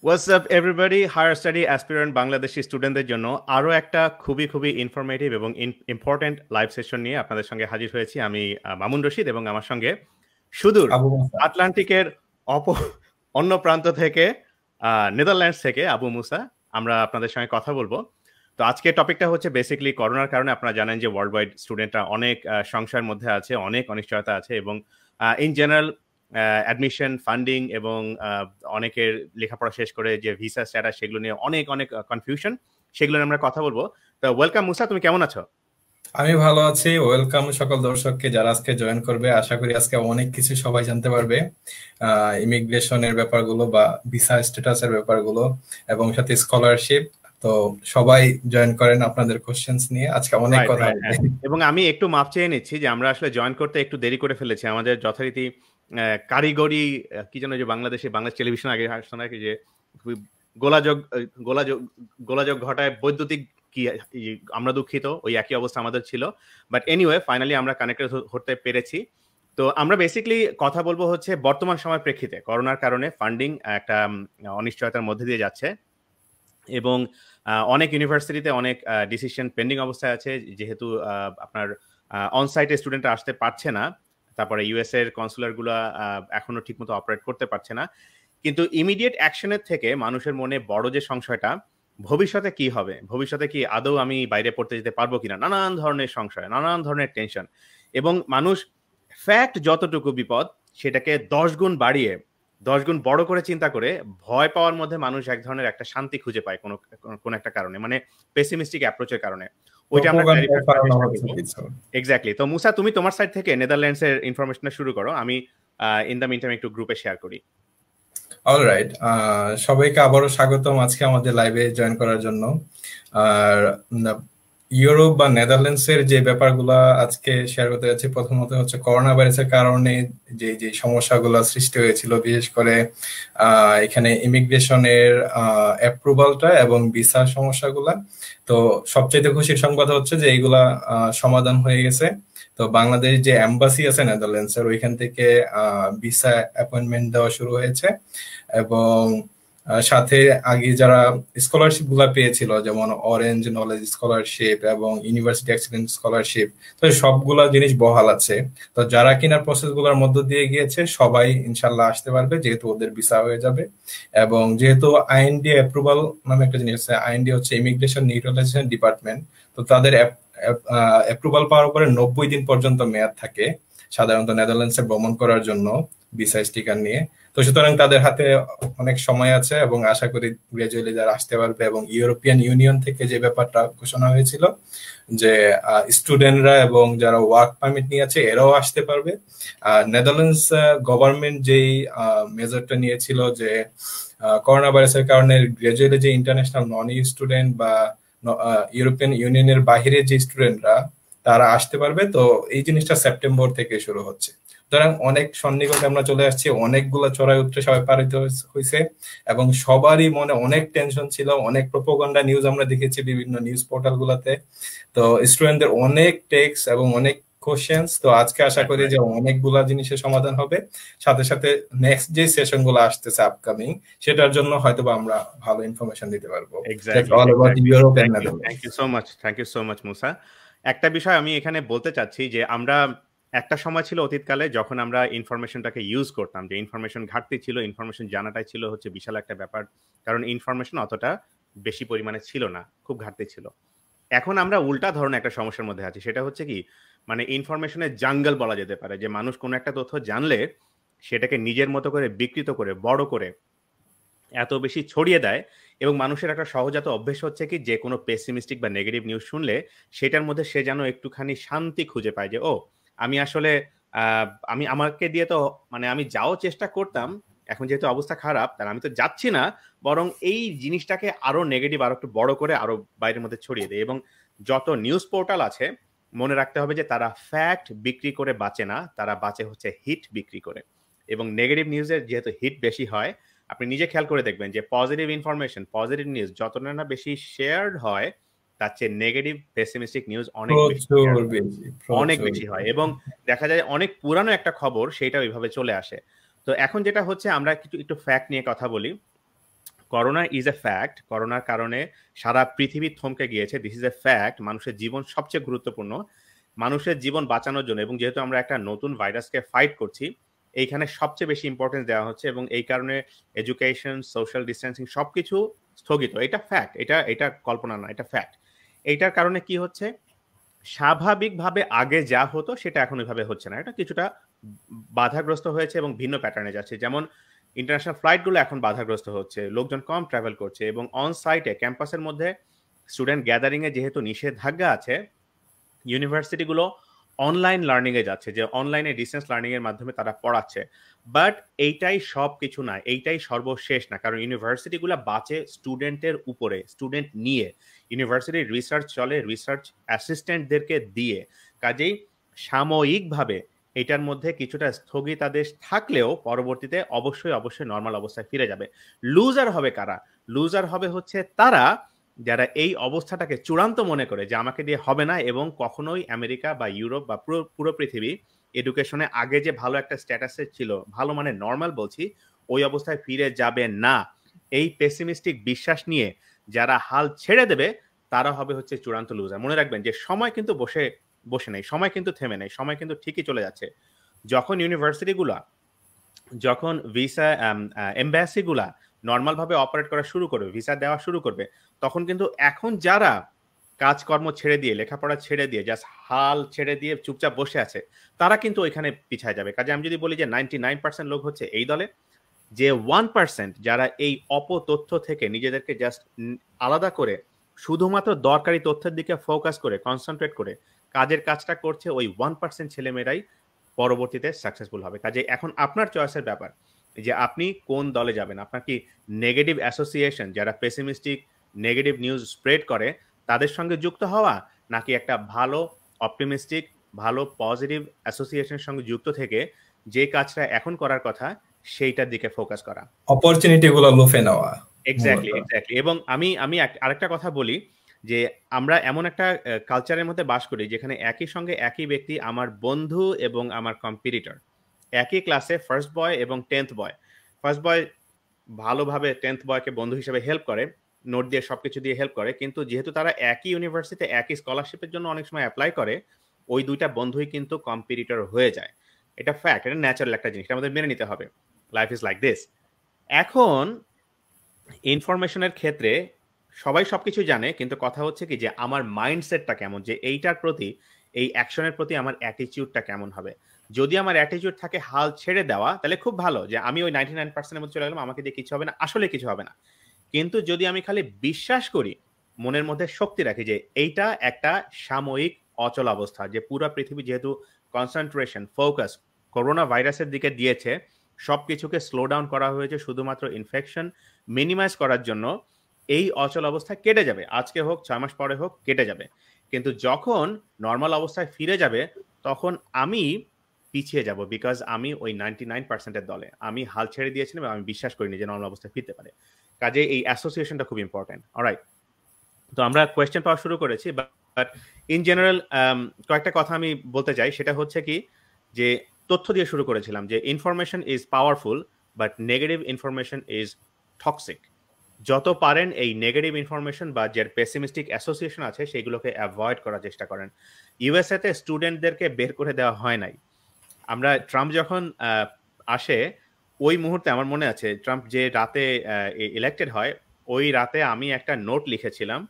What's up everybody? Higher Study Aspirant Bangladeshi স্টুডেন্টদের জন্য আরও একটা খুবই খুবই ইনফরমেটিভ এবং ইম্পর্টেন্ট লাইভ সেশন নিয়ে আপনাদের সঙ্গে হাজির হয়েছি আমি মামুন রশিদ এবং আমার সঙ্গে সুদূর আটলান্টিকের অপ অন্য প্রান্ত থেকে নেদারল্যান্ডস থেকে আবু মুসা আমরা আপনাদের সঙ্গে কথা বলবো তো আজকের টপিকটা হচ্ছে বেসিক্যালি করোনার কারণে আপনারা জানেন যে ওয়ার্ল্ড ওয়াইড স্টুডেন্টরা অনেক সংশয়ের মধ্যে আছে অনেক অনিশ্চয়তা আছে এবং ইন জেনারেল অ্যাডমিশন ফান্ডিং এবং অনেকের লেখাপড়া শেষ করে যে ভিসা স্ট্যাটাস সেগুলো নিয়ে অনেক অনেক কনফিউশন সেগুলো নিয়ে আমরা কথা বলবো তো ওয়েলকাম মুসা তুমি কেমন আছো আমি ভালো আছি ওয়েলকাম সকল দর্শককে যারা আজকে জয়েন করবে আশা করি আজকে অনেক কিছু সবাই জানতে পারবে ইমিগ্রেশনের ব্যাপারগুলো বা ভিসা স্ট্যাটাসের ব্যাপারগুলো এবং সাথে স্কলারশিপ তো সবাই জয়েন করেন আপনাদের কোশ্চেন্স নিয়ে আজকে অনেক কথা হ্যাঁ। এবং আমি একটু মাপ চেয়ে নিচ্ছি যে আমরা আসলে জয়েন করতে একটু দেরি করে ফেলেছি আমাদের যথারীতি কারিগরি কি যেন যে বাংলাদেশে বাংলাদেশ টেলিভিশন আগে শোনায় যে গোলাযোগ গোলাযোগ গোলাযোগ ঘটায় বৈদ্যুতিক কি আমরা দুঃখিত ওই একই অবস্থা আমাদের ছিল বাট এনিওয়ে ফাইনালি আমরা কানেক্টেড হতে পেরেছি তো আমরা বেসিকলি কথা বলবো হচ্ছে বর্তমান সময় প্রেক্ষিতে করোনার কারণে ফান্ডিং একটা অনিশ্চয়তার মধ্যে দিয়ে যাচ্ছে এবং অনেক ইউনিভার্সিটিতে অনেক ডিসিশন পেন্ডিং অবস্থায় আছে যেহেতু আপনার অনসাইটে স্টুডেন্টরা আসতে পারছে না তারপরে ইউএস এর গুলো এখনো ঠিকমতো অপারেট করতে পারছে না কিন্তু ইমিডিয়েট অ্যাকশনের থেকে মানুষের মনে বড় যে সংশয়টা ভবিষ্যতে কি হবে ভবিষ্যতে কি আদৌ আমি বাইরে পড়তে যেতে পারবো কিনা নানান ধরনের সংশয় নানান ধরনের টেনশন এবং মানুষ ফ্যাক্ট যতটুকু বিপদ সেটাকে দশ গুণ বাড়িয়ে দশ গুণ বড় করে চিন্তা করে ভয় পাওয়ার মধ্যে মানুষ এক ধরনের একটা শান্তি খুঁজে পায় কোনো কোন একটা কারণে মানে পেসিমিস্টিক অ্যাপ্রোচের কারণে ওইটা আমরা এক্স্যাক্টলি তো মুসা তুমি তোমার সাইড থেকে নেদারল্যান্ডসের ইনফরমেশনটা শুরু করো আমি ইন দ্য মিনটাইম একটু গ্রুপে শেয়ার করি অলরাইট সবাইকে আবারও স্বাগতম আজকে আমাদের লাইভে জয়েন করার জন্য আর ইউরোপ বা নেদারল্যান্ডসের যে ব্যাপারগুলো আজকে শেয়ার করতে যাচ্ছি প্রথমত হচ্ছে করোনা ভাইরাসের কারণে যে যে সমস্যাগুলো সৃষ্টি হয়েছিল বিশেষ করে এখানে ইমিগ্রেশনের অ্যাপ্রুভালটা এবং ভিসার সমস্যাগুলো তো সবচেয়ে খুশির সংবাদ হচ্ছে যে এইগুলা সমাধান হয়ে গেছে তো বাংলাদেশ যে অ্যাম্বাসি আছে নেদারল্যান্ডসের ওইখান থেকে ভিসা অ্যাপয়েন্টমেন্ট দেওয়া শুরু হয়েছে এবং সাথে আগে যারা স্কলারশিপ গুলা পেয়েছিল যেমন অরেঞ্জ নলেজ স্কলারশিপ এবং ইউনিভার্সিটি এক্সিলেন্স স্কলারশিপ তো সবগুলা জিনিস বহাল আছে তো যারা কিনার প্রসেস গুলার মধ্য দিয়ে গিয়েছে সবাই ইনশাল্লাহ আসতে পারবে যেহেতু ওদের ভিসা হয়ে যাবে এবং যেহেতু আইএনডি অ্যাপ্রুভাল নামে একটা জিনিস আছে আইএনডি হচ্ছে ইমিগ্রেশন নিউট্রালাইজেশন ডিপার্টমেন্ট তো তাদের অ্যাপ্রুভাল পাওয়ার পরে নব্বই দিন পর্যন্ত মেয়াদ থাকে সাধারণত নেদারল্যান্ডসে ভ্রমণ করার জন্য ভিসা স্টিকার নিয়ে তো সুতরাং তাদের হাতে অনেক সময় আছে এবং আশা করি গ্রাজুয়ালি যারা আসতে পারবে এবং ইউরোপিয়ান ইউনিয়ন থেকে যে ব্যাপারটা ঘোষণা হয়েছিল যে স্টুডেন্টরা এবং যারা ওয়ার্ক পারমিট নিয়ে আছে এরাও আসতে পারবে আর নেদারল্যান্ডস গভর্নমেন্ট যেই মেজারটা নিয়েছিল যে করোনা ভাইরাসের কারণে গ্রাজুয়ালি যে ইন্টারন্যাশনাল নন স্টুডেন্ট বা ইউরোপিয়ান ইউনিয়নের বাহিরে যে স্টুডেন্টরা তারা আসতে পারবে তো এই জিনিসটা সেপ্টেম্বর থেকে শুরু হচ্ছে সুতরাং অনেক সন্নিকটে আমরা চলে আসছি অনেকগুলো চড়াই উত্তরে সবাই পারিত হয়েছে এবং সবারই মনে অনেক টেনশন ছিল অনেক প্রপোগন্ডা নিউজ আমরা দেখেছি বিভিন্ন নিউজ পোর্টাল গুলাতে তো স্টুডেন্টদের অনেক টেক্স এবং অনেক কোশ্চেন্স তো আজকে আশা করি যে অনেকগুলা জিনিসের সমাধান হবে সাথে সাথে নেক্সট যে সেশন গুলো আসতেছে আপকামিং সেটার জন্য হয়তো আমরা ভালো ইনফরমেশন দিতে পারবো thank you so much thank you so much Musa একটা বিষয় আমি এখানে বলতে চাচ্ছি যে আমরা একটা সময় ছিল অতীতকালে যখন আমরা ইনফরমেশনটাকে ইউজ করতাম যে ইনফরমেশন ঘাটতি ছিল ইনফরমেশন জানাটাই ছিল হচ্ছে বিশাল একটা ব্যাপার কারণ ইনফরমেশন অতটা বেশি পরিমাণে ছিল না খুব ঘাটতি ছিল এখন আমরা উল্টা ধরনের একটা সমস্যার মধ্যে আছি সেটা হচ্ছে কি মানে ইনফরমেশনের জাঙ্গল বলা যেতে পারে যে মানুষ কোনো একটা তথ্য জানলে সেটাকে নিজের মতো করে বিকৃত করে বড় করে এত বেশি ছড়িয়ে দেয় এবং মানুষের একটা সহজাত অভ্যেস হচ্ছে কি যে কোনো পেসিমিস্টিক বা নেগেটিভ নিউজ শুনলে সেটার মধ্যে সে যেন একটুখানি শান্তি খুঁজে পায় যে ও আমি আসলে আমি আমাকে দিয়ে তো মানে আমি যাও চেষ্টা করতাম এখন যেহেতু অবস্থা খারাপ তাহলে আমি তো যাচ্ছি না বরং এই জিনিসটাকে আরো নেগেটিভ আরো একটু বড় করে আরো বাইরের মধ্যে ছড়িয়ে দেয় এবং যত নিউজ পোর্টাল আছে মনে রাখতে হবে যে তারা ফ্যাক্ট বিক্রি করে বাঁচে না তারা বাঁচে হচ্ছে হিট বিক্রি করে এবং নেগেটিভ নিউজের যেহেতু হিট বেশি হয় আপনি নিজে খেয়াল করে দেখবেন যে পজিটিভ ইনফরমেশন পজিটিভ নিউজ যতটা না বেশি শেয়ার হয় তার চেয়ে নেগেটিভ পেসিমিস্টিক নিউজ অনেক অনেক বেশি হয় এবং দেখা যায় অনেক পুরানো একটা খবর সেইটা ওইভাবে চলে আসে তো এখন যেটা হচ্ছে আমরা কিছু একটু ফ্যাক্ট নিয়ে কথা বলি করোনা ইজ এ ফ্যাক্ট করোনার কারণে সারা পৃথিবী থমকে গিয়েছে দিস ইজ এ ফ্যাক্ট মানুষের জীবন সবচেয়ে গুরুত্বপূর্ণ মানুষের জীবন বাঁচানোর জন্য এবং যেহেতু আমরা একটা নতুন ভাইরাসকে ফাইট করছি এইখানে সবচেয়ে বেশি ইম্পর্টেন্স দেওয়া হচ্ছে এবং এই কারণে এডুকেশন সোশ্যাল ডিস্টেন্সিং সবকিছু স্থগিত এটা ফ্যাক্ট এটা এটা কল্পনা না এটা ফ্যাক্ট এইটার কারণে কি হচ্ছে স্বাভাবিকভাবে আগে যা হতো সেটা এখন ওইভাবে হচ্ছে না এটা কিছুটা বাধাগ্রস্ত হয়েছে এবং ভিন্ন প্যাটার্নে যাচ্ছে যেমন ইন্টারন্যাশনাল ফ্লাইটগুলো এখন বাধাগ্রস্ত হচ্ছে লোকজন কম ট্রাভেল করছে এবং অন সাইটে ক্যাম্পাসের মধ্যে স্টুডেন্ট গ্যাদারিংয়ে যেহেতু নিষেধাজ্ঞা আছে ইউনিভার্সিটিগুলো অনলাইন লার্নিং এ যাচ্ছে যে অনলাইনে ডিসটেন্স লার্নিং এর মাধ্যমে তারা পড়াচ্ছে বাট এইটাই সব কিছু না এইটাই সর্বশেষ না কারণ ইউনিভার্সিটিগুলো বাঁচে স্টুডেন্টের উপরে স্টুডেন্ট নিয়ে ইউনিভার্সিটির রিসার্চ চলে রিসার্চ অ্যাসিস্ট্যান্টদেরকে দিয়ে কাজেই সাময়িকভাবে এটার মধ্যে কিছুটা স্থগিতাদেশ থাকলেও পরবর্তীতে অবশ্যই অবশ্যই নর্মাল অবস্থায় ফিরে যাবে লুজার হবে কারা লুজার হবে হচ্ছে তারা যারা এই অবস্থাটাকে চূড়ান্ত মনে করে যে আমাকে দিয়ে হবে না এবং কখনোই আমেরিকা বা ইউরোপ বা পুরো পুরো পৃথিবী এডুকেশনে আগে যে ভালো একটা স্ট্যাটাসে ছিল ভালো মানে নর্মাল বলছি ওই অবস্থায় ফিরে যাবে না এই পেসিমিস্টিক বিশ্বাস নিয়ে যারা হাল ছেড়ে দেবে তারা হবে হচ্ছে চূড়ান্ত লুজার মনে রাখবেন যে সময় কিন্তু বসে বসে নেই সময় কিন্তু থেমে নেই সময় কিন্তু ঠিকই চলে যাচ্ছে যখন ইউনিভার্সিটিগুলা যখন ভিসা এম্বাসিগুলা um, uh, নর্মালভাবে অপারেট করা শুরু করবে ভিসা দেওয়া শুরু করবে তখন কিন্তু এখন যারা কাজকর্ম ছেড়ে দিয়ে লেখাপড়া ছেড়ে দিয়ে জাস্ট হাল ছেড়ে দিয়ে চুপচাপ বসে আছে তারা কিন্তু ওইখানে পিছায় যাবে কাজে আমি যদি বলি যে নাইনটি নাইন পার্সেন্ট লোক হচ্ছে এই দলে যে ওয়ান পার্সেন্ট যারা এই অপতথ্য থেকে নিজেদেরকে জাস্ট আলাদা করে শুধুমাত্র দরকারি তথ্যের দিকে ফোকাস করে কনসেন্ট্রেট করে কাজের কাজটা করছে ওই ওয়ান পার্সেন্ট ছেলেমেয়েরাই পরবর্তীতে সাকসেসফুল হবে কাজে এখন আপনার চয়েসের ব্যাপার যে আপনি কোন দলে যাবেন আপনার কি নেগেটিভ অ্যাসোসিয়েশন যারা পেসিমিস্টিক নেগেটিভ নিউজ স্প্রেড করে তাদের সঙ্গে যুক্ত হওয়া নাকি একটা ভালো অপটিমিস্টিক ভালো পজিটিভ অ্যাসোসিয়েশনের সঙ্গে যুক্ত থেকে যে কাজটা এখন করার কথা সেইটার দিকে ফোকাস করা গুলো লুফে নেওয়া এক্স্যাক্টলি এক্স্যাক্টলি এবং আমি আমি আরেকটা কথা বলি যে আমরা এমন একটা কালচারের মধ্যে বাস করি যেখানে একই সঙ্গে একই ব্যক্তি আমার বন্ধু এবং আমার কম্পিটিটর একই ক্লাসে ফার্স্ট বয় এবং টেন্থ বয় ফার্স্ট বয় ভালোভাবে টেন্থ বয়কে বন্ধু হিসেবে হেল্প করে নোট দিয়ে সব কিছু দিয়ে হেল্প করে কিন্তু যেহেতু তারা একই ইউনিভার্সিটিতে একই স্কলারশিপের জন্য অনেক সময় অ্যাপ্লাই করে ওই দুইটা বন্ধুই কিন্তু কম্পিটিটর হয়ে যায় এটা ফ্যাক্ট এটা ন্যাচারাল একটা জিনিস আমাদের মেনে নিতে হবে লাইফ ইজ লাইক দিস এখন ইনফরমেশনের ক্ষেত্রে সবাই সব কিছু জানে কিন্তু কথা হচ্ছে কি যে আমার মাইন্ডসেটটা কেমন যে এইটার প্রতি এই অ্যাকশনের প্রতি আমার অ্যাটিচিউডটা কেমন হবে যদি আমার অ্যাটিচিউড থাকে হাল ছেড়ে দেওয়া তাহলে খুব ভালো যে আমি ওই নাইনটি নাইন পার্সেন্টের মধ্যে চলে গেলাম আমাকে দিয়ে কিছু হবে না আসলে কিছু হবে না কিন্তু যদি আমি খালি বিশ্বাস করি মনের মধ্যে শক্তি রাখি যে এইটা একটা সাময়িক অচল অবস্থা যে পুরো পৃথিবী যেহেতু কনসেন্ট্রেশন ফোকাস করোনা ভাইরাসের দিকে দিয়েছে সব কিছুকে স্লো ডাউন করা হয়েছে শুধুমাত্র ইনফেকশন মিনিমাইজ করার জন্য এই অচল অবস্থা কেটে যাবে আজকে হোক ছয় মাস পরে হোক কেটে যাবে কিন্তু যখন নর্মাল অবস্থায় ফিরে যাবে তখন আমি পিছিয়ে যাব বিকজ আমি ওই নাইনটি নাইন পার্সেন্টের দলে আমি হাল ছেড়ে দিয়েছিলাম আমি বিশ্বাস করিনি যে নর্মাল অবস্থায় ফিরতে পারে কাজে এই অ্যাসোসিয়েশনটা খুব ইম্পর্টেন্ট রাইট তো আমরা কোয়েশ্চেন পাওয়া শুরু করেছি বাট ইন জেনারেল কয়েকটা কথা আমি বলতে চাই সেটা হচ্ছে কি যে তথ্য দিয়ে শুরু করেছিলাম যে information is powerful but negative information is toxic যত পারেন এই নেগেটিভ ইনফরমেশন বা যে পেসিমিস্টিক অ্যাসোসিয়েশন আছে সেগুলোকে অ্যাভয়েড করার চেষ্টা করেন ইউএসএতে স্টুডেন্টদেরকে বের করে দেওয়া হয় নাই আমরা ট্রাম্প যখন আসে ওই মুহূর্তে আমার মনে আছে ট্রাম্প যে রাতে ইলেক্টেড হয় ওই রাতে আমি একটা নোট লিখেছিলাম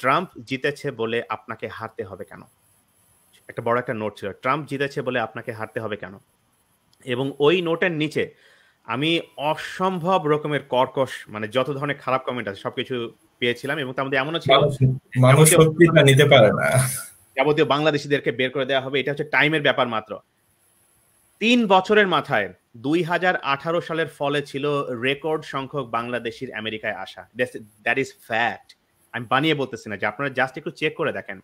ট্রাম্প জিতেছে বলে আপনাকে হারতে হবে কেন একটা বড় একটা নোট ছিল ট্রাম্প জিতেছে বলে আপনাকে হারতে হবে কেন এবং ওই নোটের নিচে আমি অসম্ভব রকমের কর্কশ মানে যত ধরনের খারাপ কমেন্ট আছে সবকিছু পেয়েছিলাম এবং তার মধ্যে এমনও ছিল নিতে পারে যাবতীয় বাংলাদেশিদেরকে বের করে দেওয়া হবে এটা হচ্ছে টাইমের ব্যাপার মাত্র তিন বছরের মাথায় দুই হাজার আঠারো সালের ফলে ছিল রেকর্ড সংখ্যক বাংলাদেশির আমেরিকায় আসা দ্যাট ইজ ফ্যাক্ট আমি বানিয়ে বলতেছি না যে আপনারা জাস্ট একটু চেক করে দেখেন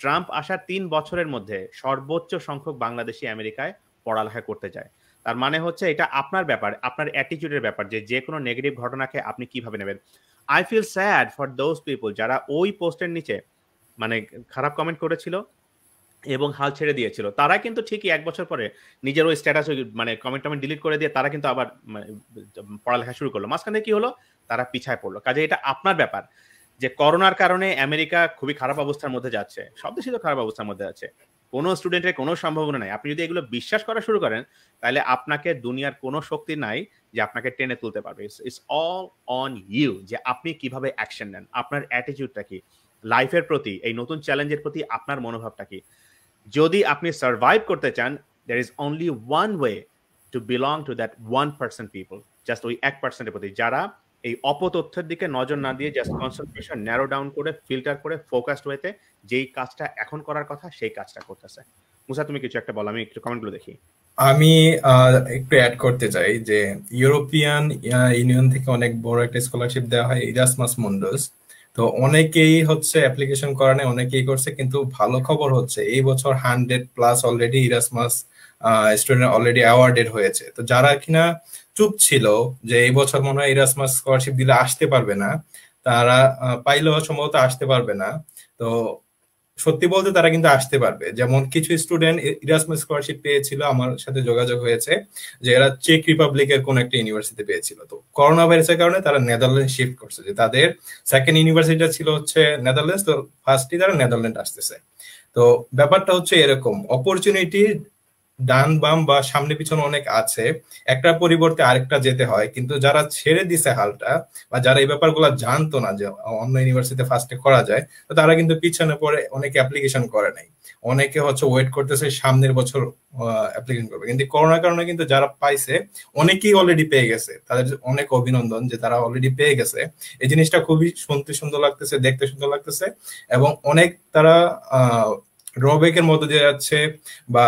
ট্রাম্প আসার তিন বছরের মধ্যে সর্বোচ্চ সংখ্যক বাংলাদেশি আমেরিকায় পড়ালেখা করতে যায় তার মানে হচ্ছে এটা আপনার ব্যাপার আপনার অ্যাটিটিউডের ব্যাপার যে যে কোনো নেগেটিভ ঘটনাকে আপনি কিভাবে নেবেন I feel sad for those people যারা ওই পোস্টের নিচে মানে খারাপ কমেন্ট করেছিল এবং হাল ছেড়ে দিয়েছিল তারা কিন্তু ঠিকই এক বছর পরে নিজের ওই স্ট্যাটাস মানে কমেন্ট টমেন্ট ডিলিট করে দিয়ে তারা কিন্তু আবার মানে, পড়ালেখা শুরু করলো মাঝখানে কি হলো তারা পিছায় পড়লো কাজে এটা আপনার ব্যাপার যে করোনার কারণে আমেরিকা খুবই খারাপ অবস্থার মধ্যে যাচ্ছে সব দেশই তো খারাপ অবস্থার মধ্যে আছে কোনো স্টুডেন্টের কোনো সম্ভাবনা নাই আপনি যদি এগুলো বিশ্বাস করা শুরু করেন তাহলে আপনাকে দুনিয়ার কোনো শক্তি নাই যে আপনাকে টেনে তুলতে পারবে ইটস অল অন ইউ যে আপনি কিভাবে অ্যাকশন নেন আপনার অ্যাটিটিউডটা কি লাইফের প্রতি এই নতুন চ্যালেঞ্জের প্রতি আপনার মনোভাবটা কি যদি আপনি সার্ভাইভ করতে চান there is only one way to belong to that one percent people just ওই এক পার্সেন্টের প্রতি যারা এই অপতথ্যের দিকে নজর না দিয়ে জাস্ট কনসেন্ট্রেশন ন্যারো ডাউন করে ফিল্টার করে ফোকাসড হয়েতে যেই কাজটা এখন করার কথা সেই কাজটা করতেছে মুসা তুমি কিছু একটা বলো আমি একটু কমেন্টগুলো দেখি আমি একটু অ্যাড করতে চাই যে ইউরোপিয়ান ইউনিয়ন থেকে অনেক বড় একটা স্কলারশিপ দেওয়া হয় ইরাসমাস মন্ডস তো অনেকেই হচ্ছে অ্যাপ্লিকেশন করা নেই অনেকেই করছে কিন্তু ভালো খবর হচ্ছে এই বছর hundred plus already Erasmus student already awarded হয়েছে তো যারা কিনা চুপ ছিল যে এই বছর মনে হয় ইরাসমাস স্কলারশিপ দিলে আসতে পারবে না তারা পাইলেও সম্ভবত আসতে পারবে না তো সত্যি বলতে তারা কিন্তু আসতে পারবে যেমন কিছু স্টুডেন্ট ইরাসমাস স্কলারশিপ পেয়েছিল আমার সাথে যোগাযোগ হয়েছে যে এরা চেক রিপাবলিকের কোন একটা ইউনিভার্সিটি পেয়েছিল তো করোনা ভাইরাসের কারণে তারা নেদারল্যান্ড শিফট করছে যে তাদের সেকেন্ড ইউনিভার্সিটিটা ছিল হচ্ছে নেদারল্যান্ডস তো ফার্স্টই তারা নেদারল্যান্ড আসতেছে তো ব্যাপারটা হচ্ছে এরকম অপরচুনিটি ডান বাম বা সামনে পিছনে অনেক আছে একটা পরিবর্তে আরেকটা যেতে হয় কিন্তু যারা ছেড়ে দিছে হালটা বা যারা এই ব্যাপারগুলো জানতো না যে অন্য ইউনিভার্সিটিতে ফার্স্টে করা যায় তো তারা কিন্তু পিছনে পরে অনেকে অ্যাপ্লিকেশন করে নাই অনেকে হচ্ছে ওয়েট করতেছে সামনের বছর অ্যাপ্লিকেশন করবে কিন্তু করোনার কারণে কিন্তু যারা পাইছে অনেকেই অলরেডি পেয়ে গেছে তাদের অনেক অভিনন্দন যে তারা অলরেডি পেয়ে গেছে এই জিনিসটা খুবই শুনতে সুন্দর লাগতেছে দেখতে সুন্দর লাগতেছে এবং অনেক তারা আহ ড্রব্যাকের মধ্যে দিয়ে যাচ্ছে বা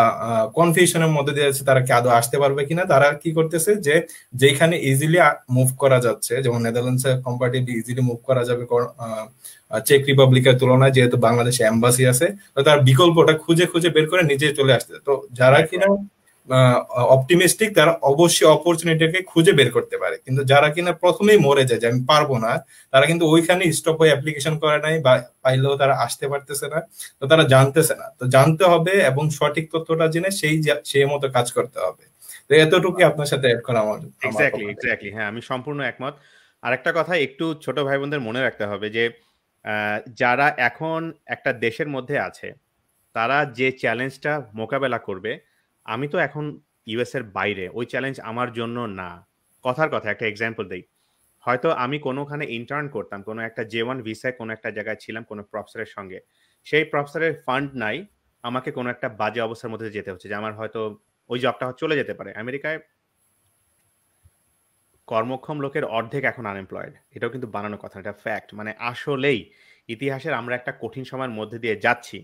কনফিউশনের মধ্যে দিয়ে যাচ্ছে তারা কি আদৌ আসতে পারবে কিনা তারা কি করতেছে যে যেখানে ইজিলি মুভ করা যাচ্ছে যেমন নেদারল্যান্ডসে কম্পারেটিভলি ইজিলি মুভ করা যাবে চেক রিপাবলিকের তুলনায় যেহেতু বাংলাদেশে অ্যাম্বাসি আছে তো তার বিকল্পটা খুঁজে খুঁজে বের করে নিজে চলে আসছে তো যারা কিনা অপটিমিস্টিক তারা অবশ্যই অপরচুনিটিকে খুঁজে বের করতে পারে কিন্তু যারা কিনা প্রথমেই মরে যায় যে আমি পারবো না তারা কিন্তু ওইখানে স্টপ হয়ে অ্যাপ্লিকেশন করে নাই বা পাইলেও তারা আসতে পারতেছে না তো তারা জানতেছে না তো জানতে হবে এবং সঠিক তথ্যটা জেনে সেই সেই মতো কাজ করতে হবে তো এতটুকু আপনার সাথে অ্যাড করা আমার এক্স্যাক্টলি এক্স্যাক্টলি হ্যাঁ আমি সম্পূর্ণ একমত আর একটা কথা একটু ছোট ভাই বোনদের মনে রাখতে হবে যে যারা এখন একটা দেশের মধ্যে আছে তারা যে চ্যালেঞ্জটা মোকাবেলা করবে আমি তো এখন ইউএস এর বাইরে ওই চ্যালেঞ্জ আমার জন্য না কথার কথা একটা এক্সাম্পল দেই হয়তো আমি কোনোখানে ইন্টার্ন করতাম কোনো একটা জে ওয়ান ভিসায় কোনো একটা জায়গায় ছিলাম কোনো প্রফেসরের সঙ্গে সেই প্রফেসরের ফান্ড নাই আমাকে কোনো একটা বাজে অবস্থার মধ্যে যেতে হচ্ছে যে আমার হয়তো ওই জবটা চলে যেতে পারে আমেরিকায় কর্মক্ষম লোকের অর্ধেক এখন আনএমপ্লয়েড এটাও কিন্তু বানানো কথা এটা ফ্যাক্ট মানে আসলেই ইতিহাসের আমরা একটা কঠিন সময়ের মধ্যে দিয়ে যাচ্ছি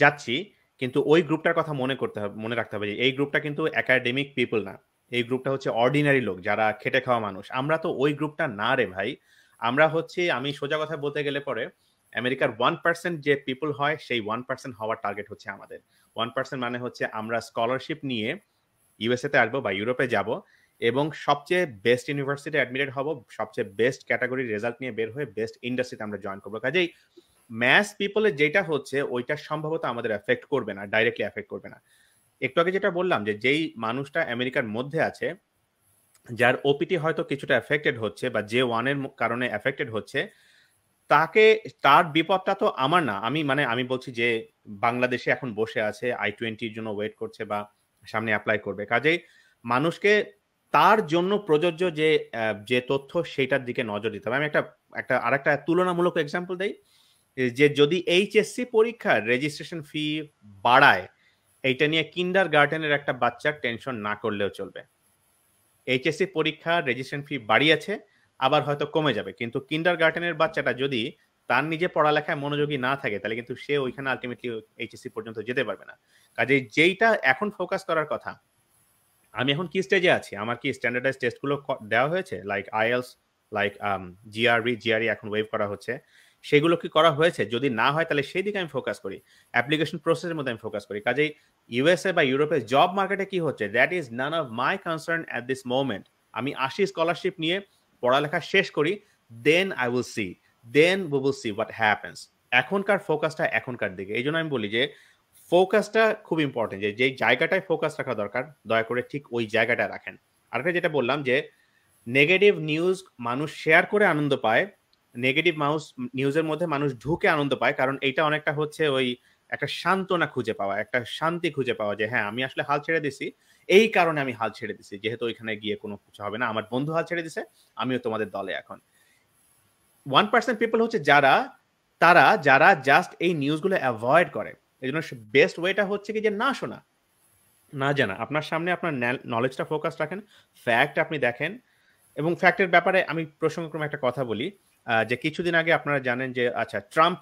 যাচ্ছি কিন্তু ওই গ্রুপটার কথা মনে করতে হবে মনে রাখতে হবে যে এই গ্রুপটা কিন্তু একাডেমিক পিপল না এই গ্রুপটা হচ্ছে অর্ডিনারি লোক যারা খেটে খাওয়া মানুষ আমরা তো ওই গ্রুপটা না রে ভাই আমরা হচ্ছে আমি সোজা কথা বলতে গেলে পরে আমেরিকার ওয়ান পার্সেন্ট যে পিপল হয় সেই ওয়ান পার্সেন্ট হওয়ার টার্গেট হচ্ছে আমাদের ওয়ান পার্সেন্ট মানে হচ্ছে আমরা স্কলারশিপ নিয়ে ইউএসএতে আসবো বা ইউরোপে যাব এবং সবচেয়ে বেস্ট ইউনিভার্সিটি অ্যাডমিটেড হব সবচেয়ে বেস্ট ক্যাটাগরি রেজাল্ট নিয়ে বের হয়ে বেস্ট ইন্ডাস্ট্রিতে আমরা জয়েন করবো কাজেই ম্যাস পিপলের যেটা হচ্ছে ওইটা সম্ভবত আমাদের এফেক্ট করবে না ডাইরেক্টলি এফেক্ট করবে না একটু আগে যেটা বললাম যে যেই মানুষটা আমেরিকার মধ্যে আছে যার ওপিটি হয়তো কিছুটা এফেক্টেড হচ্ছে বা যে ওয়ানের কারণে এফেক্টেড হচ্ছে তাকে তার বিপদটা তো আমার না আমি মানে আমি বলছি যে বাংলাদেশে এখন বসে আছে আই টোয়েন্টির জন্য ওয়েট করছে বা সামনে অ্যাপ্লাই করবে কাজেই মানুষকে তার জন্য প্রযোজ্য যে যে তথ্য সেটার দিকে নজর দিতে হবে আমি একটা একটা আর একটা তুলনামূলক এক্সাম্পল দেয় যে যদি এইচএসসি পরীক্ষার রেজিস্ট্রেশন ফি বাড়ায় এইটা নিয়ে কিন্ডার গার্ডেনের একটা বাচ্চার টেনশন না করলেও চলবে এইচএসসি পরীক্ষার রেজিস্ট্রেশন ফি বাড়িয়েছে আবার হয়তো কমে যাবে কিন্তু কিন্ডার গার্ডেনের বাচ্চাটা যদি তার নিজে পড়ালেখায় মনোযোগী না থাকে তাহলে কিন্তু সে ওইখানে আলটিমেটলি এইচএসসি পর্যন্ত যেতে পারবে না কাজে যেইটা এখন ফোকাস করার কথা আমি এখন কি স্টেজে আছি আমার কি স্ট্যান্ডার্ডাইজ টেস্টগুলো দেওয়া হয়েছে like IELTS like GRB GRE এখন ওয়েভ করা হচ্ছে সেগুলো কি করা হয়েছে যদি না হয় তাহলে সেই দিকে আমি ফোকাস করি অ্যাপ্লিকেশন প্রসেসের মধ্যে আমি ফোকাস করি কাজেই ইউএসএ বা ইউরোপে জব মার্কেটে কি হচ্ছে that is none of my concern at this moment আমি আসি স্কলারশিপ নিয়ে পড়ালেখা শেষ করি then I will see then we will see what happens এখনকার ফোকাসটা এখনকার দিকে এই জন্য আমি বলি যে ফোকাসটা খুব ইম্পর্টেন্ট যে যেই জায়গাটায় ফোকাস রাখা দরকার দয়া করে ঠিক ওই জায়গাটা রাখেন আরেকটা যেটা বললাম যে নেগেটিভ নিউজ মানুষ শেয়ার করে আনন্দ পায় নেগেটিভ মাউস নিউজের মধ্যে মানুষ ঢুকে আনন্দ পায় কারণ এইটা অনেকটা হচ্ছে ওই একটা সান্ত্বনা খুঁজে পাওয়া একটা শান্তি খুঁজে পাওয়া যে হ্যাঁ আমি আসলে হাল ছেড়ে দিছি এই কারণে আমি হাল ছেড়ে দিছি যেহেতু ওইখানে গিয়ে কোনো কিছু হবে না আমার বন্ধু হাল ছেড়ে দিছে আমিও তোমাদের দলে এখন ওয়ান পার্সেন্ট পিপল হচ্ছে যারা তারা যারা জাস্ট এই নিউজগুলো অ্যাভয়েড করে এই জন্য বেস্ট ওয়েটা হচ্ছে কি যে না শোনা না জানা আপনার সামনে আপনার নলেজটা ফোকাস রাখেন ফ্যাক্ট আপনি দেখেন এবং ফ্যাক্টের ব্যাপারে আমি প্রসঙ্গক্রমে একটা কথা বলি যে কিছুদিন আগে আপনারা জানেন যে আচ্ছা ট্রাম্প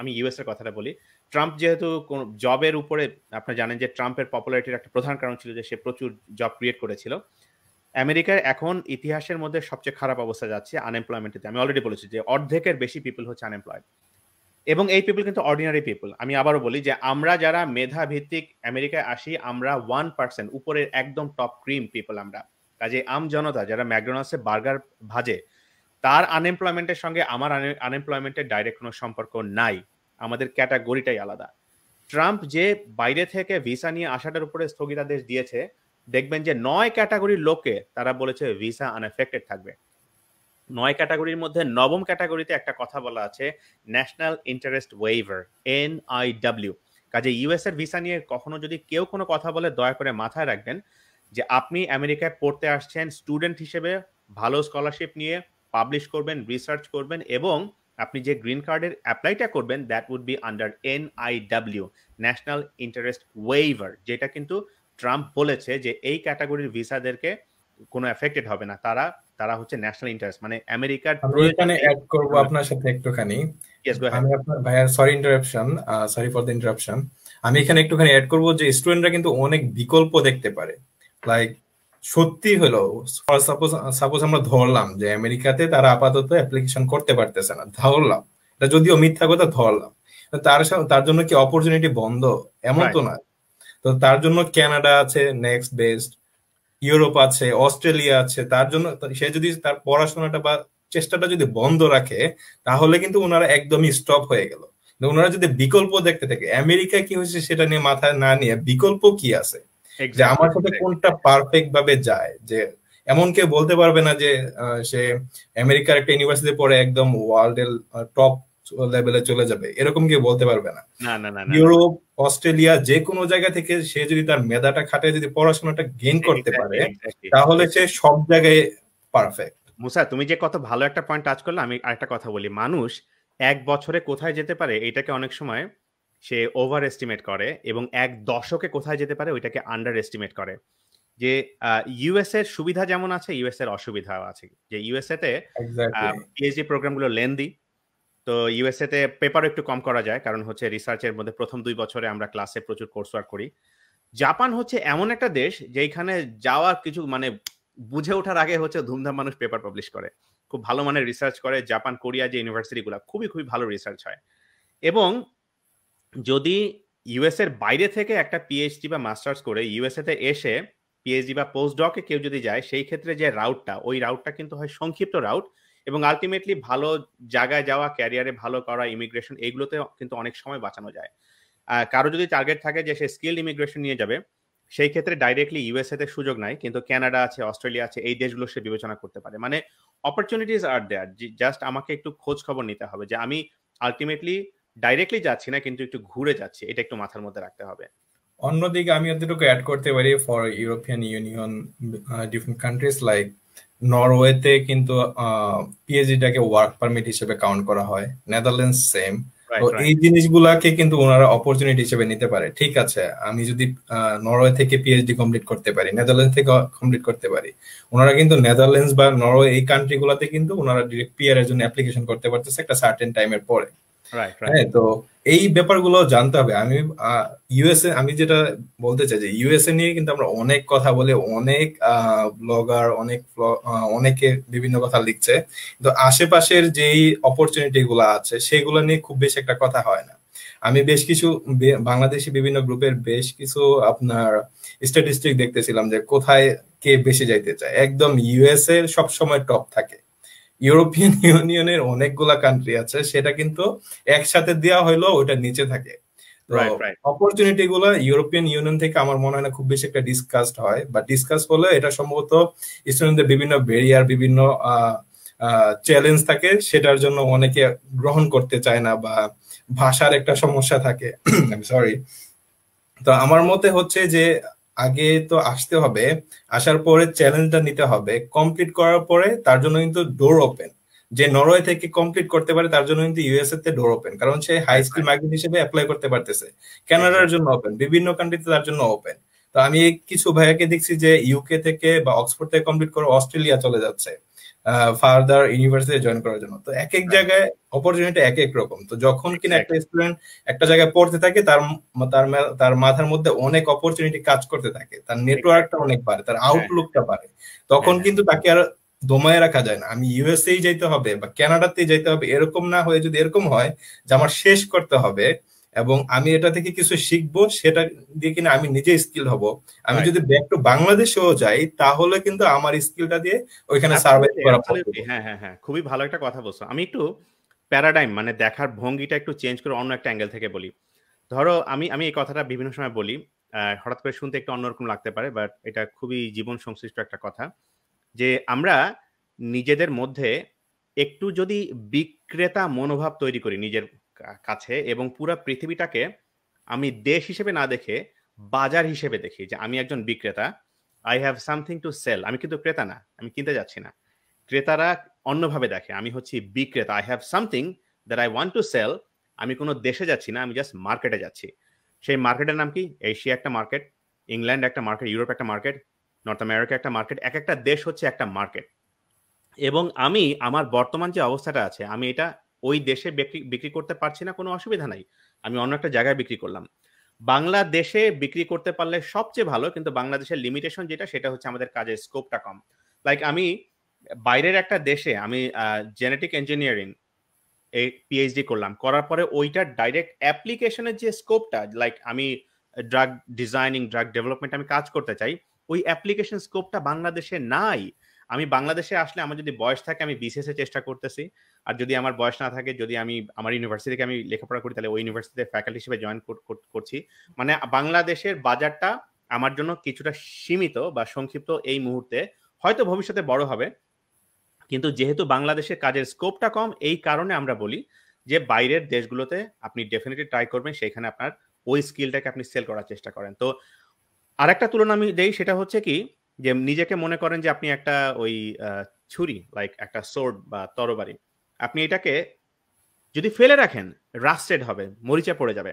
আমি ইউএস এর কথাটা বলি ট্রাম্প যেহেতু কোন জবের উপরে আপনারা জানেন যে ট্রাম্পের পপুলারিটির একটা প্রধান কারণ ছিল যে সে প্রচুর জব ক্রিয়েট করেছিল আমেরিকার এখন ইতিহাসের মধ্যে সবচেয়ে খারাপ অবস্থা যাচ্ছে আনএমপ্লয়মেন্টে আমি অলরেডি বলেছি যে অর্ধেকের বেশি পিপল হচ্ছে আনএমপ্লয়েড এবং এই পিপল কিন্তু অর্ডিনারি পিপল আমি আবারও বলি যে আমরা যারা মেধা ভিত্তিক আমেরিকায় আসি আমরা ওয়ান পার্সেন্ট উপরের একদম টপ ক্রিম পিপল আমরা কাজে আম জনতা যারা ম্যাকডোনাল্ডসে বার্গার ভাজে তার আনএমপ্লয়মেন্টের সঙ্গে আমার আনএমপ্লয়মেন্টের ডাইরেক্ট কোনো সম্পর্ক নাই আমাদের ক্যাটাগরিটাই আলাদা ট্রাম্প যে বাইরে থেকে ভিসা নিয়ে আসাটার উপরে স্থগিতাদেশ দিয়েছে দেখবেন যে নয় ক্যাটাগরির লোকে তারা বলেছে ভিসা আনএফেক্টেড থাকবে নয় ক্যাটাগরির মধ্যে নবম ক্যাটাগরিতে একটা কথা বলা আছে national interest waiver N I W কাজে ইউএস এর ভিসা নিয়ে কখনো যদি কেউ কোনো কথা বলে দয়া করে মাথায় রাখবেন যে আপনি আমেরিকায় পড়তে আসছেন স্টুডেন্ট হিসেবে ভালো স্কলারশিপ নিয়ে পাবলিশ করবেন রিসার্চ করবেন এবং আপনি যে গ্রিন কার্ডের অ্যাপ্লাইটা করবেন that would be under N I W national interest waiver যেটা কিন্তু ট্রাম্প বলেছে যে এই ক্যাটাগরির ভিসাদেরকে কোনো এফেক্টেড হবে না তারা তারা হচ্ছে ন্যাশনাল ইন্টারেস্ট মানে আমেরিকার এখানে অ্যাড করব হ্যাঁ। আপনার সাথে একটুখানি গো আমি আপনার ভাইয়া sorry interruption sorry for the interruption আমি এখানে একটুখানি অ্যাড করব যে স্টুডেন্টরা কিন্তু অনেক বিকল্প দেখতে পারে লাইক সত্যি হলো সাপোজ সাপোজ আমরা ধরলাম যে আমেরিকাতে তারা আপাতত অ্যাপ্লিকেশন করতে পারতেছে না ধরলাম এটা যদিও মিথ্যা কথা ধরলাম তার তার জন্য কি অপরচুনিটি বন্ধ এমন তো না তো তার জন্য কানাডা আছে নেক্সট বেস্ট ইউরোপ আছে অস্ট্রেলিয়া আছে তার জন্য সে যদি তার পড়াশোনাটা বা চেষ্টাটা যদি বন্ধ রাখে তাহলে কিন্তু ওনারা একদমই স্টপ হয়ে গেল ওনারা যদি বিকল্প দেখতে থাকে আমেরিকা কি হয়েছে সেটা নিয়ে মাথায় না নিয়ে বিকল্প কি আছে যে আমার সাথে কোনটা পারফেক্ট ভাবে যায় যে এমন কেউ বলতে পারবে না যে সে আমেরিকার একটা ইউনিভার্সিটি পড়ে একদম ওয়ার্ল্ড এর টপ লেভেলে চলে যাবে এরকম কেউ বলতে পারবে না ইউরোপ অস্ট্রেলিয়া যে কোনো জায়গা থেকে সে যদি তার মেধাটা খাটে যদি পড়াশোনাটা গেইন করতে পারে তাহলে সে সব জায়গায় পারফেক্ট মুসা তুমি যে কত ভালো একটা পয়েন্ট টাচ করলে আমি আরেকটা কথা বলি মানুষ এক বছরে কোথায় যেতে পারে এটাকে অনেক সময় সে ওভার এস্টিমেট করে এবং এক দশকে কোথায় যেতে পারে ওইটাকে আন্ডার এস্টিমেট করে যে ইউএস এর সুবিধা যেমন আছে ইউএস এর অসুবিধাও আছে যে ইউএসএ তে পিএইচডি গুলো লেন্দি তো ইউএসএ তে পেপার একটু কম করা যায় কারণ হচ্ছে রিসার্চের মধ্যে প্রথম দুই বছরে আমরা ক্লাসে প্রচুর কোর্স ওয়ার্ক করি জাপান হচ্ছে এমন একটা দেশ যেখানে যাওয়ার কিছু মানে বুঝে ওঠার আগে হচ্ছে ধুমধাম মানুষ পেপার পাবলিশ করে খুব ভালো মানের রিসার্চ করে জাপান কোরিয়া যে ইউনিভার্সিটি গুলা খুবই খুবই ভালো রিসার্চ হয় এবং যদি ইউএস এর বাইরে থেকে একটা পিএইচডি বা মাস্টার্স করে ইউএসএ তে এসে পিএইচডি বা পোস্ট ডকে কেউ যদি যায় সেই ক্ষেত্রে যে রাউটটা ওই রাউটটা কিন্তু হয় সংক্ষিপ্ত রাউট এবং আলটিমেটলি ভালো জায়গায় যাওয়া ক্যারিয়ারে ভালো করা ইমিগ্রেশন এইগুলোতে কিন্তু অনেক সময় বাঁচানো যায় কারো যদি টার্গেট থাকে যে সে স্কিল ইমিগ্রেশন নিয়ে যাবে সেই ক্ষেত্রে ডাইরেক্টলি ইউএসএ তে সুযোগ নাই কিন্তু কানাডা আছে অস্ট্রেলিয়া আছে এই দেশগুলো সে বিবেচনা করতে পারে মানে অপরচুনিটিস আর দেয়ার জাস্ট আমাকে একটু খোঁজ খবর নিতে হবে যে আমি আলটিমেটলি ডাইরেক্টলি যাচ্ছি না কিন্তু একটু ঘুরে যাচ্ছি এটা একটু মাথার মধ্যে রাখতে হবে অন্যদিকে আমি এতটুকু অ্যাড করতে পারি for European union different countries like নরওয়েতে কিন্তু পিএইচডিটাকে ওয়ার্ক পারমিট হিসেবে কাউন্ট করা হয় নেদারল্যান্ডস সেম তো এই জিনিসগুলাকে কিন্তু ওনারা অপরচুনিটি হিসেবে নিতে পারে ঠিক আছে আমি যদি নরওয়ে থেকে পিএইচডি কমপ্লিট করতে পারি নেদারল্যান্ড থেকে কমপ্লিট করতে পারি ওনারা কিন্তু নেদারল্যান্ডস বা নরওয়ে এই কান্ট্রিগুলোতে কিন্তু ওনারা ডিরেক্ট পিআর এর জন্য অ্যাপ্লিকেশন করতে পারতেছে একটা সার্টেন টাইমের পরে হ্যাঁ তো এই ব্যাপারগুলো জানতে হবে আমি ইউএসএ আমি যেটা বলতে চাই যে ইউএসএ নিয়ে কিন্তু আমরা অনেক কথা বলে অনেক ব্লগার অনেক অনেকে বিভিন্ন কথা লিখছে কিন্তু আশেপাশের যেই অপরচুনিটি গুলো আছে সেগুলো নিয়ে খুব বেশি একটা কথা হয় না আমি বেশ কিছু বাংলাদেশি বিভিন্ন গ্রুপের বেশ কিছু আপনার স্ট্যাটিস্টিক দেখতেছিলাম যে কোথায় কে বেশি যাইতে চায় একদম ইউএসএ সবসময় টপ থাকে ইউরোপিয়ান ইউনিয়নের অনেকগুলা কান্ট্রি আছে সেটা কিন্তু একসাথে দেওয়া হইলো ওইটা নিচে থাকে অপরচুনিটি গুলো ইউরোপিয়ান ইউনিয়ন থেকে আমার মনে হয় না খুব বেশি একটা ডিসকাসড হয় বা ডিসকাস হলে এটা সম্ভবত স্টুডেন্টদের বিভিন্ন বেরিয়ার বিভিন্ন চ্যালেঞ্জ থাকে সেটার জন্য অনেকে গ্রহণ করতে চায় না বা ভাষার একটা সমস্যা থাকে সরি তো আমার মতে হচ্ছে যে আগে তো আসতে হবে আসার পরে চ্যালেঞ্জটা নিতে হবে কমপ্লিট করার পরে তার জন্য কিন্তু ডোর ওপেন যে নরওয়ে থেকে কমপ্লিট করতে পারে তার জন্য কিন্তু ইউএসএ তে ডোর ওপেন কারণ সে হাই স্কুল মার্কেট হিসেবে অ্যাপ্লাই করতে পারতেছে ক্যানাডার জন্য ওপেন বিভিন্ন কান্ট্রিতে তার জন্য ওপেন তো আমি কিছু ভাইয়াকে দেখছি যে ইউকে থেকে বা অক্সফোর্ড থেকে কমপ্লিট করে অস্ট্রেলিয়া চলে যাচ্ছে ফার্দার ইউনিভার্সিটি জয়েন করার জন্য তো এক এক জায়গায় অপরচুনিটি এক এক রকম তো যখন কিনা একটা স্টুডেন্ট একটা জায়গায় পড়তে থাকে তার তার তার মাথার মধ্যে অনেক অপরচুনিটি কাজ করতে থাকে তার নেটওয়ার্কটা অনেক বাড়ে তার আউটলুকটা বাড়ে তখন কিন্তু তাকে আর দমায় রাখা যায় না আমি ইউএসএ যাইতে হবে বা কানাডাতে যাইতে হবে এরকম না হয়ে যদি এরকম হয় যে আমার শেষ করতে হবে এবং আমি এটা থেকে কিছু শিখবো সেটা দিয়ে কিনা আমি নিজে স্কিল হব আমি যদি ব্যাক টু বাংলাদেশেও যাই তাহলে কিন্তু আমার স্কিলটা দিয়ে ওইখানে সার্ভাইভ করা হ্যাঁ হ্যাঁ হ্যাঁ খুবই ভালো একটা কথা বলছো আমি একটু প্যারাডাইম মানে দেখার ভঙ্গিটা একটু চেঞ্জ করে অন্য একটা অ্যাঙ্গেল থেকে বলি ধরো আমি আমি এই কথাটা বিভিন্ন সময় বলি হঠাৎ করে শুনতে একটু অন্যরকম লাগতে পারে বাট এটা খুবই জীবন সংশ্লিষ্ট একটা কথা যে আমরা নিজেদের মধ্যে একটু যদি বিক্রেতা মনোভাব তৈরি করি নিজের কাছে এবং পুরা পৃথিবীটাকে আমি দেশ হিসেবে না দেখে বাজার হিসেবে দেখি যে আমি একজন বিক্রেতা I have something to sell আমি কিন্তু ক্রেতা না আমি কিনতে যাচ্ছি না ক্রেতারা অন্যভাবে দেখে আমি হচ্ছি বিক্রেতা I have something that I want to sell আমি কোনো দেশে যাচ্ছি না আমি জাস্ট মার্কেটে যাচ্ছি সেই মার্কেটের নাম কি এশিয়া একটা মার্কেট ইংল্যান্ড একটা মার্কেট ইউরোপ একটা মার্কেট নর্থ আমেরিকা একটা মার্কেট এক একটা দেশ হচ্ছে একটা মার্কেট এবং আমি আমার বর্তমান যে অবস্থাটা আছে আমি এটা ওই দেশে বিক্রি বিক্রি করতে পারছি না কোনো অসুবিধা নাই আমি অন্য একটা জায়গায় বিক্রি করলাম বাংলাদেশে বিক্রি করতে পারলে সবচেয়ে ভালো কিন্তু বাংলাদেশের লিমিটেশন যেটা সেটা হচ্ছে আমাদের কাজের স্কোপটা কম লাইক আমি বাইরের একটা দেশে আমি জেনেটিক ইঞ্জিনিয়ারিং এই পিএইচডি করলাম করার পরে ওইটার ডাইরেক্ট অ্যাপ্লিকেশনের যে স্কোপটা লাইক আমি ড্রাগ ডিজাইনিং ড্রাগ ডেভেলপমেন্ট আমি কাজ করতে চাই ওই অ্যাপ্লিকেশন স্কোপটা বাংলাদেশে নাই আমি বাংলাদেশে আসলে আমার যদি বয়স থাকে আমি বিসিএস এর চেষ্টা করতেছি আর যদি আমার বয়স না থাকে যদি আমি আমার ইউনিভার্সিটি থেকে আমি লেখাপড়া করি তাহলে ওই ইউনিভার্সিটিতে ফ্যাকাল্টি হিসেবে জয়েন করছি মানে বাংলাদেশের বাজারটা আমার জন্য কিছুটা সীমিত বা সংক্ষিপ্ত এই মুহূর্তে হয়তো ভবিষ্যতে বড় হবে কিন্তু যেহেতু বাংলাদেশের কাজের স্কোপটা কম এই কারণে আমরা বলি যে বাইরের দেশগুলোতে আপনি ডেফিনেটলি ট্রাই করবেন সেখানে আপনার ওই স্কিলটাকে আপনি সেল করার চেষ্টা করেন তো আরেকটা তুলনা আমি দেই সেটা হচ্ছে কি যে নিজেকে মনে করেন যে আপনি একটা ওই ছুরি লাইক একটা সোর্ড বা তরবারি আপনি এটাকে যদি ফেলে রাখেন রাস্টেড হবে মরিচা পড়ে যাবে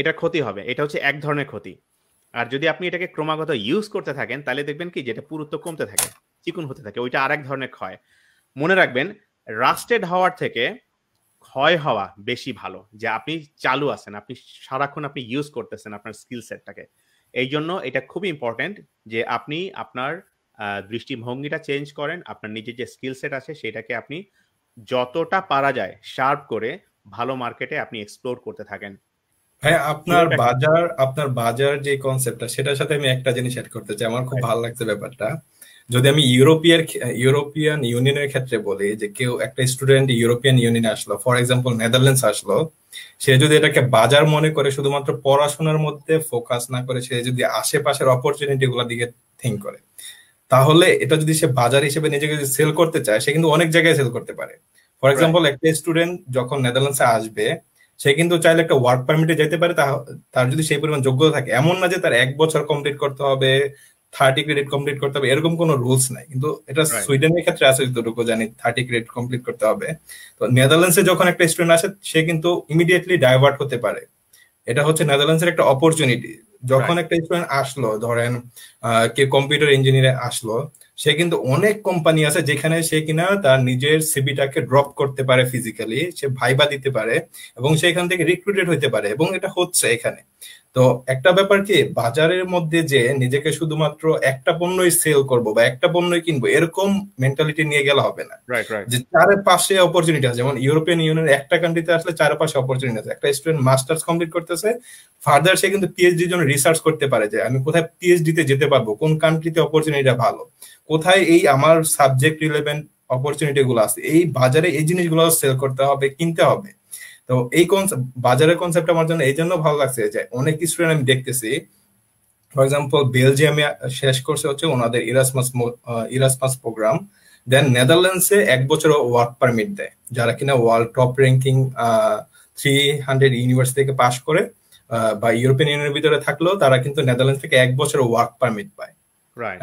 এটা ক্ষতি হবে এটা হচ্ছে এক ধরনের ক্ষতি আর যদি আপনি এটাকে ক্রমাগত ইউজ করতে থাকেন তাহলে দেখবেন কি যেটা পুরুত্ব কমতে থাকে চিকুন হতে থাকে ওইটা আরেক ধরনের ক্ষয় মনে রাখবেন রাস্টেড হওয়ার থেকে ক্ষয় হওয়া বেশি ভালো যে আপনি চালু আছেন আপনি সারাক্ষণ আপনি ইউজ করতেছেন আপনার স্কিল সেটটাকে এই জন্য এটা খুবই ইম্পর্টেন্ট যে আপনি আপনার দৃষ্টিভঙ্গিটা চেঞ্জ করেন আপনার নিজের যে স্কিল সেট আছে সেটাকে আপনি যতটা পারা যায় শার্প করে ভালো মার্কেটে আপনি এক্সপ্লোর করতে থাকেন হ্যাঁ আপনার বাজার আপনার বাজার যে কনসেপ্টটা সেটার সাথে আমি একটা জিনিস অ্যাড করতে চাই আমার খুব ভালো লাগছে ব্যাপারটা যদি আমি ইউরোপিয়ার ইউরোপিয়ান ইউনিয়নের ক্ষেত্রে বলি যে কেউ একটা স্টুডেন্ট ইউরোপিয়ান ইউনিয়নে আসলো ফর এক্সাম্পল নেদারল্যান্ডস আসলো সে যদি এটাকে বাজার মনে করে শুধুমাত্র পড়াশোনার মধ্যে ফোকাস না করে সে যদি আশেপাশের অপরচুনিটি গুলোর দিকে থিঙ্ক করে তাহলে এটা যদি সে বাজার হিসেবে নিজেকে সেল করতে চায় সে কিন্তু অনেক জায়গায় সেল করতে পারে ফর এক্সাম্পল একটা স্টুডেন্ট যখন নেদারল্যান্ডসে আসবে সে কিন্তু চাইলে একটা ওয়ার্ক পারমিটে যেতে পারে তার যদি সেই পরিমাণ যোগ্যতা থাকে এমন না যে তার এক বছর কমপ্লিট করতে হবে থার্টি ক্রেডিট কমপ্লিট করতে হবে এরকম কোনো রুলস নাই কিন্তু এটা সুইডেনের ক্ষেত্রে আছে যতটুকু জানি থার্টি ক্রেডিট কমপ্লিট করতে হবে তো নেদারল্যান্ডসে যখন একটা স্টুডেন্ট আসে সে কিন্তু ইমিডিয়েটলি ডাইভার্ট হতে পারে এটা হচ্ছে নেদারল্যান্ডসের একটা অপরচুনিটি যখন একটা স্টুডেন্ট আসলো ধরেন কে কম্পিউটার ইঞ্জিনিয়ার আসলো সে কিন্তু অনেক কোম্পানি আছে যেখানে সে কিনা তার নিজের সিবিটাকে ড্রপ করতে পারে ফিজিক্যালি সে ভাইবা দিতে পারে এবং সেখান থেকে রিক্রুটেড হইতে পারে এবং এটা হচ্ছে এখানে তো একটা ব্যাপার কি বাজারের মধ্যে যে নিজেকে শুধুমাত্র একটা পণ্যই সেল করব বা একটা পণ্যই কিনবো এরকম মেন্টালিটি নিয়ে গেলে হবে না যে চারপাশে অপরচুনিটি আছে যেমন ইউরোপিয়ান ইউনিয়নের একটা কান্ট্রিতে আসলে চারপাশে অপরচুনিটি আছে একটা স্টুডেন্ট মাস্টার্স কমপ্লিট করতেছে ফার্দার সে কিন্তু পিএইচডির জন্য রিসার্চ করতে পারে যে আমি কোথায় পিএইচডিতে যেতে পারবো কোন কান্ট্রিতে অপরচুনিটিটা ভালো কোথায় এই আমার সাবজেক্ট রিলেভেন্ট অপরচুনিটি গুলো আছে এই বাজারে এই জিনিসগুলো সেল করতে হবে কিনতে হবে তো এই কনসেপ্ট বাজারের কনসেপ্ট আমার জন্য এই জন্য ভালো লাগছে যে অনেক স্টুডেন্ট আমি দেখতেছি ফর এক্সাম্পল বেলজিয়ামে শেষ করছে হচ্ছে ওনাদের ইরাসমাস ইরাসমাস প্রোগ্রাম দেন নেদারল্যান্ডসে এক বছর ওয়ার্ক পারমিট দেয় যারা কিনা world top ranking three hundred university থেকে পাশ করে বা ইউরোপিয়ান ইউনিয়নের ভিতরে থাকলেও তারা কিন্তু নেদারল্যান্ডস থেকে এক বছর ওয়ার্ক পারমিট পায়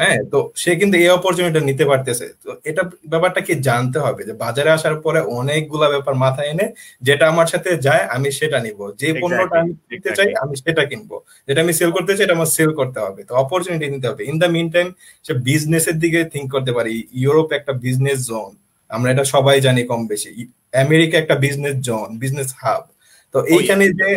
হ্যাঁ তো সে কিন্তু এই অপরচুনিটি নিতে পারতেছে তো এটা ব্যাপারটা কি জানতে হবে যে বাজারে আসার পরে অনেকগুলা ব্যাপার মাথায় এনে যেটা আমার সাথে যায় আমি সেটা নিব যে পণ্যটা আমি কিনতে চাই আমি সেটা কিনবো যেটা আমি সেল করতে চাই এটা আমার সেল করতে হবে তো অপরচুনিটি নিতে হবে ইন দ্য মিন টাইম সে বিজনেসের দিকে থিঙ্ক করতে পারি ইউরোপ একটা বিজনেস জোন আমরা এটা সবাই জানি কম বেশি আমেরিকা একটা বিজনেস জোন বিজনেস হাব তো এইখানে যে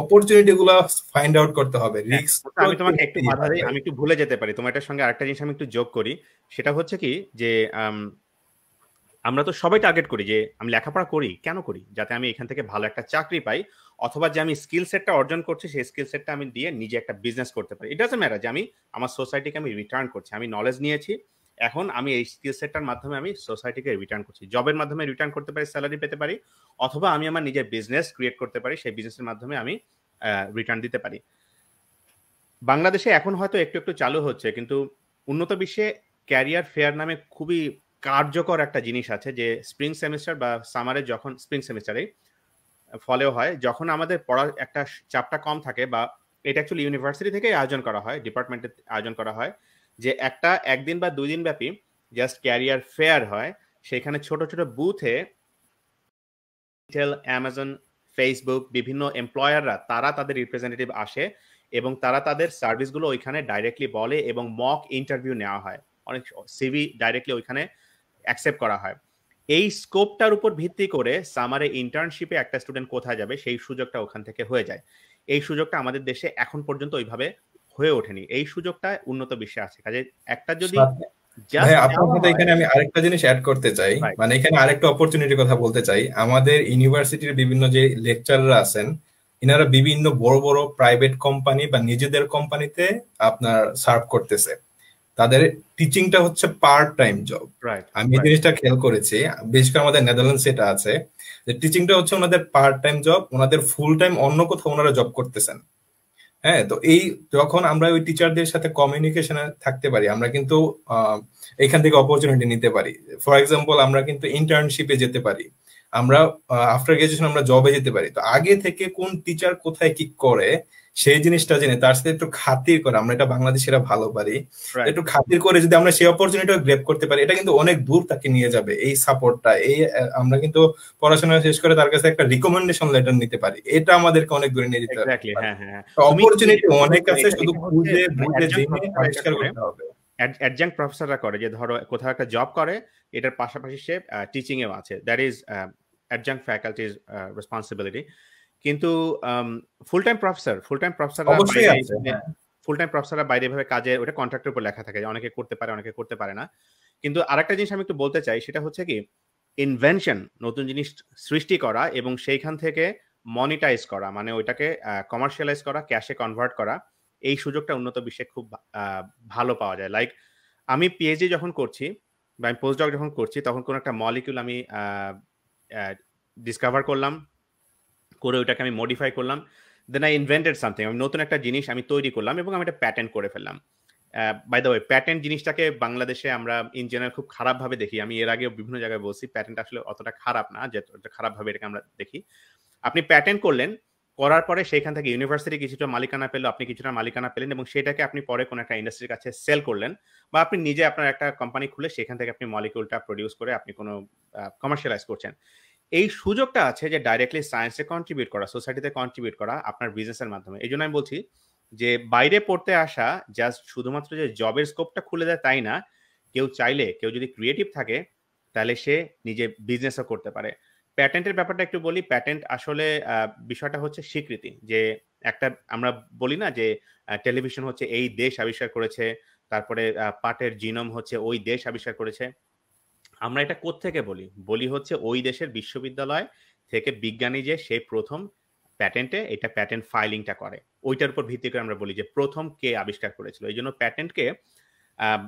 অপরচুনিটি গুলো ফাইন্ড আউট করতে হবে হ্যাঁ, আমি তোমাকে একটু বাধা আমি একটু ভুলে যেতে পারি তোমার এটার সঙ্গে আরেকটা জিনিস আমি একটু যোগ করি সেটা হচ্ছে কি যে আমরা তো সবাই টার্গেট করি যে আমি লেখাপড়া করি কেন করি যাতে আমি এখান থেকে ভালো একটা চাকরি পাই অথবা যে আমি স্কিল সেটটা অর্জন করছি সেই স্কিল সেটটা আমি দিয়ে নিজে একটা বিজনেস করতে পারি ইট ডাজন্ট ম্যাটার যে আমি আমার সোসাইটিকে আমি রিটার্ন করছি আমি নলেজ নিয়েছি এখন আমি এই স্কিল সেটটার মাধ্যমে আমি সোসাইটিকে রিটার্ন করছি জবের মাধ্যমে রিটার্ন করতে পারি স্যালারি পেতে পারি অথবা আমি আমার নিজের বিজনেস ক্রিয়েট করতে পারি সেই বিজনেসের মাধ্যমে আমি রিটার্ন দিতে পারি বাংলাদেশে এখন হয়তো একটু একটু চালু হচ্ছে কিন্তু উন্নত বিশ্বে ক্যারিয়ার ফেয়ার নামে খুবই কার্যকর একটা জিনিস আছে যে স্প্রিং সেমিস্টার বা সামারে যখন স্প্রিং সেমিস্টারে ফলেও হয় যখন আমাদের পড়ার একটা চাপটা কম থাকে বা এটা অ্যাকচুয়ালি ইউনিভার্সিটি থেকে আয়োজন করা হয় ডিপার্টমেন্টে আয়োজন করা হয় যে একটা একদিন বা দুই দিন ব্যাপী জাস্ট ক্যারিয়ার ফেয়ার হয় সেখানে ছোট ছোট বুথে অ্যামাজন ফেসবুক বিভিন্ন এমপ্লয়াররা তারা তাদের রিপ্রেজেন্টেটিভ আসে এবং তারা তাদের সার্ভিসগুলো ওইখানে ডাইরেক্টলি বলে এবং মক ইন্টারভিউ নেওয়া হয় অনেক সিভি ডাইরেক্টলি ওইখানে অ্যাকসেপ্ট করা হয় এই স্কোপটার উপর ভিত্তি করে সামারে ইন্টার্নশিপে একটা স্টুডেন্ট কোথায় যাবে সেই সুযোগটা ওখান থেকে হয়ে যায় এই সুযোগটা আমাদের দেশে এখন পর্যন্ত ওইভাবে হয়ে ওঠেনি এই সুযোগটা উন্নত বিশ্বে আছে কাজে একটা যদি এখানে আমি আরেকটা জিনিস অ্যাড করতে চাই মানে এখানে আরেকটা অপরচুনিটির কথা বলতে চাই আমাদের ইউনিভার্সিটির বিভিন্ন যে লেকচাররা আছেন এনারা বিভিন্ন বড় বড় প্রাইভেট কোম্পানি বা নিজেদের কোম্পানিতে আপনার সার্ভ করতেছে তাদের টিচিংটা হচ্ছে পার্ট টাইম জব আমি এই জিনিসটা খেয়াল করেছি বিশেষ করে আমাদের নেদারল্যান্ডস এটা আছে যে টিচিংটা হচ্ছে ওনাদের পার্ট টাইম জব ওনাদের ফুল টাইম অন্য কোথাও ওনারা জব করতেছেন হ্যাঁ তো এই যখন আমরা ওই টিচারদের সাথে কমিউনিকেশনে থাকতে পারি আমরা কিন্তু এখান থেকে অপরচুনিটি নিতে পারি ফর এক্সাম্পল আমরা কিন্তু ইন্টার্নশিপে যেতে পারি আমরা আফটার গ্রাজুয়েশন আমরা জবে যেতে পারি তো আগে থেকে কোন টিচার কোথায় কি করে সেই জিনিসটা জেনে তার সাথে একটু খাতির করে আমরা এটা বাংলাদেশিরা ভালো পারি একটু খাতির করে যদি আমরা সেই অপরচুনিটি গ্রেপ করতে পারি এটা কিন্তু অনেক দূর তাকে নিয়ে যাবে এই সাপোর্টটা এই আমরা কিন্তু পড়াশোনা শেষ করে তার কাছে একটা রিকমেন্ডেশন লেটার নিতে পারি এটা আমাদেরকে অনেক দূরে নিয়ে যেতে হবে অপরচুনিটি হ্যাঁ, হ্যাঁ, হ্যাঁ। অনেক আছে শুধু বুঝে মানে বুঝে জেনে আবিষ্কার করতে হবে অ্যাডজাঙ্ক প্রফেসররা করে যে ধরো কোথাও একটা জব করে এটার পাশাপাশি সে টিচিং আছে that is adjunct faculties responsibility কিন্তু full time professor full time professor full time প্রফেসররা বাইরে ভাবে কাজে ওটা কন্ট্রাক্টের উপর লেখা থাকে অনেকে করতে পারে অনেকে করতে পারে না কিন্তু আরেকটা জিনিস আমি একটু বলতে চাই সেটা হচ্ছে কি ইনভেনশন নতুন জিনিস সৃষ্টি করা এবং সেইখান থেকে মনিটাইজ করা মানে ওইটাকে কমার্শিয়ালাইজ করা ক্যাশে কনভার্ট করা এই সুযোগটা উন্নত বিশ্বে খুব ভালো পাওয়া যায় লাইক আমি পিএইচডি যখন করছি বা আমি পোস্ট ডক যখন করছি তখন কোনো একটা মলিকিউল আমি ডিসকভার করলাম করে ওইটাকে আমি মডিফাই করলাম দেন আই ইনভেন্টেড সামথিং আমি নতুন একটা জিনিস আমি তৈরি করলাম এবং আমি একটা প্যাটেন্ট করে ফেললাম বাই দ্য ওয়ে প্যাটেন্ট জিনিসটাকে বাংলাদেশে আমরা ইন জেনারেল খুব খারাপভাবে দেখি আমি এর আগেও বিভিন্ন জায়গায় বলছি প্যাটেন্ট আসলে অতটা খারাপ না যে খারাপভাবে এটাকে আমরা দেখি আপনি প্যাটেন্ট করলেন করার পরে সেইখান থেকে ইউনিভার্সিটি কিছুটা মালিকানা পেলো আপনি কিছুটা মালিকানা পেলেন এবং সেটাকে আপনি পরে কোনো একটা ইন্ডাস্ট্রির কাছে সেল করলেন বা আপনি নিজে আপনার একটা কোম্পানি খুলে সেখান থেকে আপনি মলিকিউলটা প্রডিউস করে আপনি কোনো কমার্শিয়ালাইজ করছেন এই সুযোগটা আছে যে ডাইরেক্টলি সায়েন্সে কন্ট্রিবিউট করা সোসাইটিতে কন্ট্রিবিউট করা আপনার বিজনেসের মাধ্যমে এই জন্য আমি বলছি যে বাইরে পড়তে আসা জাস্ট শুধুমাত্র যে জবের স্কোপটা খুলে দেয় তাই না কেউ চাইলে কেউ যদি ক্রিয়েটিভ থাকে তাহলে সে নিজে বিজনেসও করতে পারে প্যাটেন্টের ব্যাপারটা একটু বলি প্যাটেন্ট আসলে বিষয়টা হচ্ছে স্বীকৃতি যে একটা আমরা বলি না যে টেলিভিশন হচ্ছে এই দেশ আবিষ্কার করেছে তারপরে পাটের জিনম হচ্ছে ওই দেশ আবিষ্কার করেছে আমরা এটা থেকে বলি বলি হচ্ছে ওই দেশের বিশ্ববিদ্যালয় থেকে বিজ্ঞানী যে সে প্রথম প্যাটেন্টে এটা প্যাটেন্ট ফাইলিংটা করে ওইটার উপর ভিত্তি করে আমরা বলি যে প্রথম কে আবিষ্কার করেছিল এই জন্য প্যাটেন্টকে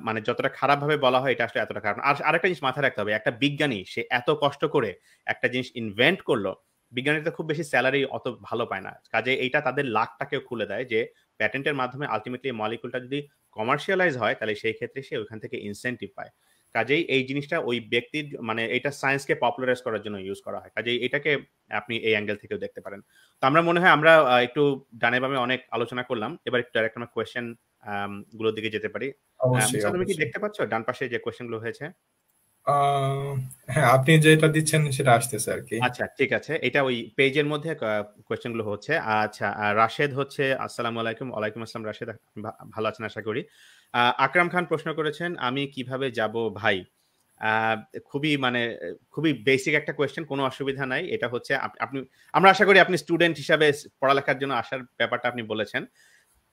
মানে যতটা খারাপভাবে বলা হয় এটা আসলে এতটা খারাপ আর আরেকটা জিনিস মাথায় রাখতে হবে একটা বিজ্ঞানী সে এত কষ্ট করে একটা জিনিস ইনভেন্ট করলো বিজ্ঞানীরা খুব বেশি স্যালারি অত ভালো পায় না কাজে এইটা তাদের লাখটাকেও খুলে দেয় যে প্যাটেন্টের মাধ্যমে আলটিমেটলি মলিকুলটা যদি কমার্শিয়ালাইজ হয় তাহলে সেই ক্ষেত্রে সে ওইখান থেকে ইনসেন্টিভ পায় কাজেই এই জিনিসটা ওই ব্যক্তির মানে এটা সায়েন্সকে পপুলারাইজ করার জন্য ইউজ করা হয় কাজেই এটাকে আপনি এই অ্যাঙ্গেল থেকেও দেখতে পারেন তো আমরা মনে হয় আমরা একটু ডানে বামে অনেক আলোচনা করলাম এবার একটু ডাইরেক্ট আমরা কোয়েশ্চেন গুলোর দিকে যেতে পারি তুমি কি দেখতে পাচ্ছ ডান পাশে যে কোয়েশ্চেন গুলো হয়েছে হ্যাঁ আপনি যেটা দিচ্ছেন সেটা আসতেছে আর কি আচ্ছা ঠিক আছে এটা ওই পেজের মধ্যে কোয়েশ্চেন গুলো হচ্ছে আচ্ছা রাশেদ হচ্ছে আসসালামু আলাইকুম ওয়ালাইকুম আসসালাম রাশেদ ভালো আছেন আশা করি আকরাম খান প্রশ্ন করেছেন আমি কিভাবে যাব ভাই খুবই মানে খুবই বেসিক একটা কোয়েশ্চেন কোনো অসুবিধা নাই এটা হচ্ছে আপনি আমরা আশা করি আপনি স্টুডেন্ট হিসাবে পড়ালেখার জন্য আসার ব্যাপারটা আপনি বলেছেন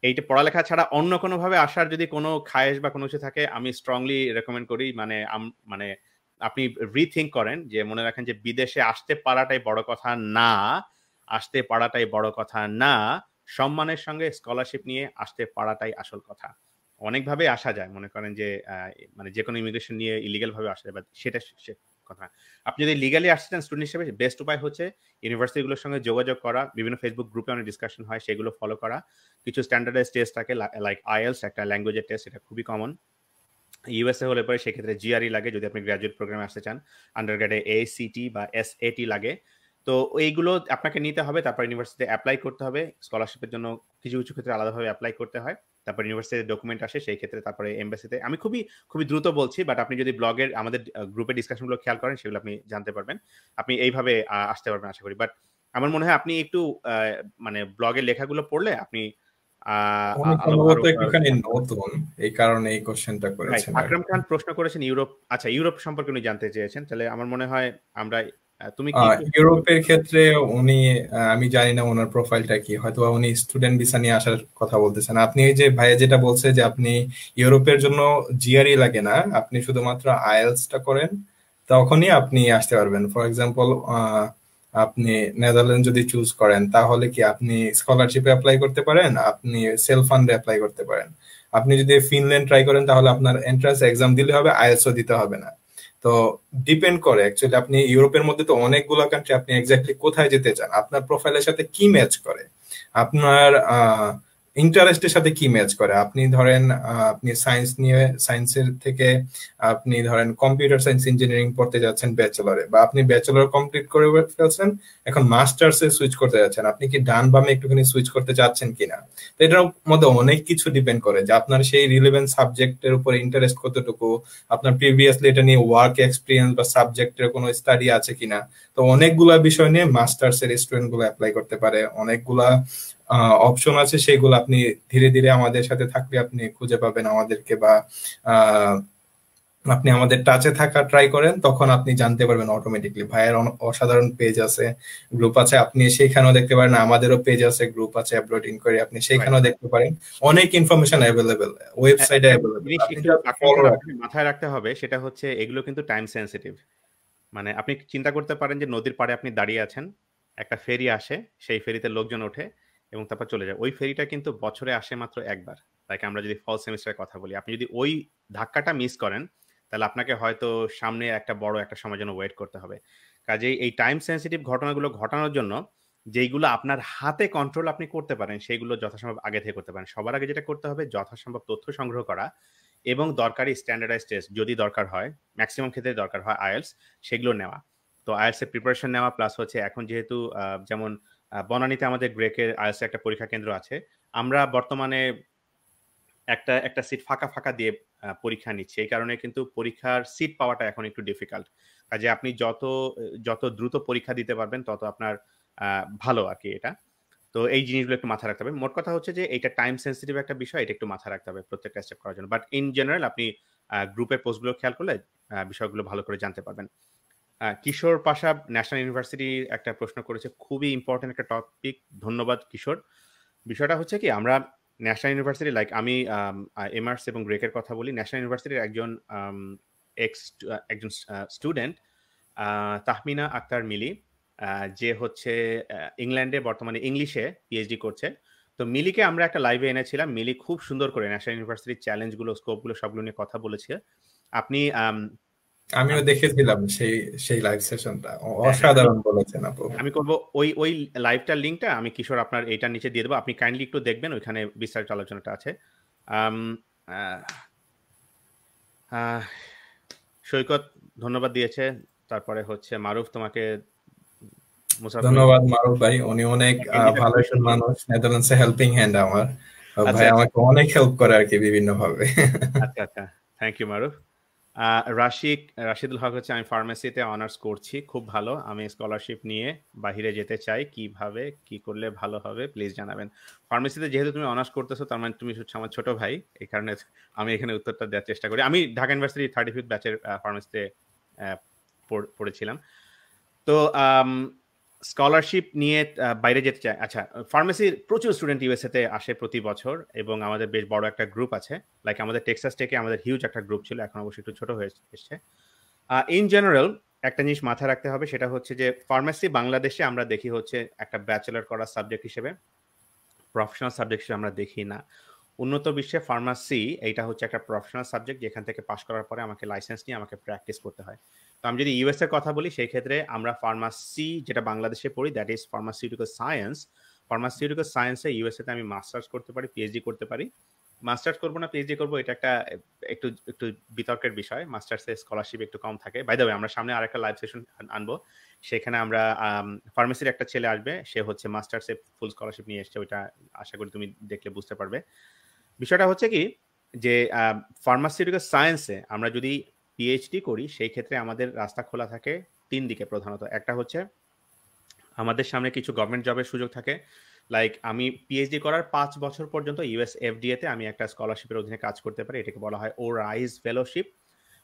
এইটা পড়ালেখা ছাড়া অন্য কোনোভাবে আসার যদি কোনো খায়েশ বা কোনো কিছু থাকে আমি স্ট্রংলি রেকমেন্ড করি মানে মানে আপনি রিথিঙ্ক করেন যে মনে রাখেন যে বিদেশে আসতে পারাটাই বড় কথা না আসতে পারাটাই বড় কথা না সম্মানের সঙ্গে স্কলারশিপ নিয়ে আসতে পারাটাই আসল কথা অনেকভাবে আসা যায় মনে করেন যে মানে যে কোনো ইমিগ্রেশন নিয়ে ভাবে আসা যায় সেটা সে কথা আপনি যদি লিগালি আসছেন স্টুডেন্ট হিসেবে বেস্ট উপায় হচ্ছে ইউনিভার্সিটিগুলোর সঙ্গে যোগাযোগ করা বিভিন্ন ফেসবুক গ্রুপে অনেক ডিসকাশন হয় সেগুলো ফলো করা কিছু স্ট্যান্ডার্ডাইজ টেস্ট থাকে লাইক আইএলস একটা ল্যাঙ্গুয়েজের টেস্ট এটা খুবই কমন ইউএসএ হলে পরে সেক্ষেত্রে জিআরই e লাগে যদি আপনি গ্র্যাজুয়েট প্রোগ্রামে আসতে চান আন্ডার গ্রেডে এসিটি বা এটি লাগে তো এইগুলো আপনাকে নিতে হবে তারপর ইউনিভার্সিটিতে অ্যাপ্লাই করতে হবে স্কলারশিপের জন্য কিছু কিছু ক্ষেত্রে আলাদাভাবে অ্যাপ্লাই করতে হয় তারপর ইউনিভার্সিটিতে ডকুমেন্ট আসে সেই ক্ষেত্রে তারপরে এমবাসিতে আমি খুবই খুবই দ্রুত বলছি বাট আপনি যদি ব্লগের আমাদের গ্রুপে ডিসকাশনগুলো খেয়াল করেন সেগুলো আপনি জানতে পারবেন আপনি এইভাবে আসতে পারবেন আশা করি বাট আমার মনে হয় আপনি একটু মানে ব্লগের লেখাগুলো পড়লে আপনি নতুন খান প্রশ্ন করেছেন ইউরোপ আচ্ছা ইউরোপ সম্পর্কে উনি জানতে চেয়েছেন তাহলে আমার মনে হয় আমরা তুমি ইউরোপের ক্ষেত্রে উনি আমি জানি না ওনার প্রোফাইলটা কি হয়তো উনি স্টুডেন্ট ভিসা নিয়ে আসার কথা বলতেছেন আপনি এই যে ভাইয়া যেটা বলছে যে আপনি ইউরোপের জন্য জিআরই লাগে না আপনি শুধুমাত্র আইএলসটা করেন তখনই আপনি আসতে পারবেন ফর এক্সাম্পল আপনি নেদারল্যান্ড যদি চুজ করেন তাহলে কি আপনি স্কলারশিপে অ্যাপ্লাই করতে পারেন আপনি সেলফ ফান্ডে অ্যাপ্লাই করতে পারেন আপনি যদি ফিনল্যান্ড ট্রাই করেন তাহলে আপনার এন্ট্রান্স এক্সাম দিলে হবে আইএলসও দিতে হবে না তো ডিপেন্ড করে অ্যাকচুয়ালি আপনি ইউরোপের মধ্যে তো অনেকগুলো কান্ট্রি আপনি এক্স্যাক্টলি কোথায় যেতে চান আপনার প্রোফাইলের সাথে কি ম্যাচ করে আপনার আহ ইন্টারেস্টের সাথে কি ম্যাচ করে আপনি ধরেন আপনি সায়েন্স নিয়ে সায়েন্সের থেকে আপনি ধরেন কম্পিউটার সায়েন্স ইঞ্জিনিয়ারিং পড়তে যাচ্ছেন ব্যাচেলরে বা আপনি ব্যাচেলর কমপ্লিট করে ফেলছেন এখন মাস্টার্সে সুইচ করতে যাচ্ছেন আপনি কি ডান বামে একটুখানি সুইচ করতে চাচ্ছেন কিনা তো এটার মধ্যে অনেক কিছু ডিপেন্ড করে যে আপনার সেই রিলেভেন্ট সাবজেক্টের উপরে ইন্টারেস্ট কতটুকু আপনার প্রিভিয়াসলি এটা নিয়ে ওয়ার্ক এক্সপিরিয়েন্স বা সাবজেক্টের কোনো স্টাডি আছে কিনা তো অনেকগুলা বিষয় নিয়ে মাস্টার্সের স্টুডেন্টগুলো অ্যাপ্লাই করতে পারে অনেকগুলা অপশন আছে সেগুলো আপনি ধীরে ধীরে আমাদের সাথে থাকলে আপনি খুঁজে পাবেন আমাদেরকে বা আপনি আমাদের টাচে থাকা ট্রাই করেন তখন আপনি জানতে পারবেন অটোমেটিকলি ভাইয়ের অসাধারণ পেজ আছে গ্রুপ আছে আপনি সেইখানেও দেখতে পারেন আমাদেরও পেজ আছে গ্রুপ আছে অ্যাবরোড ইনকোয়ারি আপনি সেইখানেও দেখতে পারেন অনেক ইনফরমেশন অ্যাভেলেবেল ওয়েবসাইটে অ্যাভেলেবেল মাথায় রাখতে হবে সেটা হচ্ছে এগুলো কিন্তু টাইম সেন্সিটিভ মানে আপনি চিন্তা করতে পারেন যে নদীর পাড়ে আপনি দাঁড়িয়ে আছেন একটা ফেরি আসে সেই ফেরিতে লোকজন ওঠে এবং তারপর চলে যায় ওই ফেরিটা কিন্তু বছরে আসে মাত্র একবার লাইক আমরা যদি ফল সেমিস্টারের কথা বলি আপনি যদি ওই ধাক্কাটা মিস করেন তাহলে আপনাকে হয়তো সামনে একটা বড় একটা সময় জন্য ওয়েট করতে হবে কাজেই এই টাইম সেন্সিটিভ ঘটনাগুলো ঘটানোর জন্য যেইগুলো আপনার হাতে কন্ট্রোল আপনি করতে পারেন সেইগুলো যথাসম্ভব আগে থেকে করতে পারেন সবার আগে যেটা করতে হবে যথাসম্ভব তথ্য সংগ্রহ করা এবং দরকারি স্ট্যান্ডার্ডাইজ টেস্ট যদি দরকার হয় ম্যাক্সিমাম ক্ষেত্রে দরকার হয় আয়েলস সেগুলো নেওয়া তো আয়েলসের প্রিপারেশন নেওয়া প্লাস হচ্ছে এখন যেহেতু যেমন বনানীতে আমাদের ব্রেকের আইএসএ একটা পরীক্ষা কেন্দ্র আছে আমরা বর্তমানে একটা একটা সিট ফাঁকা ফাঁকা দিয়ে পরীক্ষা নিচ্ছে এই কারণে কিন্তু পরীক্ষার সিট পাওয়াটা এখন একটু ডিফিকাল্ট কাজে আপনি যত যত দ্রুত পরীক্ষা দিতে পারবেন তত আপনার ভালো আর কি এটা তো এই জিনিসগুলো একটু মাথায় রাখতে হবে মোট কথা হচ্ছে যে এটা টাইম সেন্সিটিভ একটা বিষয় এটা একটু মাথায় রাখতে হবে প্রত্যেকটা স্টেপ করার জন্য বাট ইন জেনারেল আপনি গ্রুপের পোস্টগুলো খেয়াল করলে বিষয়গুলো ভালো করে জানতে পারবেন কিশোর পাশা ন্যাশনাল ইউনিভার্সিটি একটা প্রশ্ন করেছে খুবই ইম্পর্টেন্ট একটা টপিক ধন্যবাদ কিশোর বিষয়টা হচ্ছে কি আমরা ন্যাশনাল ইউনিভার্সিটি লাইক আমি এমআরস এবং গ্রেকের কথা বলি ন্যাশনাল ইউনিভার্সিটির একজন এক্স একজন স্টুডেন্ট তাহমিনা আক্তার মিলি যে হচ্ছে ইংল্যান্ডে বর্তমানে ইংলিশে পিএইচডি করছে তো মিলিকে আমরা একটা লাইভে এনেছিলাম মিলি খুব সুন্দর করে ন্যাশনাল ইউনিভার্সিটির চ্যালেঞ্জগুলো স্কোপগুলো সবগুলো নিয়ে কথা বলেছে আপনি আমিও দেখেছিলাম সেই সেই লাইভ সেশনটা হ্যাঁ, হ্যাঁ। অসাধারণ বলেছেন আপু আমি করব ওই ওই লাইভটার লিংকটা আমি কিশোর আপনার এইটার নিচে দিয়ে দেবো আপনি কাইন্ডলি একটু দেখবেন ওইখানে বিস্তারিত আলোচনাটা আছে সৈকত ধন্যবাদ দিয়েছে তারপরে হচ্ছে মারুফ তোমাকে ধন্যবাদ মারুফ ভাই উনি অনেক ভালো একজন মানুষ নেদারল্যান্ডসে হেল্পিং হ্যান্ড আমার আচ্ছা, ভাই আচ্ছা। আমাকে অনেক হেল্প করে আর কি বিভিন্ন ভাবে আচ্ছা আচ্ছা থ্যাংক ইউ মারুফ রাশিক রাশিদুল হক হচ্ছে আমি ফার্মেসিতে অনার্স করছি খুব ভালো আমি স্কলারশিপ নিয়ে বাহিরে যেতে চাই কিভাবে কি করলে ভালো হবে প্লিজ জানাবেন ফার্মেসিতে যেহেতু তুমি অনার্স করতেছো তার মানে তুমি হচ্ছে আমার ছোট ভাই এই কারণে আমি এখানে উত্তরটা দেওয়ার চেষ্টা করি আমি ঢাকা ইউনিভার্সিটি থার্টি ফিফথ ব্যাচের ফার্মেসিতে পড়েছিলাম তো স্কলারশিপ নিয়ে বাইরে যেতে চায় আচ্ছা ফার্মেসির প্রচুর স্টুডেন্ট ইউএসএতে আসে প্রতি বছর এবং আমাদের বেশ বড় একটা গ্রুপ আছে লাইক আমাদের টেক্সাস টেকে আমাদের হিউজ একটা গ্রুপ ছিল এখন অবশ্যই একটু ছোট হয়ে এসছে ইন জেনারেল একটা জিনিস মাথায় রাখতে হবে সেটা হচ্ছে যে ফার্মেসি বাংলাদেশে আমরা দেখি হচ্ছে একটা ব্যাচেলার করার সাবজেক্ট হিসেবে প্রফেশনাল সাবজেক্ট হিসেবে আমরা দেখি না উন্নত বিশ্বে ফার্মাসি এইটা হচ্ছে একটা প্রফেশনাল সাবজেক্ট যেখান থেকে পাশ করার পরে আমাকে লাইসেন্স নিয়ে আমাকে প্র্যাকটিস করতে হয় তো আমি যদি ইউএস এর কথা বলি সেই ক্ষেত্রে আমরা ফার্মাসি যেটা বাংলাদেশে পড়ি that is pharmaceutical science pharmaceutical সায়েন্সে ইউএসএতে আমি মাস্টার্স করতে পারি পিএইচডি করতে পারি মাস্টার্স করবো না পিএইচডি করবো এটা একটা একটু একটু বিতর্কের বিষয় মাস্টার্সে স্কলারশিপ একটু কম থাকে বাই দ্য ওয়ে আমরা সামনে আর একটা লাইভ সেশন আনবো সেখানে আমরা ফার্মেসির একটা ছেলে আসবে সে হচ্ছে মাস্টার্সে ফুল স্কলারশিপ নিয়ে এসছে ওইটা আশা করি তুমি দেখলে বুঝতে পারবে বিষয়টা হচ্ছে কি যে ফার্মাসিউটিক্যাল সায়েন্সে আমরা যদি পিএইচডি করি সেই ক্ষেত্রে আমাদের রাস্তা খোলা থাকে তিন দিকে প্রধানত একটা হচ্ছে আমাদের সামনে কিছু গভর্নমেন্ট জবের সুযোগ থাকে লাইক আমি পিএইচডি করার পাঁচ বছর পর্যন্ত ইউএস এফডিএতে আমি একটা স্কলারশিপের অধীনে কাজ করতে পারি এটাকে বলা হয় ORISE fellowship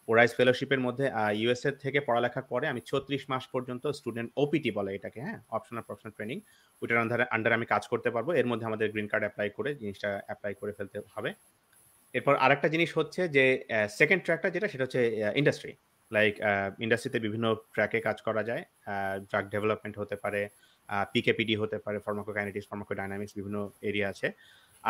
ORISE ফেলোশিপের মধ্যে ইউএসএ থেকে পড়ালেখার পরে আমি ছত্রিশ মাস পর্যন্ত স্টুডেন্ট ওপিটি বলে এটাকে হ্যাঁ অপশনাল প্রফেশনাল ট্রেনিং ওইটার আন্ডারে আমি কাজ করতে পারবো এর মধ্যে আমাদের গ্রিন কার্ড অ্যাপ্লাই করে জিনিসটা অ্যাপ্লাই করে ফেলতে হবে এরপর আরেকটা জিনিস হচ্ছে যে সেকেন্ড ট্র্যাকটা যেটা সেটা হচ্ছে ইন্ডাস্ট্রি লাইক ইন্ডাস্ট্রিতে বিভিন্ন ট্র্যাকে কাজ করা যায় ড্রাগ ডেভেলপমেন্ট হতে পারে পিকেপিডি হতে পারে ফার্মাকোকাইনেটিক্স ফার্মাকোডাইনামিক্স বিভিন্ন এরিয়া আছে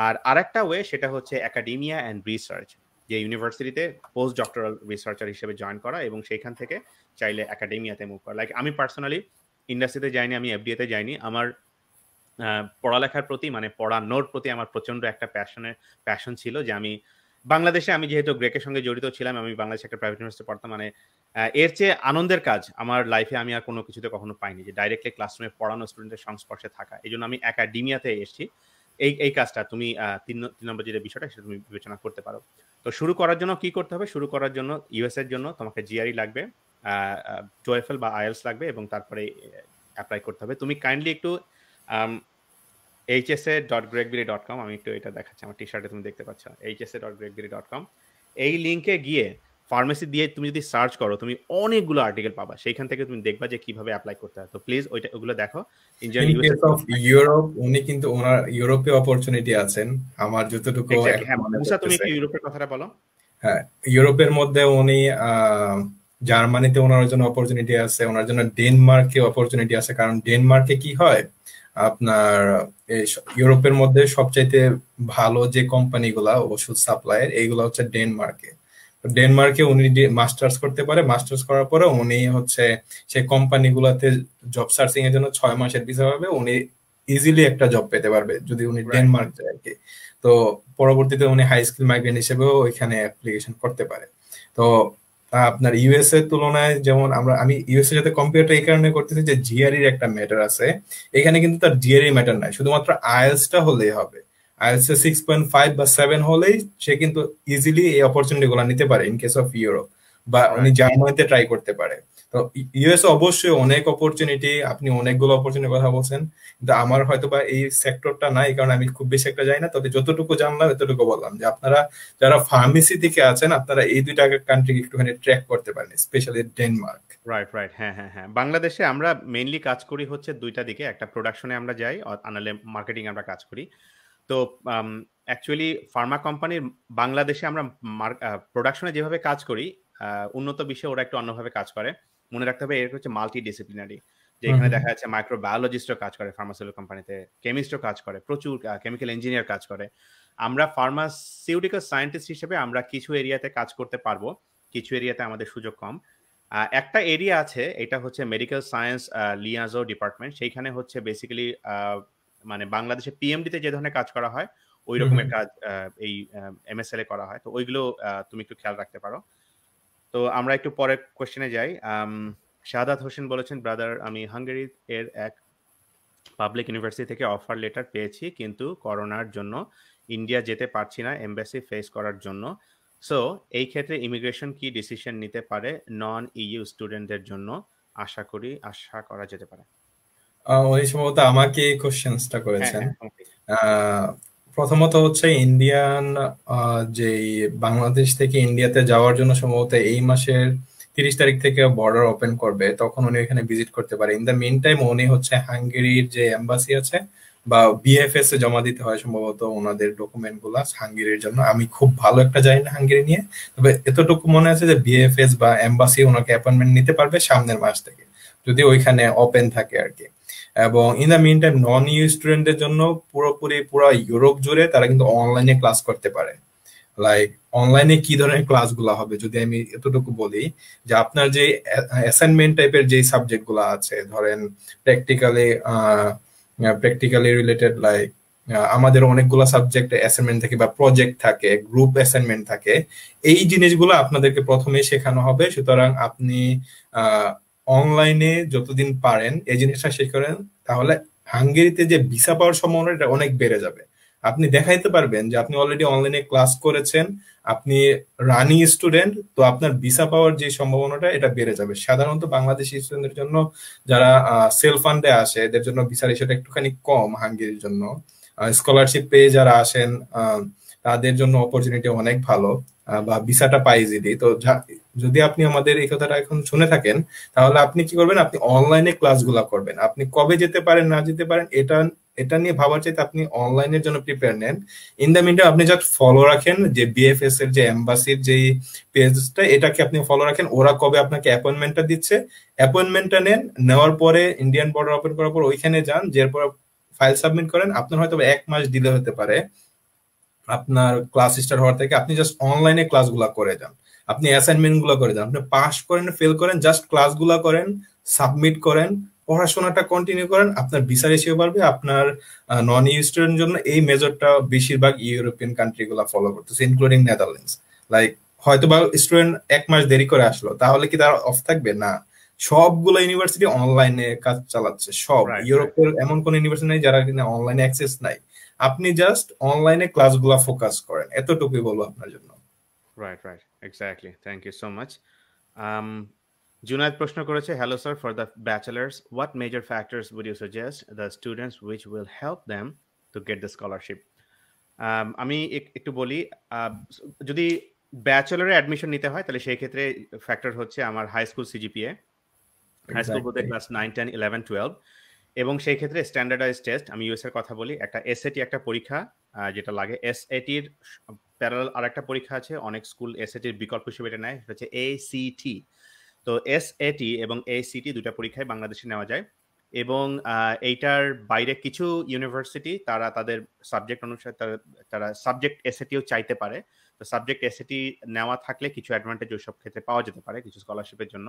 আর আরেকটা ওয়ে সেটা হচ্ছে একাডেমিয়া অ্যান্ড রিসার্চ যে ইউনিভার্সিটিতে পোস্ট ডক্টরাল রিসার্চার হিসেবে জয়েন করা এবং সেইখান থেকে চাইলে একাডেমিয়াতে মুভ করা লাইক আমি পার্সোনালি ইন্ডাস্ট্রিতে যাইনি আমি এফডিএতে যাইনি আমার পড়ালেখার প্রতি মানে পড়ানোর প্রতি আমার প্রচন্ড একটা প্যাশনের প্যাশন ছিল যে আমি বাংলাদেশে আমি যেহেতু গ্রেকের সঙ্গে জড়িত ছিলাম আমি বাংলাদেশে একটা প্রাইভেট ইউনিভার্সিটি পড়তাম মানে এর চেয়ে আনন্দের কাজ আমার লাইফে আমি আর কোনো কিছুতে কখনো পাইনি যে ডাইরেক্টলি ক্লাসরুমে পড়ানো স্টুডেন্টের সংস্পর্শে থাকা এই জন্য আমি একাডেমিয়াতে এসেছি এই এই কাজটা তুমি তিন তিন নম্বর যেটা বিষয়টা সেটা তুমি বিবেচনা করতে পারো তো শুরু করার জন্য কি করতে হবে শুরু করার জন্য ইউএস এর জন্য তোমাকে জিআরই e লাগবে টুয়েলফ বা আইএলস লাগবে এবং তারপরে অ্যাপ্লাই করতে হবে তুমি কাইন্ডলি একটু এইচএসএ ডট গ্রেকবিরি ডট কম আমি একটু এটা দেখাচ্ছি আমার টি শার্টে তুমি দেখতে পাচ্ছ এইচএসএ ডট গ্রেকবিরি ডট কম এই লিঙ্কে গিয়ে ফার্মেসি দিয়ে তুমি যদি সার্চ করো তুমি অনেকগুলো আর্টিকেল পাবা সেইখান থেকে তুমি দেখবা যে কিভাবে অ্যাপ্লাই করতে হয় তো প্লিজ ওইটা ওগুলো দেখো ইউরোপ উনি কিন্তু ওনার ইউরোপে অপরচুনিটি আছেন আমার যতটুকু হ্যাঁ, তুমি কি ইউরোপের কথাটা বলো হ্যাঁ ইউরোপের মধ্যে উনি জার্মানিতে ওনার জন্য অপরচুনিটি আছে ওনার জন্য ডেনমার্কে অপরচুনিটি আছে কারণ ডেনমার্কে কি হয় আপনার ইউরোপের মধ্যে সবচাইতে ভালো যে কোম্পানিগুলা ওষুধ সাপ্লাইয়ের এইগুলো হচ্ছে ডেনমার্কে ডেনমার্কে উনি মাস্টার্স করতে পারে মাস্টার্স করার পরে উনি হচ্ছে সেই কোম্পানিগুলোতে জব সার্চিং এর জন্য ছয় মাসের ভিসা পাবে উনি ইজিলি একটা জব পেতে পারবে যদি উনি ডেনমার্ক যায় আর কি তো পরবর্তীতে উনি হাই স্কিল মাইগ্রেন্ট হিসেবেও এখানে অ্যাপ্লিকেশন করতে পারে তো আপনার ইউএস এর তুলনায় যেমন আমরা আমি ইউএস এর সাথে কম্পিউটার এই কারণে করতেছি যে জিআরির e একটা ম্যাটার আছে এখানে কিন্তু তার জিআরি ম্যাটার e নাই শুধুমাত্র টা হলেই হবে আয়েলস এ সিক্স পয়েন্ট ফাইভ বা সেভেন হলেই সে কিন্তু ইজিলি এই অপরচুনিটি গুলো নিতে পারে ইন কেস অফ ইউরোপ বা উনি জার্মানিতে ট্রাই করতে পারে তো ইউএস অবশ্যই অনেক অপরচুনিটি আপনি অনেকগুলো অপরচুনিটির কথা বলছেন কিন্তু আমার হয়তো বা এই সেক্টরটা নাই কারণ আমি খুব বেশি একটা যাই না তবে যতটুকু জানলাম এতটুকু বললাম যে আপনারা যারা ফার্মেসি থেকে আছেন আপনারা এই দুইটা কান্ট্রিকে একটুখানি ট্র্যাক করতে পারেন স্পেশালি ডেনমার্ক রাইট রাইট হ্যাঁ হ্যাঁ হ্যাঁ বাংলাদেশে আমরা মেইনলি কাজ করি হচ্ছে দুইটা দিকে একটা প্রোডাকশনে আমরা যাই আনালে মার্কেটিং আমরা কাজ করি তো অ্যাকচুয়ালি ফার্মা কোম্পানির বাংলাদেশে আমরা প্রোডাকশনে যেভাবে কাজ করি উন্নত বিষয়ে ওরা একটু অন্যভাবে কাজ করে মনে রাখতে হবে এটা হচ্ছে মাল্টি ডিসিপ্লিনারি যে এখানে দেখা যাচ্ছে মাইক্রোবায়োলজিস্টও কাজ করে ফার্মাসিউটিক্যাল কোম্পানিতে কেমিস্টও কাজ করে প্রচুর কেমিক্যাল ইঞ্জিনিয়ার কাজ করে আমরা ফার্মাসিউটিক্যাল সায়েন্টিস্ট হিসেবে আমরা কিছু এরিয়াতে কাজ করতে পারবো কিছু এরিয়াতে আমাদের সুযোগ কম একটা এরিয়া আছে এটা হচ্ছে মেডিকেল সায়েন্স লিয়াজো ডিপার্টমেন্ট সেইখানে হচ্ছে বেসিক্যালি মানে বাংলাদেশে পিএমডিতে যে ধরনের কাজ করা হয় ওই রকমের কাজ এই এম এ করা হয় তো ওইগুলো তুমি একটু খেয়াল রাখতে পারো তো আমরা একটু পরে কোয়েশ্চেনে যাই শাহাদাত হোসেন বলেছেন ব্রাদার আমি হাঙ্গেরি এর এক পাবলিক ইউনিভার্সিটি থেকে অফার লেটার পেয়েছি কিন্তু করোনার জন্য ইন্ডিয়া যেতে পারছি না এম্বাসি ফেস করার জন্য সো এই ক্ষেত্রে ইমিগ্রেশন কি ডিসিশন নিতে পারে নন ইউ স্টুডেন্টদের জন্য আশা করি আশা করা যেতে পারে উনি সম্ভবত আমাকে এই কোশ্চেন্সটা করেছেন হ্যাঁ, হ্যাঁ, প্রথমত হচ্ছে ইন্ডিয়ান যে বাংলাদেশ থেকে ইন্ডিয়াতে যাওয়ার জন্য সম্ভবত এই মাসের তিরিশ তারিখ থেকে বর্ডার ওপেন করবে তখন উনি এখানে ভিজিট করতে পারে ইন দ্য মেন টাইম উনি হচ্ছে হাঙ্গেরির যে এম্বাসি আছে বা বিএফএস এ জমা দিতে হয় সম্ভবত ওনাদের ডকুমেন্ট গুলা হাঙ্গেরির জন্য আমি খুব ভালো একটা জানি না হাঙ্গেরি নিয়ে তবে এতটুকু মনে আছে যে বিএফএস বা এম্বাসি ওনাকে অ্যাপয়েন্টমেন্ট নিতে পারবে সামনের মাস থেকে যদি ওইখানে ওপেন থাকে আর কি এবং in the mean meantime non EU স্টুডেন্টদের জন্য পুরোপুরি পুরো ইউরোপ জুড়ে তারা কিন্তু অনলাইনে ক্লাস করতে পারে লাইক অনলাইনে কি ধরনের ক্লাসগুলো হবে যদি আমি এতটুকু বলি যে আপনার যে অ্যাসাইনমেন্ট টাইপের যে সাবজেক্টগুলো আছে ধরেন প্র্যাকটিক্যালি প্র্যাকটিক্যালি রিলেটেড লাইক আমাদের অনেকগুলো সাবজেক্ট অ্যাসাইনমেন্ট থাকে বা প্রজেক্ট থাকে গ্রুপ অ্যাসাইনমেন্ট থাকে এই জিনিসগুলো আপনাদেরকে প্রথমেই শেখানো হবে সুতরাং আপনি অনলাইনে যতদিন পারেন এই জিনিসটা শেষ করেন তাহলে হাঙ্গেরিতে যে ভিসা পাওয়ার সম্ভাবনা এটা অনেক বেড়ে যাবে আপনি দেখাইতে পারবেন যে আপনি অলরেডি অনলাইনে ক্লাস করেছেন আপনি রানি স্টুডেন্ট তো আপনার ভিসা পাওয়ার যে সম্ভাবনাটা এটা বেড়ে যাবে সাধারণত বাংলাদেশি স্টুডেন্টের জন্য যারা সেল ফান্ডে আসে এদের জন্য ভিসার ইস্যুটা একটুখানি কম হাঙ্গেরির জন্য স্কলারশিপ পেয়ে যারা আসেন তাদের জন্য অপরচুনিটি অনেক ভালো বা ভিসাটা পাই যদি তো যদি আপনি আমাদের এই কথাটা এখন শুনে থাকেন তাহলে আপনি কি করবেন আপনি অনলাইনে ক্লাসগুলো করবেন আপনি কবে যেতে পারেন না যেতে পারেন এটা এটা নিয়ে ভাবার চাইতে আপনি অনলাইনের জন্য প্রিপেয়ার নেন ইন দ্য মিনটা আপনি জাস্ট ফলো রাখেন যে বিএফএস এর যে এম্বাসির যে পেজটা এটাকে আপনি ফলো রাখেন ওরা কবে আপনাকে অ্যাপয়েন্টমেন্টটা দিচ্ছে অ্যাপয়েন্টমেন্টটা নেন নেওয়ার পরে ইন্ডিয়ান বর্ডার ওপেন করার পর ওইখানে যান পর ফাইল সাবমিট করেন আপনার হয়তো এক মাস ডিলে হতে পারে আপনার ক্লাস স্টার্ট হওয়ার থেকে আপনি জাস্ট অনলাইনে ক্লাসগুলো করে যান আপনি গুলো করে যান আপনি পাস করেন ফেল করেন জাস্ট ক্লাস গুলো করেন সাবমিট করেন পড়াশোনাটা কন্টিনিউ করেন আপনার ভিসা রেশিও বাড়বে আপনার নন ইউ স্টুডেন্টের জন্য এই মেজরটা বেশিরভাগ ইউরোপিয়ান কান্ট্রি গুলো ফলো করতেছে ইনক্লুডিং নেদারল্যান্ডস লাইক হয়তো বা স্টুডেন্ট এক মাস দেরি করে আসলো তাহলে কি তার অফ থাকবে না সবগুলো ইউনিভার্সিটি অনলাইনে কাজ চালাচ্ছে সব ইউরোপের এমন কোন ইউনিভার্সিটি নেই যারা কিনা অনলাইনে অ্যাক্সেস নাই আপনি জাস্ট অনলাইনে ক্লাসগুলো ফোকাস করেন এতটুকুই বলবো আপনার জন্য right right exactly thank you so much Junaid প্রশ্ন করেছে hello sir for the bachelors what major factors would you suggest the students which will help them to get the scholarship আমি একটু বলি যদি ব্যাচেলারে অ্যাডমিশন নিতে হয় তাহলে সেই ক্ষেত্রে ফ্যাক্টর হচ্ছে আমার high school CGPA high school বলতে class nine ten eleven twelve এবং সেই ক্ষেত্রে স্ট্যান্ডার্ডাইজ টেস্ট আমি ইউএস কথা বলি একটা এসএটি একটা পরীক্ষা যেটা লাগে এসএটির প্যারাল আর একটা পরীক্ষা আছে অনেক স্কুল এসএটির বিকল্প হিসেবে এটা নেয় সেটা হচ্ছে এসিটি তো এসএটি এবং এসিটি দুটা পরীক্ষায় বাংলাদেশে নেওয়া যায় এবং এইটার বাইরে কিছু ইউনিভার্সিটি তারা তাদের সাবজেক্ট অনুসারে তারা সাবজেক্ট এসএটিও চাইতে পারে তো সাবজেক্ট এসএটি নেওয়া থাকলে কিছু অ্যাডভান্টেজ ওইসব ক্ষেত্রে পাওয়া যেতে পারে কিছু স্কলারশিপের জন্য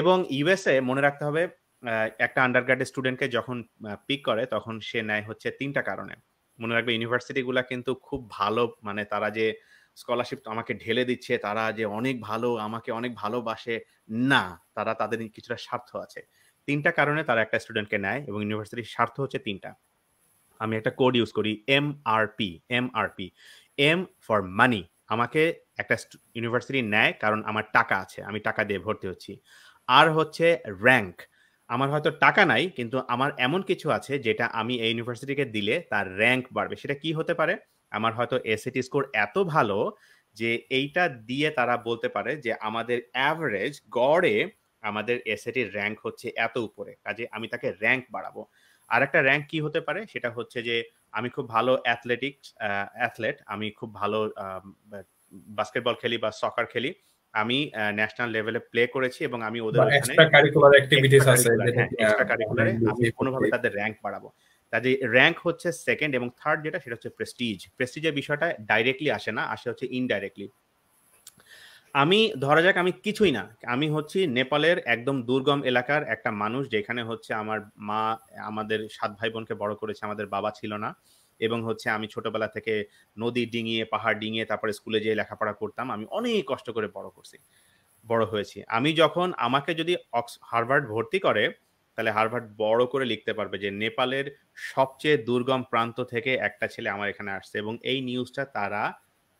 এবং ইউএসএ মনে রাখতে হবে একটা আন্ডারগ্রাডের স্টুডেন্টকে যখন পিক করে তখন সে নেয় হচ্ছে তিনটা কারণে মনে রাখবে ইউনিভার্সিটি কিন্তু খুব ভালো মানে তারা যে স্কলারশিপ আমাকে ঢেলে দিচ্ছে তারা যে অনেক ভালো আমাকে অনেক ভালোবাসে না তারা তাদের কিছুটা স্বার্থ আছে তিনটা কারণে তারা একটা স্টুডেন্টকে নেয় এবং ইউনিভার্সিটির স্বার্থ হচ্ছে তিনটা আমি একটা কোড ইউজ করি M R P M R P M for money আমাকে একটা ইউনিভার্সিটি নেয় কারণ আমার টাকা আছে আমি টাকা দিয়ে ভর্তি হচ্ছি আর হচ্ছে র্যাঙ্ক আমার হয়তো টাকা নাই কিন্তু আমার এমন কিছু আছে যেটা আমি এই ইউনিভার্সিটিকে দিলে তার র্যাঙ্ক বাড়বে সেটা কি হতে পারে আমার হয়তো এসএটি স্কোর এত ভালো যে এইটা দিয়ে তারা বলতে পারে যে আমাদের অ্যাভারেজ গড়ে আমাদের এসএটির র্যাঙ্ক হচ্ছে এত উপরে কাজে আমি তাকে র্যাঙ্ক বাড়াবো আর একটা র্যাঙ্ক কি হতে পারে সেটা হচ্ছে যে আমি খুব ভালো অ্যাথলেটিক্স অ্যাথলেট আমি খুব ভালো বাস্কেটবল খেলি বা সকার খেলি আমি ন্যাশনাল লেভেলে প্লে করেছি এবং আমি ওদের এক্সট্রা কারিকুলার অ্যাক্টিভিটিস আছে হ্যাঁ, এক্সট্রা কারিকুলারে আমি কোনোভাবে তাদের র্যাঙ্ক বাড়াবো তাদের র্যাঙ্ক হচ্ছে সেকেন্ড এবং থার্ড যেটা সেটা হচ্ছে প্রেস্টিজ প্রেস্টিজের বিষয়টা ডাইরেক্টলি আসে না আসে হচ্ছে ইনডাইরেক্টলি আমি ধরা যাক আমি কিছুই না আমি হচ্ছি নেপালের একদম দুর্গম এলাকার একটা মানুষ যেখানে হচ্ছে আমার মা আমাদের সাত ভাই বোনকে বড় করেছে আমাদের বাবা ছিল না এবং হচ্ছে আমি ছোটবেলা থেকে নদী ডিঙিয়ে পাহাড় ডিঙিয়ে তারপরে স্কুলে যেয়ে লেখাপড়া করতাম আমি অনেক কষ্ট করে বড় করছি বড় হয়েছি আমি যখন আমাকে যদি অক্স হারভার্ড ভর্তি করে তাহলে হারভার্ড বড় করে লিখতে পারবে যে নেপালের সবচেয়ে দুর্গম প্রান্ত থেকে একটা ছেলে আমার এখানে আসছে এবং এই নিউজটা তারা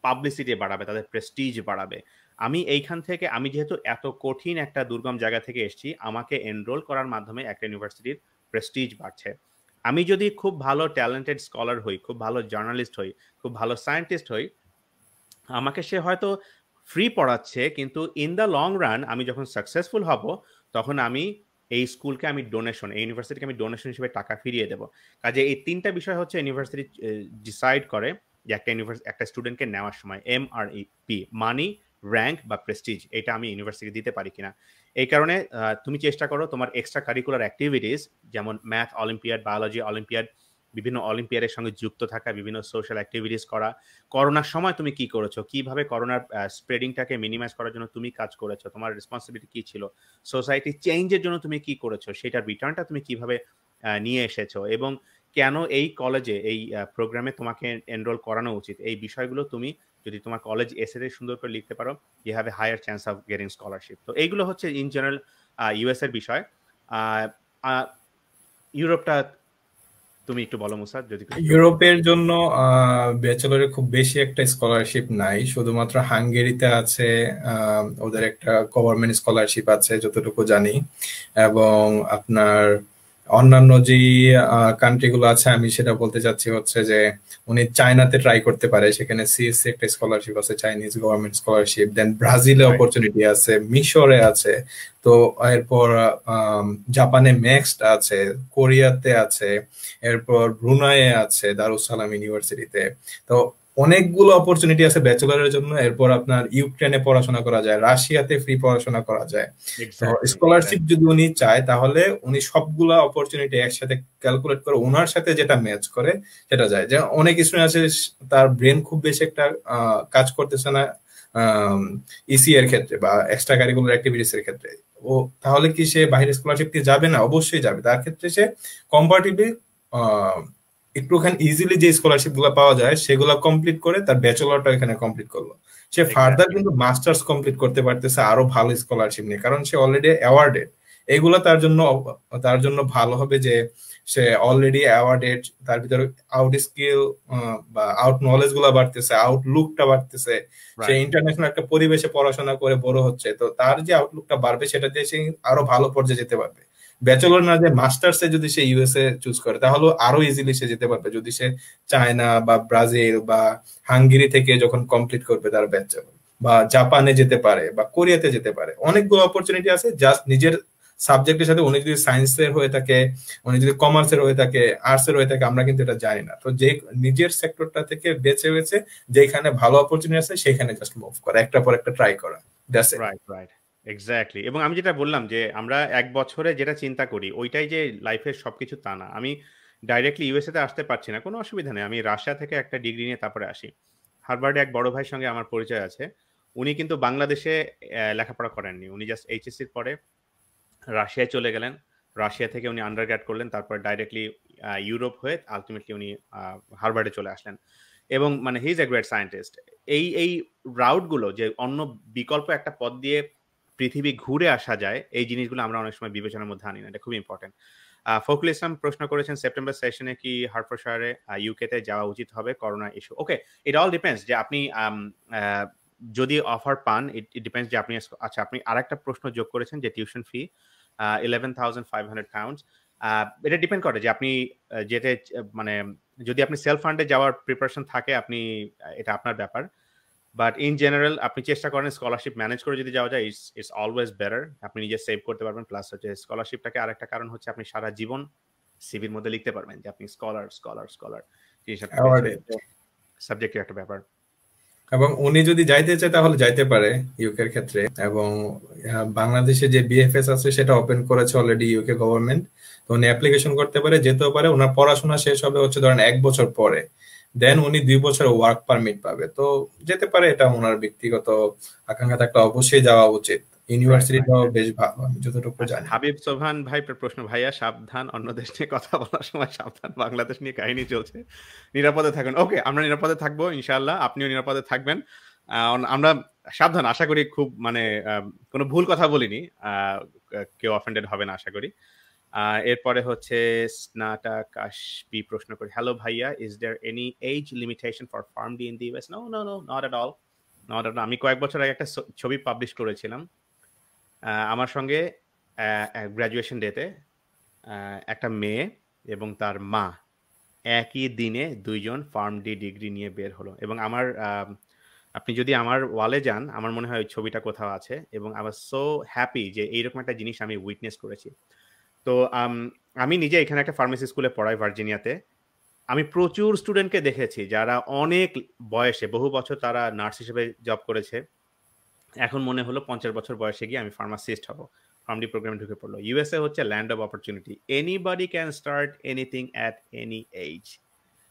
পাবলিসিটি বাড়াবে তাদের প্রেস্টিজ বাড়াবে আমি এইখান থেকে আমি যেহেতু এত কঠিন একটা দুর্গম জায়গা থেকে এসেছি আমাকে এনরোল করার মাধ্যমে একটা ইউনিভার্সিটির প্রেস্টিজ বাড়ছে আমি যদি খুব ভালো ট্যালেন্টেড স্কলার হই খুব ভালো জার্নালিস্ট হই খুব ভালো সায়েন্টিস্ট হই আমাকে সে হয়তো ফ্রি পড়াচ্ছে কিন্তু ইন দ্য লং রান আমি যখন সাকসেসফুল হব তখন আমি এই স্কুলকে আমি ডোনেশন এই ইউনিভার্সিটিকে আমি ডোনেশন হিসেবে টাকা ফিরিয়ে দেবো কাজে এই তিনটা বিষয় হচ্ছে ইউনিভার্সিটি ডিসাইড করে যে একটা ইউনিভার্স একটা স্টুডেন্টকে নেওয়ার সময় M R P money rank বা প্রেস্টিজ এটা আমি ইউনিভার্সিটি দিতে পারি কিনা এই কারণে তুমি চেষ্টা করো তোমার এক্সট্রা কারিকুলার অ্যাক্টিভিটিস যেমন ম্যাথ অলিম্পিয়াড বায়োলজি অলিম্পিয়াড বিভিন্ন অলিম্পিয়াডের সঙ্গে যুক্ত থাকা বিভিন্ন সোশ্যাল অ্যাক্টিভিটিস করা করোনার সময় তুমি কি করেছো কিভাবে করোনার স্প্রেডিংটাকে মিনিমাইজ করার জন্য তুমি কাজ করেছো তোমার রেসপন্সিবিলিটি কি ছিল সোসাইটি চেঞ্জের জন্য তুমি কি করেছো সেটার রিটার্নটা তুমি কিভাবে নিয়ে এসেছো এবং কেন এই কলেজে এই প্রোগ্রামে তোমাকে এনরোল করানো উচিত এই বিষয়গুলো তুমি যদি তোমার কলেজ এসেতে সুন্দর করে লিখতে পারো you have a higher chance of getting scholarship তো এইগুলো হচ্ছে ইন জেনারেল ইউএস এর বিষয় ইউরোপটা তুমি একটু বলো মুসা যদি ইউরোপের জন্য ব্যাচেলরে খুব বেশি একটা স্কলারশিপ নাই শুধুমাত্র হাঙ্গেরিতে আছে ওদের একটা গভর্নমেন্ট স্কলারশিপ আছে যতটুকু জানি এবং আপনার অন্যান্য যে কান্ট্রিগুলো আছে আমি সেটা বলতে চাচ্ছি হচ্ছে যে উনি চায়নাতে ট্রাই করতে পারে সেখানে সিএসসি একটা স্কলারশিপ আছে চাইনিজ গভর্নমেন্ট স্কলারশিপ দেন ব্রাজিলে অপরচুনিটি আছে মিশরে আছে তো এরপর জাপানে ম্যাক্সড আছে কোরিয়াতে আছে এরপর ব্রুনাইয়ে আছে দারুসালাম ইউনিভার্সিটিতে তো অনেকগুলো অপরচুনিটি আছে ব্যাচেলারের জন্য এরপর আপনার ইউক্রেনে পড়াশোনা করা যায় রাশিয়াতে ফ্রি পড়াশোনা করা যায় স্কলারশিপ যদি উনি চায় তাহলে উনি সবগুলা অপরচুনিটি একসাথে ক্যালকুলেট করে ওনার সাথে যেটা ম্যাচ করে সেটা যায় যে অনেক স্টুডেন্ট আছে তার ব্রেন খুব বেশি একটা কাজ করতেছে না ইসি e এর ক্ষেত্রে বা এক্সট্রা কারিকুলার অ্যাক্টিভিটিস এর ক্ষেত্রে ও তাহলে কি সে বাইরে স্কলারশিপ দিয়ে যাবে না অবশ্যই যাবে তার ক্ষেত্রে সে আহ একটুখানি ইজিলি যে স্কলারশিপ গুলো পাওয়া যায় সেগুলো কমপ্লিট করে তার ব্যাচেলরটা এখানে কমপ্লিট করলো সে ফার্দার কিন্তু মাস্টার্স কমপ্লিট করতে পারতেছে আরো ভালো স্কলারশিপ নিয়ে কারণ সে অলরেডি অ্যাওয়ার্ডেড এগুলো তার জন্য তার জন্য ভালো হবে যে সে অলরেডি অ্যাওয়ার্ডেড তার ভিতরে আউট স্কিল বা আউট নলেজ গুলো বাড়তেছে লুকটা বাড়তেছে সে ইন্টারন্যাশনাল একটা পরিবেশে পড়াশোনা করে বড় হচ্ছে তো তার যে আউটলুকটা বাড়বে সেটা দিয়ে সে আরো ভালো পর্যায়ে যেতে পারবে ব্যাচেলর না যে মাস্টার্সে যদি সে ইউএসএ চুজ করে তাহলে আরো ইজিলি সে যেতে পারবে যদি সে চায়না বা ব্রাজিল বা হাঙ্গেরি থেকে যখন কমপ্লিট করবে তার ব্যাচেলর বা জাপানে যেতে পারে বা কোরিয়াতে যেতে পারে অনেকগুলো অপরচুনিটি আছে জাস্ট নিজের সাবজেক্টের সাথে উনি যদি সায়েন্সের হয়ে থাকে উনি যদি কমার্সের হয়ে থাকে আর্টসের হয়ে থাকে আমরা কিন্তু এটা জানি না তো যে নিজের সেক্টরটা থেকে বেছে বেছে যেখানে ভালো অপরচুনিটি আছে সেখানে জাস্ট মুভ করা একটা পর একটা ট্রাই করা দ্যাটস রাইট রাইট এক্স্যাক্টলি এবং আমি যেটা বললাম যে আমরা এক বছরে যেটা চিন্তা করি ওইটাই যে লাইফের সবকিছু তা না আমি ডাইরেক্টলি ইউএসএতে আসতে পারছি না কোনো অসুবিধা নেই আমি রাশিয়া থেকে একটা ডিগ্রি নিয়ে তারপরে আসি হারবার্ডে এক বড় ভাইয়ের সঙ্গে আমার পরিচয় আছে উনি কিন্তু বাংলাদেশে লেখাপড়া করেননি উনি জাস্ট এইচএসসির পরে রাশিয়ায় চলে গেলেন রাশিয়া থেকে উনি আন্ডারগ্রেড করলেন তারপর ডাইরেক্টলি ইউরোপ হয়ে আলটিমেটলি উনি হারবার্ডে চলে আসলেন এবং মানে he is a great scientist এই এই রাউটগুলো যে অন্য বিকল্প একটা পথ দিয়ে পৃথিবী ঘুরে আসা যায় এই জিনিসগুলো আমরা অনেক সময় বিবেচনার মধ্যে আনি না এটা খুবই ইম্পর্টেন্ট ফখরুল ইসলাম প্রশ্ন করেছেন সেপ্টেম্বর সেশনে কি হার্টফোর্ডশায়ারে ইউকেতে যাওয়া উচিত হবে corona issue okay it all depends যে আপনি যদি অফার পান ইট ডিপেন্ডস যে আপনি আচ্ছা আপনি আরেকটা প্রশ্ন যোগ করেছেন যে tuition fee eleven thousand five hundred pounds এটা ডিপেন্ড করে যে আপনি যেতে মানে যদি আপনি সেলফ ফান্ডে যাওয়ার প্রিপারেশন থাকে আপনি এটা আপনার ব্যাপার বাট ইন জেনারেল আপনি চেষ্টা করেন স্কলারশিপ ম্যানেজ করে যদি যাওয়া যায় ইটস ইটস অলওয়েজ বেটার আপনি নিজে সেভ করতে পারবেন প্লাস হচ্ছে স্কলারশিপটাকে আরেকটা কারণ হচ্ছে আপনি সারা জীবন সিভির মধ্যে লিখতে পারবেন যে আপনি স্কলার স্কলার স্কলার সাবজেক্টের একটা ব্যাপার এবং উনি যদি যাইতে চায় তাহলে যাইতে পারে ইউকের ক্ষেত্রে এবং বাংলাদেশে যে বিএফএস আছে সেটা ওপেন করেছে অলরেডি ইউকে গভর্নমেন্ট তো উনি অ্যাপ্লিকেশন করতে পারে যেতেও পারে ওনার পড়াশোনা শেষ হবে হচ্ছে ধরেন এক বছর পরে দেন উনি দুই বছর ওয়ার্ক পারমিট পাবে তো যেতে পারে এটা ওনার ব্যক্তিগত আকাঙ্ক্ষা থাকলে অবশ্যই যাওয়া উচিত আচ্ছা, হাবিব সোহান ভাই প্রশ্ন ভাইয়া সাবধান অন্য দেশ নিয়ে কথা বলার সময় সাবধান বাংলাদেশ নিয়ে কাহিনী চলছে নিরাপদে থাকুন ওকে আমরা নিরাপদে থাকবো ইনশাল্লাহ আপনিও নিরাপদে থাকবেন আমরা সাবধান আশা করি খুব মানে কোনো ভুল কথা বলিনি কেউ অফেন্ডেড হবে না আশা করি এরপরে হচ্ছে স্নাটা আশপি প্রশ্ন করি হ্যালো ভাইয়া is there any age limitation for pharm D in the US no no no not at all not at আমি কয়েক বছর আগে একটা ছবি পাবলিশ করেছিলাম আমার সঙ্গে গ্র্যাজুয়েশন ডেতে একটা মেয়ে এবং তার মা একই দিনে দুইজন ফার্ম ডি ডিগ্রি নিয়ে বের হলো এবং আমার আপনি যদি আমার ওয়ালে যান আমার মনে হয় ওই ছবিটা কোথাও আছে এবং আই ওয়াজ সো হ্যাপি যে এইরকম একটা জিনিস আমি উইটনেস করেছি তো আমি নিজে এখানে একটা ফার্মেসি স্কুলে পড়াই ভার্জিনিয়াতে আমি প্রচুর স্টুডেন্টকে দেখেছি যারা অনেক বয়সে বহু বছর তারা নার্স হিসেবে জব করেছে এখন মনে হলো পঞ্চাশ বছর বয়সে গিয়ে আমি ফার্মাসিস্ট হব ফার্মডি প্রোগ্রামে ঢুকে পড়লো ইউএসএ হচ্ছে land of opportunity anybody can start anything at any age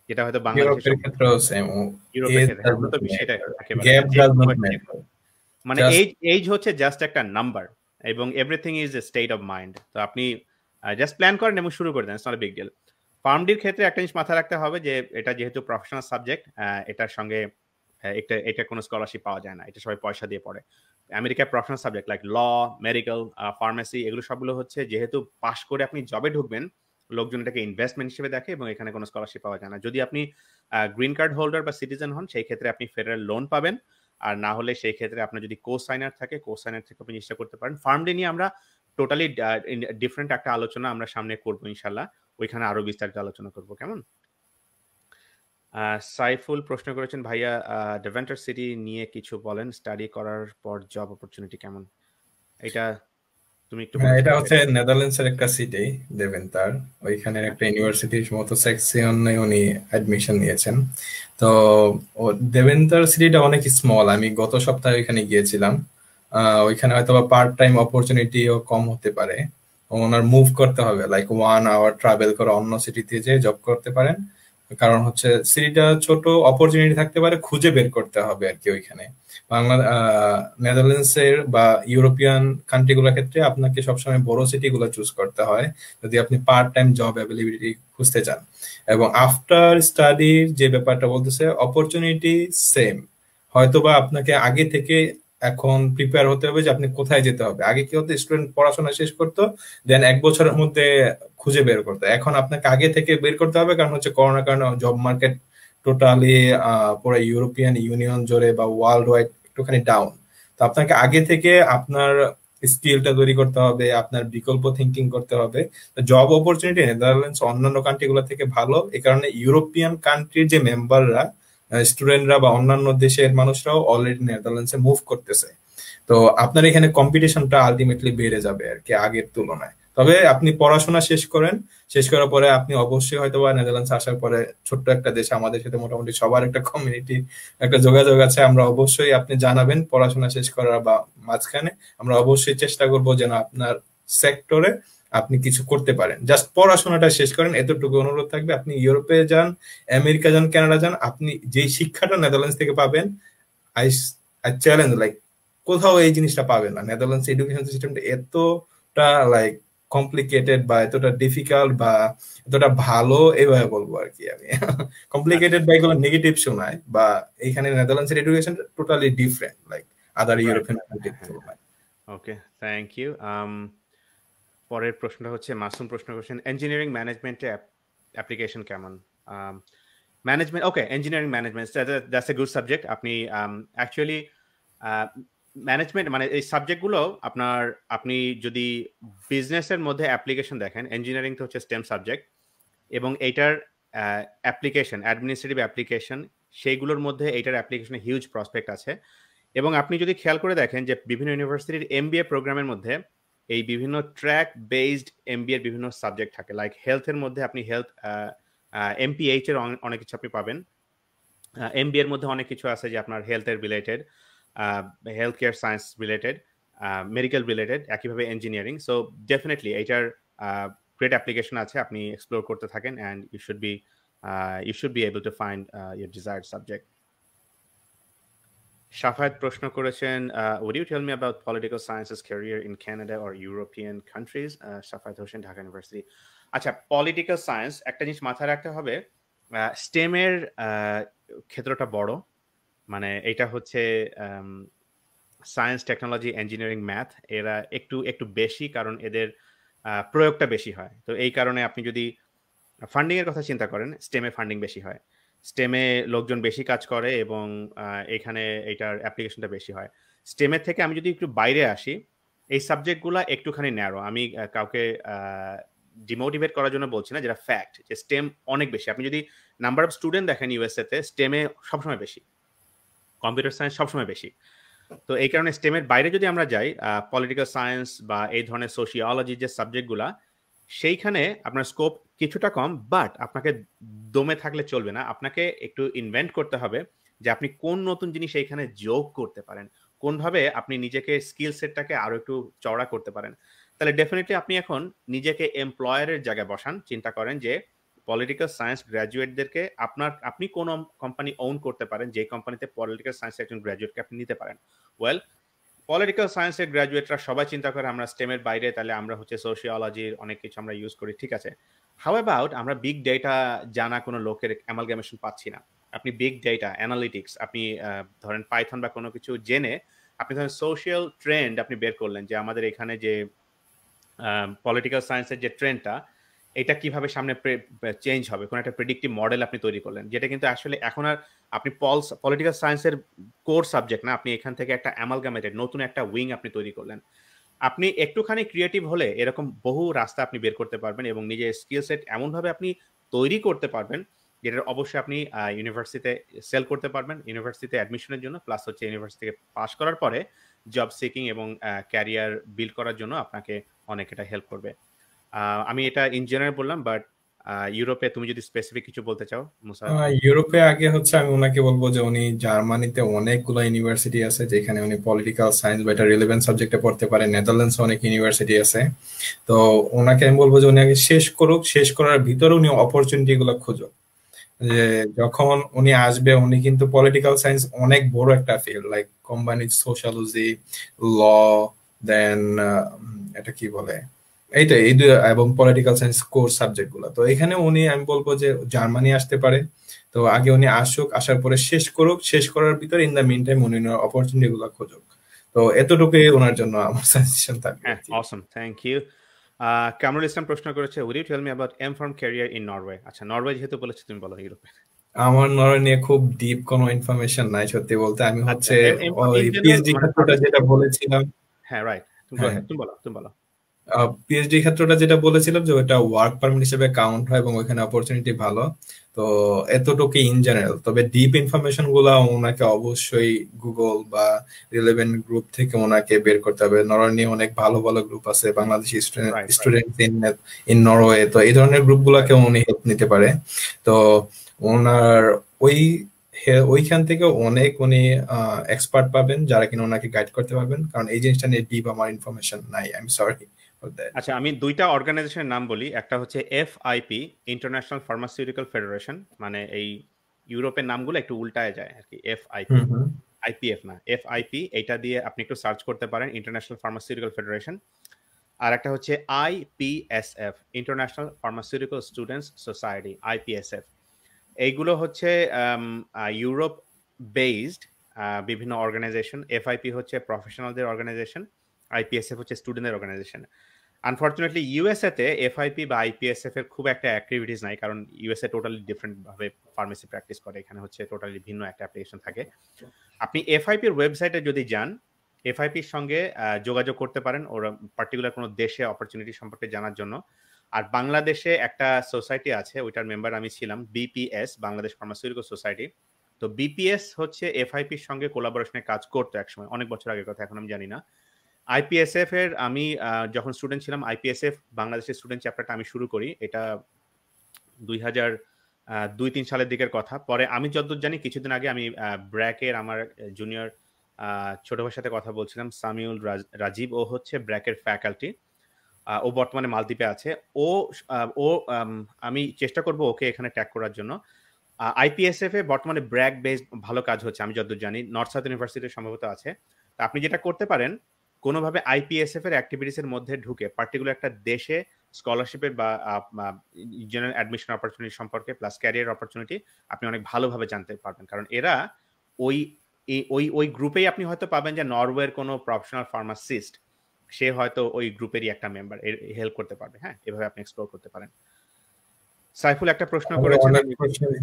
যেটা হয়তো বাংলাদেশের মানে এজ হচ্ছে জাস্ট একটা নাম্বার এবং everything is a state of mind তো আপনি জাস্ট প্ল্যান করেন এবং শুরু করে দেন ইটস নট বিগ ডিল ফার্মডির ক্ষেত্রে একটা জিনিস মাথায় রাখতে হবে যে এটা যেহেতু প্রফেশনাল সাবজেক্ট এটার সঙ্গে একটা এটা কোনো স্কলারশিপ পাওয়া যায় না এটা সবাই পয়সা দিয়ে পড়ে আমেরিকায় professional subject like law medical pharmacy এগুলো সবগুলো হচ্ছে যেহেতু পাশ করে আপনি জবে ঢুকবেন লোকজন এটাকে ইনভেস্টমেন্ট হিসেবে দেখে এবং এখানে কোনো স্কলারশিপ পাওয়া যায় না যদি আপনি গ্রিন কার্ড হোল্ডার বা সিটিজেন হন সেই ক্ষেত্রে আপনি ফেডারেল লোন পাবেন আর না হলে সেই ক্ষেত্রে আপনার যদি কো সাইনার থাকে কো সাইনার থেকে আপনি চেষ্টা করতে পারেন ফার্ম নিয়ে আমরা টোটালি ডিফারেন্ট uh, একটা আলোচনা আমরা সামনে করবো ইনশাল্লাহ ওইখানে আরো বিস্তারিত আলোচনা করব কেমন সাইফুল প্রশ্ন করেছেন ভাইয়া ডেভেন্টার সিটি নিয়ে কিছু বলেন স্টাডি করার পর জব অপরচুনিটি কেমন এটা তুমি একটু হ্যাঁ, এটা হচ্ছে নেদারল্যান্ডসের একটা সিটি ডেভেন্টার ওইখানে একটা ইউনিভার্সিটি সম্ভবত সেকশনে উনি অ্যাডমিশন নিয়েছেন তো ডেভেন্টার সিটিটা অনেক স্মল আমি গত সপ্তাহে ওইখানে গিয়েছিলাম ওইখানে হয়তো পার্ট টাইম অপরচুনিটিও কম হতে পারে ওনার মুভ করতে হবে লাইক ওয়ান আওয়ার ট্রাভেল করে অন্য সিটিতে যে জব করতে পারেন কারণ হচ্ছে সিটিটা ছোট অপরচুনিটি থাকতে পারে খুঁজে বের করতে হবে আর কি ওইখানে বাংলা এর বা ইউরোপিয়ান কান্ট্রিগুলোর ক্ষেত্রে আপনাকে সবসময় বড় সিটি গুলো চুজ করতে হয় যদি আপনি পার্ট টাইম জব অ্যাভেলেবিলিটি খুঁজতে চান এবং আফটার স্টাডির যে ব্যাপারটা বলতেছে অপরচুনিটি সেম হয়তোবা আপনাকে আগে থেকে এখন প্রিপেয়ার হতে হবে যে আপনি কোথায় যেতে হবে আগে কি হতো স্টুডেন্ট পড়াশোনা শেষ করতো দেন এক বছরের মধ্যে খুঁজে বের করতো এখন আপনাকে আগে থেকে বের করতে হবে কারণ হচ্ছে করোনার কারণে জব মার্কেট টোটালি পুরো ইউরোপিয়ান ইউনিয়ন জোরে বা ওয়ার্ল্ড ওয়াইড একটুখানি ডাউন তো আপনাকে আগে থেকে আপনার স্কিলটা তৈরি করতে হবে আপনার বিকল্প থিঙ্কিং করতে হবে জব অপরচুনিটি নেদারল্যান্ডস অন্যান্য কান্ট্রিগুলো থেকে ভালো এ কারণে ইউরোপিয়ান কান্ট্রির যে মেম্বাররা স্টুডেন্টরা বা অন্যান্য দেশের মানুষরাও অলরেডি নেদারল্যান্ডসে মুভ করতেছে তো আপনার এখানে কম্পিটিশনটা আলটিমেটলি বেড়ে যাবে আর কি আগের তুলনায় তবে আপনি পড়াশোনা শেষ করেন শেষ করার পরে আপনি অবশ্যই হয়তো বা নেদারল্যান্ডস আসার পরে ছোট্ট একটা দেশে আমাদের সাথে মোটামুটি সবার একটা কমিউনিটি একটা যোগাযোগ আছে আমরা অবশ্যই আপনি জানাবেন পড়াশোনা শেষ করার বা মাঝখানে আমরা অবশ্যই চেষ্টা করব যেন আপনার সেক্টরে আপনি কিছু করতে পারেন জাস্ট পড়াশোনাটা শেষ করেন এতটুকু অনুরোধ থাকবে আপনি ইউরোপে যান আমেরিকা যান কানাডা যান আপনি যেই শিক্ষাটা নেদারল্যান্ডস থেকে পাবেন আই আই চ্যালেঞ্জ লাইক কোথাও এই জিনিসটা পাবেন না নেদারল্যান্ডস এডুকেশন সিস্টেমটা এতটা লাইক কমপ্লিকেটেড বা এতটা ডিফিকাল্ট বা এতটা ভালো এভাবে বলবো আর কি আমি কমপ্লিকেটেড বা এগুলো নেগেটিভ শোনায় বা এখানে Netherlands education totally different like other European country okay thank you পরের প্রশ্নটা হচ্ছে মাসুম প্রশ্ন করছেন ইঞ্জিনিয়ারিং ম্যানেজমেন্টে অ্যাপ্লিকেশন কেমন management okay engineering management that's a good subject আপনি অ্যাকচুয়ালি um, ম্যানেজমেন্ট uh, মানে এই সাবজেক্টগুলো আপনার আপনি যদি বিজনেসের মধ্যে অ্যাপ্লিকেশন দেখেন ইঞ্জিনিয়ারিং তো হচ্ছে স্টেম সাবজেক্ট এবং এইটার অ্যাপ্লিকেশন অ্যাডমিনিস্ট্রেটিভ অ্যাপ্লিকেশন সেইগুলোর মধ্যে এইটার অ্যাপ্লিকেশনে হিউজ প্রসপেক্ট আছে এবং আপনি যদি খেয়াল করে দেখেন যে বিভিন্ন ইউনিভার্সিটির এম বি এ প্রোগ্রামের মধ্যে এই বিভিন্ন ট্র্যাক বেসড এমবিএর বিভিন্ন সাবজেক্ট থাকে লাইক হেলথের মধ্যে আপনি হেলথ এমপিএইচ এর অনেক কিছু আপনি পাবেন বি এর মধ্যে অনেক কিছু আছে যে আপনার হেলথের related health care science related medical related একইভাবে ইঞ্জিনিয়ারিং সো ডেফিনেটলি এইটার গ্রেট অ্যাপ্লিকেশন আছে আপনি এক্সপ্লোর করতে থাকেন and you should be you should be able to find your desired subject Shafat প্রশ্ন করেছেন uh, would you tell me about political sciences career in Canada or European countries uh, Shafat Hossain Dhaka university আচ্ছা political science একটা জিনিস মাথায় রাখতে হবে স্টেমের uh, ক্ষেত্রটা বড় মানে এটা হচ্ছে সায়েন্স টেকনোলজি ইঞ্জিনিয়ারিং ম্যাথ এরা একটু একটু বেশি কারণ এদের প্রয়োগটা বেশি হয় তো এই কারণে আপনি যদি ফান্ডিংয়ের কথা চিন্তা করেন স্টেমে ফান্ডিং বেশি হয় স্টেমে লোকজন বেশি কাজ করে এবং এখানে এটার অ্যাপ্লিকেশনটা বেশি হয় স্টেমের থেকে আমি যদি একটু বাইরে আসি এই সাবজেক্টগুলো একটুখানি ন্যারো আমি কাউকে ডিমোটিভেট করার জন্য বলছি না যেটা ফ্যাক্ট যে স্টেম অনেক বেশি আপনি যদি নাম্বার অফ স্টুডেন্ট দেখেন ইউএসএতে স্টেমে সবসময় বেশি কম্পিউটার সায়েন্স সবসময় বেশি তো এই কারণে স্টেমের বাইরে যদি আমরা যাই পলিটিক্যাল সায়েন্স বা এই ধরনের সোশিয়োলজির যে সাবজেক্টগুলা সেইখানে আপনার স্কোপ কিছুটা কম বাট আপনাকে দমে থাকলে চলবে না আপনাকে একটু ইনভেন্ট করতে হবে যে আপনি কোন নতুন জিনিস এইখানে যোগ করতে পারেন কোনভাবে আপনি নিজেকে স্কিল সেটটাকে আরো একটু চওড়া করতে পারেন তাহলে ডেফিনেটলি আপনি এখন নিজেকে এমপ্লয়ারের জায়গায় বসান চিন্তা করেন যে পলিটিক্যাল সায়েন্স গ্র্যাজুয়েটদেরকে আপনার আপনি কোন কোম্পানি ওন করতে পারেন যে কোম্পানিতে পলিটিক্যাল সায়েন্স একজন গ্র্যাজুয়েটকে আপনি নিতে পারেন ওয়েল পলিটিক্যাল সায়েন্সের গ্র্যাজুয়েটরা সবাই চিন্তা করে আমরা স্টেমের বাইরে তাহলে আমরা হচ্ছে সোশিওলজির অনেক কিছু আমরা ইউজ করি ঠিক আছে হাউ অ্যাবাউট আমরা বিগ ডেটা জানা কোনো লোকের অ্যামালগ্যামেশন পাচ্ছি না আপনি বিগ ডেটা অ্যানালিটিক্স আপনি ধরেন পাইথন বা কোনো কিছু জেনে আপনি ধরেন সোশিয়াল ট্রেন্ড আপনি বের করলেন যে আমাদের এখানে যে পলিটিক্যাল সায়েন্সের যে ট্রেন্ডটা এটা কিভাবে সামনে চেঞ্জ হবে কোন একটা প্রেডিক্টিভ মডেল আপনি তৈরি করলেন যেটা কিন্তু আসলে এখন আর আপনি পলস পলিটিক্যাল সায়েন্সের কোর সাবজেক্ট না আপনি এখান থেকে একটা অ্যামালগামেটেড নতুন একটা উইং আপনি তৈরি করলেন আপনি একটুখানি ক্রিয়েটিভ হলে এরকম বহু রাস্তা আপনি বের করতে পারবেন এবং নিজের স্কিল সেট এমনভাবে আপনি তৈরি করতে পারবেন যেটার অবশ্যই আপনি ইউনিভার্সিটিতে সেল করতে পারবেন ইউনিভার্সিটিতে অ্যাডমিশনের জন্য প্লাস হচ্ছে ইউনিভার্সিটি থেকে পাস করার পরে জব সিকিং এবং ক্যারিয়ার বিল্ড করার জন্য আপনাকে অনেক এটা হেল্প করবে আমি এটা ইন জেনারেল বললাম বাট ইউরোপে তুমি যদি স্পেসিফিক কিছু বলতে চাও মুসা ইউরোপে আগে হচ্ছে আমি ওনাকে বলবো যে উনি জার্মানিতে অনেকগুলো ইউনিভার্সিটি আছে যেখানে উনি পলিটিক্যাল সায়েন্স বা এটা রিলেভেন্ট সাবজেক্টে পড়তে পারে নেদারল্যান্ডস অনেক ইউনিভার্সিটি আছে তো ওনাকে আমি বলবো যে উনি আগে শেষ করুক শেষ করার ভিতরে উনি অপরচুনিটি গুলো খুঁজুক যে যখন উনি আসবে উনি কিন্তু পলিটিক্যাল সায়েন্স অনেক বড় একটা field like company sociology law then এটা কি বলে এইটাই এই এবং পলিটিক্যাল সায়েন্স কোর সাবজেক্ট গুলো তো এখানে উনি আমি বলবো যে জার্মানি আসতে পারে তো আগে উনি আসুক আসার পরে শেষ করুক শেষ করার ভিতরে ইন দ্য মিন টাইম উনি অপরচুনিটি গুলো খোঁজুক তো এতটুকু ওনার জন্য আমার সাজেশন থাকবে অসম থ্যাংক ইউ কামরুল ইসলাম প্রশ্ন করেছে would you tell me about M pharm career in Norway আচ্ছা নরওয়ে যেহেতু বলেছে তুমি বলো ইউরোপে আমার নরওয়ে নিয়ে খুব ডিপ কোনো ইনফরমেশন নাই সত্যি বলতে আমি আচ্ছা, হচ্ছে পিএইচডি মানে যেটা বলেছিলাম হ্যাঁ রাইট হ্যাঁ, হ্যাঁ। তুমি বলো তুমি বলো পিএইচডি ক্ষেত্রটা যেটা বলেছিলাম যে ওটা ওয়ার্ক পারমিট হিসেবে কাউন্ট হয় এবং ওখানে অপরচুনিটি ভালো তো এতটুকু ইন জেনারেল তবে ডিপ ইনফরমেশন গুলা ওনাকে অবশ্যই গুগল বা রিলেভেন্ট গ্রুপ থেকে ওনাকে বের করতে হবে নরওয়ে অনেক ভালো ভালো গ্রুপ আছে বাংলাদেশি স্টুডেন্ট ইন নরওয়ে তো এই ধরনের গ্রুপ গুলাকে উনি হেল্প নিতে পারে তো ওনার ওই ওইখান থেকে অনেক উনি এক্সপার্ট পাবেন যারা কিনা ওনাকে গাইড করতে পারবেন কারণ এই জিনিসটা নিয়ে ডিপ আমার ইনফরমেশন নাই আই এম সরি আচ্ছা আমি দুইটা অর্গানাইজেশনের নাম বলি একটা হচ্ছে এফআইপি ইন্টারন্যাশনাল ফার্মাসিউটিক্যাল ফেডারেশন মানে এই ইউরোপের নামগুলো একটু উল্টায় যায় আর কি এফআইপি আইপিএফ না এফআইপি এটা দিয়ে আপনি একটু সার্চ করতে পারেন ইন্টারন্যাশনাল ফার্মাসিউটিক্যাল ফেডারেশন আর একটা হচ্ছে IPSF international pharmaceutical students society IPSF এইগুলো হচ্ছে ইউরোপ বেসড বিভিন্ন অর্গানাইজেশন আইপি হচ্ছে প্রফেশনালদের অর্গানাইজেশন আইপিএসএফ হচ্ছে স্টুডেন্টদের অর্গানাইজেশন আনফর্চুনেটলি ইউএসএতে এফআইপি বা আইপিএসএফ এর খুব একটা অ্যাক্টিভিটিস নাই কারণ ইউএসএ টোটালি ডিফারেন্ট ভাবে ফার্মেসি প্র্যাকটিস করে এখানে হচ্ছে টোটালি ভিন্ন একটা অ্যাপ্লিকেশন থাকে আপনি এর ওয়েবসাইটে যদি যান এফআইপির সঙ্গে যোগাযোগ করতে পারেন ওরা পার্টিকুলার কোনো দেশে অপরচুনিটি সম্পর্কে জানার জন্য আর বাংলাদেশে একটা সোসাইটি আছে ওইটার মেম্বার আমি ছিলাম বিপিএস বাংলাদেশ ফার্মাসিউটিক্যাল সোসাইটি তো বিপিএস হচ্ছে এফআইপির সঙ্গে কোলাবোরেশনে কাজ করতো একসময় অনেক বছর আগের কথা এখন আমি জানি না আইপিএসএফ এর আমি যখন স্টুডেন্ট ছিলাম আইপিএসএফ বাংলাদেশের স্টুডেন্ট চ্যাপ্টারটা আমি শুরু করি এটা দুই হাজার দুই তিন সালের দিকের কথা পরে আমি যতদূর জানি কিছুদিন আগে আমি ব্র্যাকের আমার জুনিয়র ছোট ভাইয়ের সাথে কথা বলছিলাম সামিউল রাজীব ও হচ্ছে ব্র্যাকের ফ্যাকাল্টি ও বর্তমানে মালদ্বীপে আছে ও ও আমি চেষ্টা করব ওকে এখানে ট্যাগ করার জন্য আইপিএসএফ এ বর্তমানে ব্র্যাক বেসড ভালো কাজ হচ্ছে আমি যতদূর জানি নর্থ সাউথ ইউনিভার্সিটির সম্ভবত আছে তা আপনি যেটা করতে পারেন কোনোভাবে আইপিএসএফ এর অ্যাক্টিভিটিস এর মধ্যে ঢুকে পার্টিকুলার একটা দেশে স্কলারশিপের বা জেনারেল অ্যাডমিশন অপরচুনিটি সম্পর্কে প্লাস ক্যারিয়ার অপরচুনিটি আপনি অনেক ভালোভাবে জানতে পারবেন কারণ এরা ওই ওই ওই গ্রুপেই আপনি হয়তো পাবেন যে নরওয়ের কোনো প্রফেশনাল ফার্মাসিস্ট সে হয়তো ওই গ্রুপেরই একটা মেম্বার হেল্প করতে পারবে হ্যাঁ এভাবে আপনি এক্সপ্লোর করতে পারেন সাইফুল একটা প্রশ্ন করেছেন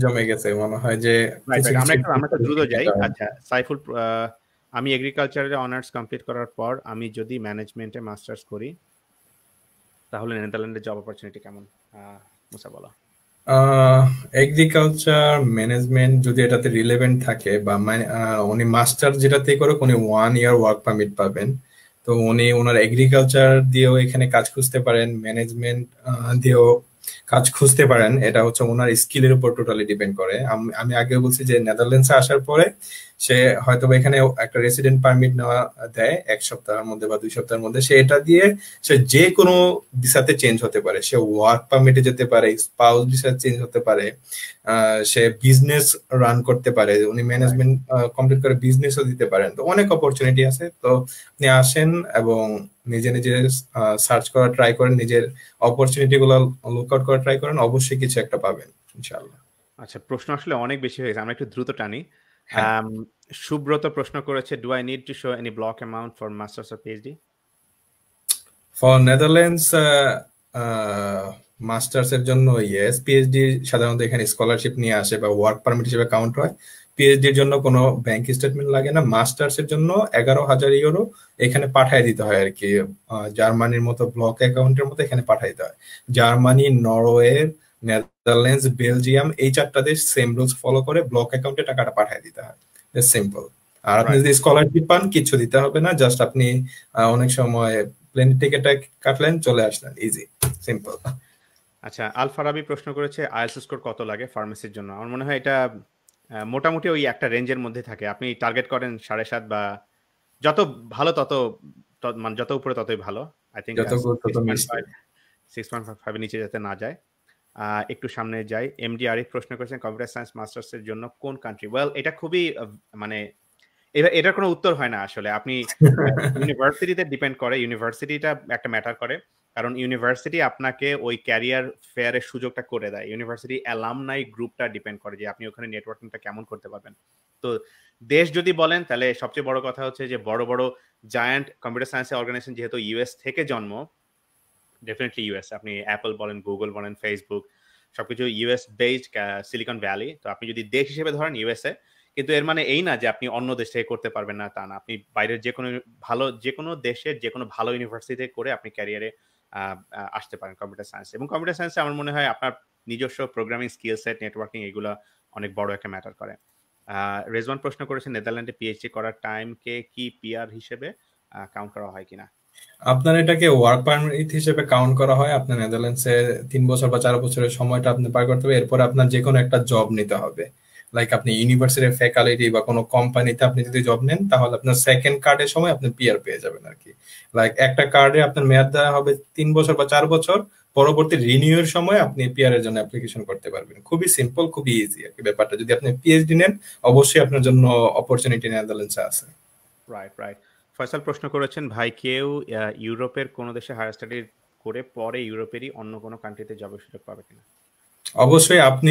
জমে গেছে মনে হয় যে আমরা একটু আমরা দ্রুত যাই আচ্ছা সাইফুল আহ আমি এগ্রিকালচারে অনার্স কমপ্লিট করার পর আমি যদি ম্যানেজমেন্টে মাস্টার্স করি তাহলে নেদারল্যান্ডে জব অপরচুনিটি কেমন মুসা বলো এগ্রিকালচার ম্যানেজমেন্ট যদি এটাতে রিলেভেন্ট থাকে বা মানে, উনি মাস্টার যেটাতে করে উনি ওয়ান ইয়ার ওয়ার্ক পারমিট পাবেন তো উনি ওনার এগ্রিকালচার দিয়েও এখানে কাজ খুঁজতে পারেন ম্যানেজমেন্ট দিয়েও কাজ খুঁজতে পারেন এটা হচ্ছে ওনার স্কিলের উপর টোটালি ডিপেন্ড করে আমি আগে বলছি যে নেদারল্যান্ডসে আসার পরে সে হয়তো এখানে একটা রেসিডেন্ট পারমিট নেওয়া দেয় এক সপ্তাহের মধ্যে বা দুই সপ্তাহের মধ্যে সে এটা দিয়ে সে যে কোনো ভিসাতে চেঞ্জ হতে পারে সে ওয়ার্ক পারমিটে যেতে পারে স্পাউস ভিসা চেঞ্জ হতে পারে সে বিজনেস রান করতে পারে উনি ম্যানেজমেন্ট কমপ্লিট করে বিজনেসও দিতে পারেন তো অনেক অপরচুনিটি আছে তো আপনি আসেন এবং নিজে নিজে সার্চ করা ট্রাই করেন নিজের অপরচুনিটি গুলো লুক আউট করা ট্রাই করেন অবশ্যই কিছু একটা পাবেন ইনশাল্লাহ আচ্ছা প্রশ্ন আসলে অনেক বেশি হয়েছে আমরা একটু দ্রুত টানি হ্যাঁ। সুব্রত প্রশ্ন করেছে do I need to show any block amount for masters of PhD for Netherlands masters এর জন্য ইয়েস পিএইচডি সাধারণত এখানে স্কলারশিপ নিয়ে আসে বা ওয়ার্ক পারমিট হিসেবে কাউন্ট হয় পিএইচডি এর জন্য কোনো ব্যাংক স্টেটমেন্ট লাগে না মাস্টার্স এর জন্য এগারো হাজার ইউরো এখানে পাঠিয়ে দিতে হয় আর কি জার্মানির মতো ব্লক অ্যাকাউন্টের মতো এখানে পাঠিয়ে দিতে হয় জার্মানি নরওয়ের নেদারল্যান্ডস বেলজিয়াম এই চারটা দেশ সেম রুলস ফলো করে ব্লক অ্যাকাউন্টে টাকাটা পাঠিয়ে দিতে হয় সিম্পল আর আপনি যদি স্কলারশিপ পান কিছু দিতে হবে না জাস্ট আপনি অনেক সময় প্লেন টিকেটটা কাটলেন চলে আসলেন ইজি সিম্পল আচ্ছা আলফা রাবি প্রশ্ন করেছে আইএলস স্কোর কত লাগে ফার্মেসির জন্য আমার মনে হয় এটা মোটামুটি ওই একটা রেঞ্জের মধ্যে থাকে আপনি টার্গেট করেন সাড়ে সাত বা যত ভালো তত মানে যত উপরে ততই ভালো আই থিঙ্ক সিক্স পয়েন্ট ফাইভের নিচে যাতে না যায় একটু সামনে যাই এমডি আরিফ প্রশ্ন করেছেন কম্পিউটার সায়েন্স মাস্টার্সের জন্য কোন কান্ট্রি ওয়েল এটা খুবই মানে এটার কোনো উত্তর হয় না আসলে আপনি ইউনিভার্সিটিতে ডিপেন্ড করে ইউনিভার্সিটিটা একটা ম্যাটার করে কারণ ইউনিভার্সিটি আপনাকে ওই ক্যারিয়ার ফেয়ারের সুযোগটা করে দেয় ইউনিভার্সিটি অ্যালামনাই গ্রুপটা ডিপেন্ড করে যে আপনি ওখানে নেটওয়ার্কিংটা কেমন করতে পারবেন তো দেশ যদি বলেন তাহলে সবচেয়ে বড় কথা হচ্ছে যে বড় বড় জায়ান্ট কম্পিউটার সায়েন্সের অর্গানাইজেশন যেহেতু ইউএস থেকে জন্ম ডেফিনেটলি ইউএস আপনি অ্যাপল বলেন গুগল বলেন ফেসবুক সবকিছু ইউএস বেসড সিলিকন ভ্যালি তো আপনি যদি দেশ হিসেবে ধরেন ইউএসএ কিন্তু এর মানে এই না যে আপনি অন্য দেশ থেকে করতে পারবেন না তা না আপনি বাইরের যে কোনো ভালো যে কোনো দেশের যে কোনো ভালো ইউনিভার্সিটি থেকে করে আপনি ক্যারিয়ারে আসতে পারেন কম্পিউটার সায়েন্স এবং কম্পিউটার সায়েন্সে আমার মনে হয় আপনার নিজস্ব প্রোগ্রামিং স্কিল সেট নেটওয়ার্কিং এগুলো অনেক বড় একটা ম্যাটার করে রেজওয়ান প্রশ্ন করেছেন নেদারল্যান্ডে পিএইচডি করার টাইমকে কি পিআর হিসেবে কাউন্ট করা হয় কিনা আপনার এটাকে ওয়ার্ক পারমিট হিসেবে কাউন্ট করা হয় আপনার নেদারল্যান্ডসে তিন বছর বা চার বছরের সময়টা আপনি পার করতে হবে এরপরে আপনার যে কোনো একটা জব নিতে হবে লাইক আপনি ইউনিভার্সিটির ফ্যাকাল্টি বা কোনো কোম্পানিতে আপনি যদি জব নেন তাহলে আপনার সেকেন্ড কার্ডের সময় আপনি পিয়ার পেয়ে যাবেন আর কি লাইক একটা কার্ডে আপনার মেয়াদ দেওয়া হবে তিন বছর বা চার বছর পরবর্তী রিনিউয়ের সময় আপনি পিআর এর জন্য অ্যাপ্লিকেশন করতে পারবেন খুবই সিম্পল খুবই ইজি আর কি ব্যাপারটা যদি আপনি পিএইচডি নেন অবশ্যই আপনার জন্য অপরচুনিটি নেদারল্যান্ডসে আছে রাইট রাইট ফয়সাল প্রশ্ন করেছেন ভাই কেউ ইউরোপের কোনো দেশে হায়ার স্টাডি করে পরে ইউরোপেরই অন্য কোনো কান্ট্রিতে যাবে সুযোগ পাবে কিনা অবশ্যই আপনি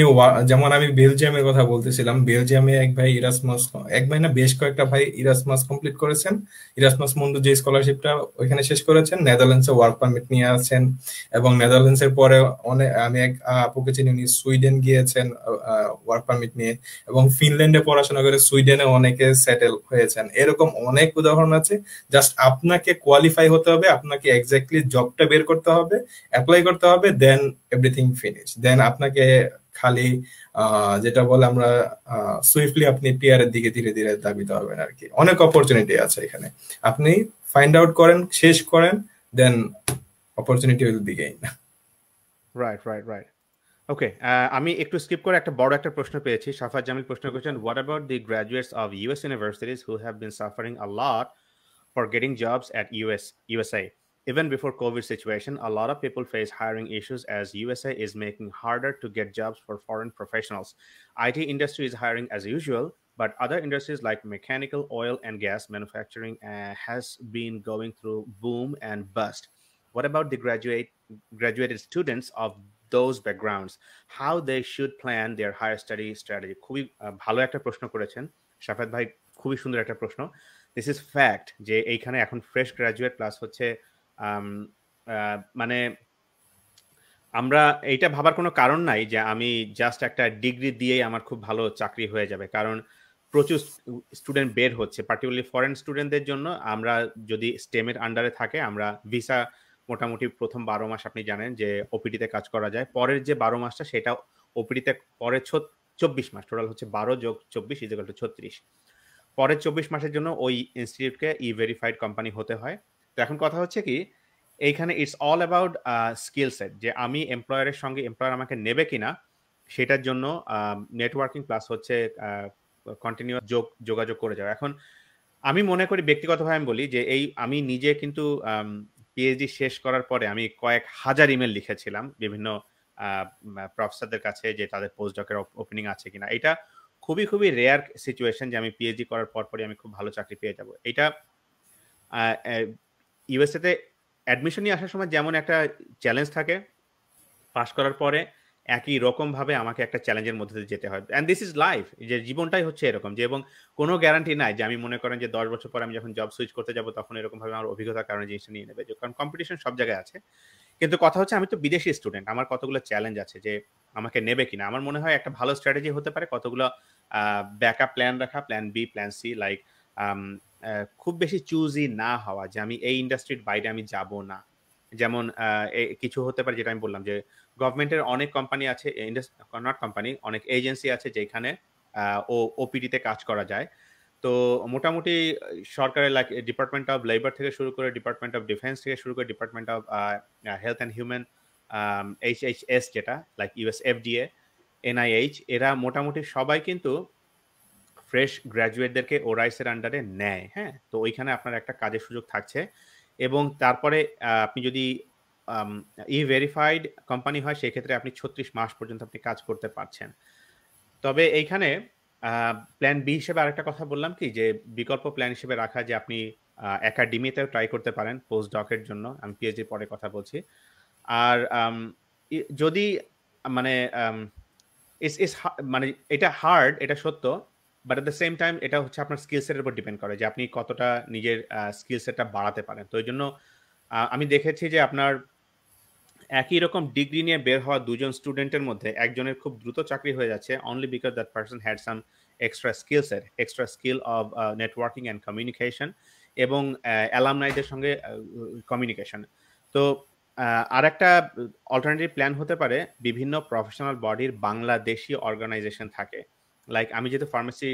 যেমন আমি বেলজিয়ামের কথা বলতেছিলাম বেলজিয়ামে এক ভাই ইরাসমাস এক ভাই না বেশ কয়েকটা ভাই ইরাসমাস কমপ্লিট করেছেন ইরাসমাস মন্ডু যে স্কলারশিপটা ওইখানে শেষ করেছেন নেদারল্যান্ডসে ওয়ার্ক পারমিট নিয়ে আছেন এবং নেদারল্যান্ডস এর পরে অনেক আমি এক আপুকে চিনি উনি সুইডেন গিয়েছেন ওয়ার্ক পারমিট নিয়ে এবং ফিনল্যান্ডে পড়াশোনা করে সুইডেনে অনেকে সেটেল হয়েছেন এরকম অনেক উদাহরণ আছে জাস্ট আপনাকে কোয়ালিফাই হতে হবে আপনাকে এক্স্যাক্টলি জবটা বের করতে হবে অ্যাপ্লাই করতে হবে দেন এভরিথিং ফিনিশ দেন আপনাকে খালি যেটা বলে আমরা সুইফটলি আপনি পিয়ার এর দিকে ধীরে ধীরে দাবিতে হবেন আর কি অনেক অপরচুনিটি আছে এখানে আপনি ফাইন্ড আউট করেন শেষ করেন then opportunity will be gain right right right okay আমি একটু স্কিপ করে একটা বড় একটা প্রশ্ন পেয়েছি সাফার জামিল প্রশ্ন করেছেন what about the graduates of US universities who have been suffering a lot for getting jobs at US ইউএসআই even before covid situation a lot of people face hiring issues as usa is making harder to get jobs for foreign professionals it industry is hiring as usual but other industries like mechanical oil and gas manufacturing uh, has been going through boom and bust what about the graduate graduated students of those backgrounds how they should plan their higher study strategy খুবই ভালো একটা প্রশ্ন করেছেন শাফাত ভাই খুবই সুন্দর একটা প্রশ্ন This is fact. যে এইখানে এখন fresh graduate প্লাস হচ্ছে মানে আমরা এইটা ভাবার কোনো কারণ নাই যে আমি জাস্ট একটা ডিগ্রি দিয়েই আমার খুব ভালো চাকরি হয়ে যাবে কারণ প্রচুর স্টুডেন্ট বের হচ্ছে পার্টিকুলারলি ফরেন স্টুডেন্টদের জন্য আমরা যদি স্টেমের আন্ডারে থাকে আমরা ভিসা মোটামুটি প্রথম বারো মাস আপনি জানেন যে ওপিডিতে কাজ করা যায় পরের যে বারো মাসটা সেটা ওপিডিতে পরে চব্বিশ মাস টোটাল হচ্ছে বারো যোগ চব্বিশ ইজ টু ছত্রিশ পরের চব্বিশ মাসের জন্য ওই ইনস্টিটিউটকে ই ভেরিফাইড কোম্পানি হতে হয় তো এখন কথা হচ্ছে কি এইখানে it's all about skill set যে আমি এমপ্লয়ারের সঙ্গে এমপ্লয়ার আমাকে নেবে কিনা সেটার জন্য নেটওয়ার্কিং প্লাস হচ্ছে কন্টিনিউয়াস যোগ যোগাযোগ করে যাওয়া এখন আমি মনে করি ব্যক্তিগতভাবে আমি বলি যে এই আমি নিজে কিন্তু পিএইচডি শেষ করার পরে আমি কয়েক হাজার ইমেল লিখেছিলাম বিভিন্ন প্রফেসরদের কাছে যে তাদের পোস্ট ডকের ওপেনিং আছে কিনা এটা খুবই খুবই রেয়ার সিচুয়েশন যে আমি পিএইচডি করার পরপরই আমি খুব ভালো চাকরি পেয়ে যাব এটা ইউএসএতে অ্যাডমিশন নিয়ে আসার সময় যেমন একটা চ্যালেঞ্জ থাকে পাশ করার পরে একই রকমভাবে আমাকে একটা চ্যালেঞ্জের মধ্যে দিয়ে যেতে হয় অ্যান্ড দিস ইজ লাইফ যে জীবনটাই হচ্ছে এরকম যে এবং কোনো গ্যারান্টি নাই যে আমি মনে করেন যে দশ বছর পর আমি যখন জব সুইচ করতে যাব তখন এরকমভাবে আমার অভিজ্ঞতার কারণে জিনিসটা নিয়ে নেবে কারণ কম্পিটিশন সব জায়গায় আছে কিন্তু কথা হচ্ছে আমি তো বিদেশি স্টুডেন্ট আমার কতগুলো চ্যালেঞ্জ আছে যে আমাকে নেবে কিনা আমার মনে হয় একটা ভালো স্ট্র্যাটেজি হতে পারে কতগুলো আপ প্ল্যান রাখা plan B plan C like খুব বেশি চুজই না হওয়া যে আমি এই ইন্ডাস্ট্রির বাইরে আমি যাব না যেমন কিছু হতে পারে যেটা আমি বললাম যে গভর্নমেন্টের অনেক কোম্পানি আছে নট কোম্পানি অনেক এজেন্সি আছে যেখানে ও ওপিডিতে কাজ করা যায় তো মোটামুটি সরকারের লাইক ডিপার্টমেন্ট অফ লেবার থেকে শুরু করে ডিপার্টমেন্ট অফ ডিফেন্স থেকে শুরু করে department of health and human H H S যেটা লাইক ইউএস এফডিএ এনআইএইচ এরা মোটামুটি সবাই কিন্তু ফ্রেশ গ্র্যাজুয়েটদেরকে ওরাইসের আন্ডারে নেয় হ্যাঁ তো ওইখানে আপনার একটা কাজের সুযোগ থাকছে এবং তারপরে আপনি যদি ই ভেরিফাইড কোম্পানি হয় সেক্ষেত্রে আপনি ছত্রিশ মাস পর্যন্ত আপনি কাজ করতে পারছেন তবে এইখানে প্ল্যান বি হিসেবে আরেকটা কথা বললাম কি যে বিকল্প প্ল্যান হিসেবে রাখা যে আপনি একাডেমিতেও ট্রাই করতে পারেন পোস্ট ডকের জন্য আমি পিএইচডি পরে কথা বলছি আর যদি মানে ইস ইস মানে এটা হার্ড এটা সত্য but at the same time এটা হচ্ছে আপনার স্কিল সেটের উপর ডিপেন্ড করে যে আপনি কতটা নিজের স্কিল সেটটা বাড়াতে পারেন তো এই জন্য আমি দেখেছি যে আপনার একই রকম ডিগ্রি নিয়ে বের হওয়া দুজন স্টুডেন্টের মধ্যে একজনের খুব দ্রুত চাকরি হয়ে যাচ্ছে only because that person had some extra skill set extra skill of networking and communication এবং অ্যালামনাইদের uh, সঙ্গে কমিউনিকেশন uh, তো আর একটা অল্টারনেটিভ প্ল্যান হতে পারে বিভিন্ন প্রফেশনাল বডির বাংলাদেশি অর্গানাইজেশন থাকে লাইক আমি যেহেতু ফার্মেসি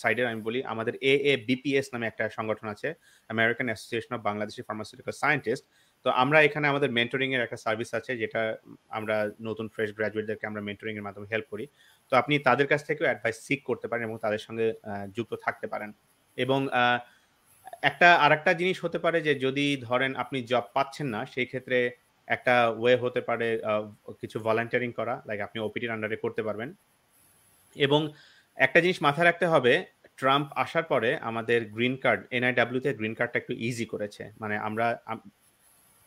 সাইডের আমি বলি আমাদের এ এ বিপিএস নামে একটা সংগঠন আছে American association of Bangladeshi pharmaceutical scientist তো আমরা এখানে আমাদের মেন্টরিং এর একটা সার্ভিস আছে যেটা আমরা নতুন ফ্রেশ গ্রাজুয়েটদেরকে আমরা মেন্টরিং এর মাধ্যমে হেল্প করি তো আপনি তাদের কাছ থেকেও অ্যাডভাইস সিক করতে পারেন এবং তাদের সঙ্গে যুক্ত থাকতে পারেন এবং একটা আরেকটা জিনিস হতে পারে যে যদি ধরেন আপনি জব পাচ্ছেন না সেই ক্ষেত্রে একটা ওয়ে হতে পারে কিছু ভলান্টিয়ারিং করা লাইক আপনি ওপিটির আন্ডারে করতে পারবেন এবং একটা জিনিস মাথায় রাখতে হবে ট্রাম্প আসার পরে আমাদের গ্রিন কার্ড এনআইডাব্লিউতে গ্রিন কার্ডটা একটু ইজি করেছে মানে আমরা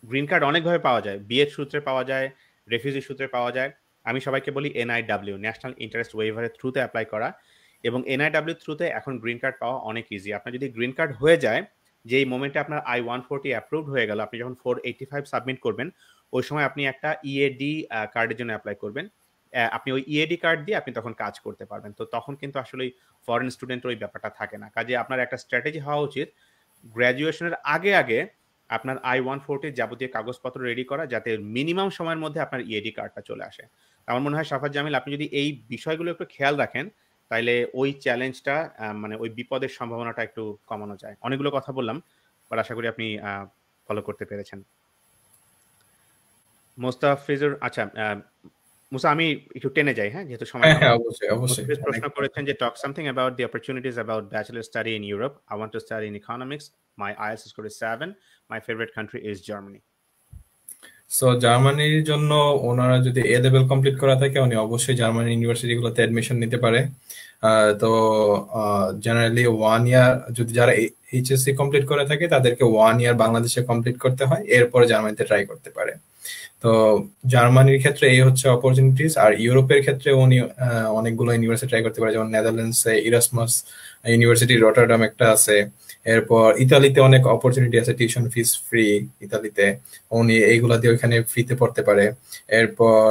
গ্রিন কার্ড অনেকভাবে পাওয়া যায় বিএড সূত্রে পাওয়া যায় রেফিউজি সূত্রে পাওয়া যায় আমি সবাইকে বলি এনআইডাব্লিউ ন্যাশনাল ইন্টারেস্ট ওয়েভারের থ্রুতে অ্যাপ্লাই করা এবং এনআইডাব্লিউ থ্রুতে এখন গ্রিন কার্ড পাওয়া অনেক ইজি আপনার যদি গ্রিন কার্ড হয়ে যায় যেই মোমেন্টে আপনার আই ওয়ান ফোরটি অ্যাপ্রুভড হয়ে গেল আপনি যখন ফোর এইটি ফাইভ সাবমিট করবেন ওই সময় আপনি একটা ইএডি e কার্ডের জন্য অ্যাপ্লাই করবেন আপনি ওই ইএডি e কার্ড দিয়ে আপনি তখন কাজ করতে পারবেন তো তখন কিন্তু আসলে ফরেন স্টুডেন্টের ওই ব্যাপারটা থাকে না কাজে আপনার একটা স্ট্র্যাটেজি হওয়া উচিত গ্র্যাজুয়েশনের আগে আগে আপনার আই ওয়ান ফোরটির যাবতীয় কাগজপত্র রেডি করা যাতে মিনিমাম সময়ের মধ্যে আপনার ইএডি e কার্ডটা চলে আসে আমার মনে হয় সাফাত জামিল আপনি যদি এই বিষয়গুলো একটু খেয়াল রাখেন তাইলে ওই চ্যালেঞ্জটা মানে ওই বিপদের সম্ভাবনাটা একটু কমানো যায় অনেকগুলো কথা বললাম বাট আশা করি আপনি ফলো করতে পেরেছেন মোস্তাফিজুর আচ্ছা মুসা আমি একটু টেনে যাই হ্যাঁ যেহেতু সময় হ্যাঁ, হ্যাঁ অবশ্যই অবশ্যই প্রশ্ন করেছেন যে talk something about the opportunities about bachelor study in Europe I want to study in economics my IELTS score is 7 my favourite country is Germany so জার্মানির জন্য ওনারা যদি এ লেভেল কমপ্লিট করা থাকে উনি অবশ্যই জার্মানি ইউনিভার্সিটিগুলোতে অ্যাডমিশন নিতে পারে তো জেনারেলি ওয়ান ইয়ার যদি যারা এইচএসসি কমপ্লিট করে থাকে তাদেরকে ওয়ান ইয়ার বাংলাদেশে কমপ্লিট করতে হয় এরপরে জার্মানিতে ট্রাই করতে পারে তো জার্মানির ক্ষেত্রে এই হচ্ছে অপরচুনিটিস আর ইউরোপের ক্ষেত্রে উনি অনেকগুলো ইউনিভার্সিটি ট্রাই করতে পারে যেমন নেদারল্যান্ডসে ইরাসমাস ইউনিভার্সিটি রটারডাম একটা আছে এরপর ইতালিতে অনেক অপরচুনিটি আছে টিউশন ফিস ফ্রি ইতালিতে উনি এইগুলা দিয়ে ওইখানে ফ্রিতে পড়তে পারে এরপর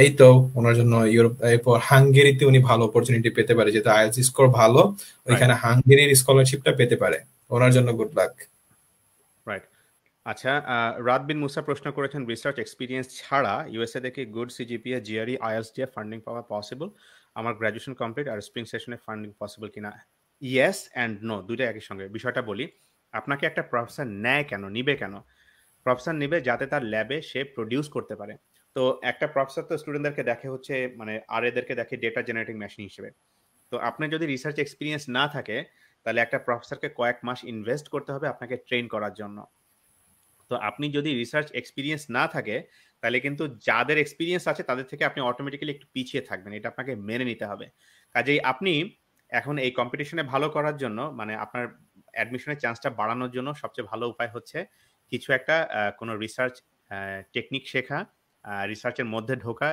এই তো ওনার জন্য ইউরোপ এরপর হাঙ্গেরিতে উনি ভালো অপরচুনিটি পেতে পারে যেহেতু আইএলস স্কোর ভালো ওইখানে হাঙ্গেরির স্কলারশিপটা পেতে পারে ওনার জন্য গুড লাক আচ্ছা রাত বিন মুসা প্রশ্ন করেছেন রিসার্চ এক্সপিরিয়েন্স ছাড়া ইউএসএ থেকে গুড সিজিপিএ জিআরই আইএস দিয়ে ফান্ডিং পাওয়া পসিবল আমার গ্র্যাজুয়েশন কমপ্লিট আর স্প্রিং সেশনে ফান্ডিং পসিবল কিনা ইয়েস অ্যান্ড নো দুইটা একই সঙ্গে বিষয়টা বলি আপনাকে একটা প্রফেসর নেয় কেন নিবে কেন প্রফেসর নিবে যাতে তার ল্যাবে সে প্রডিউস করতে পারে তো একটা প্রফেসর তো স্টুডেন্টদেরকে দেখে হচ্ছে মানে আর এদেরকে দেখে ডেটা জেনারেটিং মেশিন হিসেবে তো আপনার যদি রিসার্চ এক্সপিরিয়েন্স না থাকে তাহলে একটা প্রফেসরকে কয়েক মাস ইনভেস্ট করতে হবে আপনাকে ট্রেন করার জন্য তো আপনি যদি রিসার্চ এক্সপিরিয়েন্স না থাকে তাহলে কিন্তু যাদের এক্সপিরিয়েন্স আছে তাদের থেকে আপনি অটোমেটিক্যালি একটু পিছিয়ে থাকবেন এটা আপনাকে মেনে নিতে হবে কাজেই আপনি এখন এই কম্পিটিশনে ভালো করার জন্য মানে আপনার অ্যাডমিশনের চান্সটা বাড়ানোর জন্য সবচেয়ে ভালো উপায় হচ্ছে কিছু একটা কোনো রিসার্চ টেকনিক শেখা রিসার্চের মধ্যে ঢোকা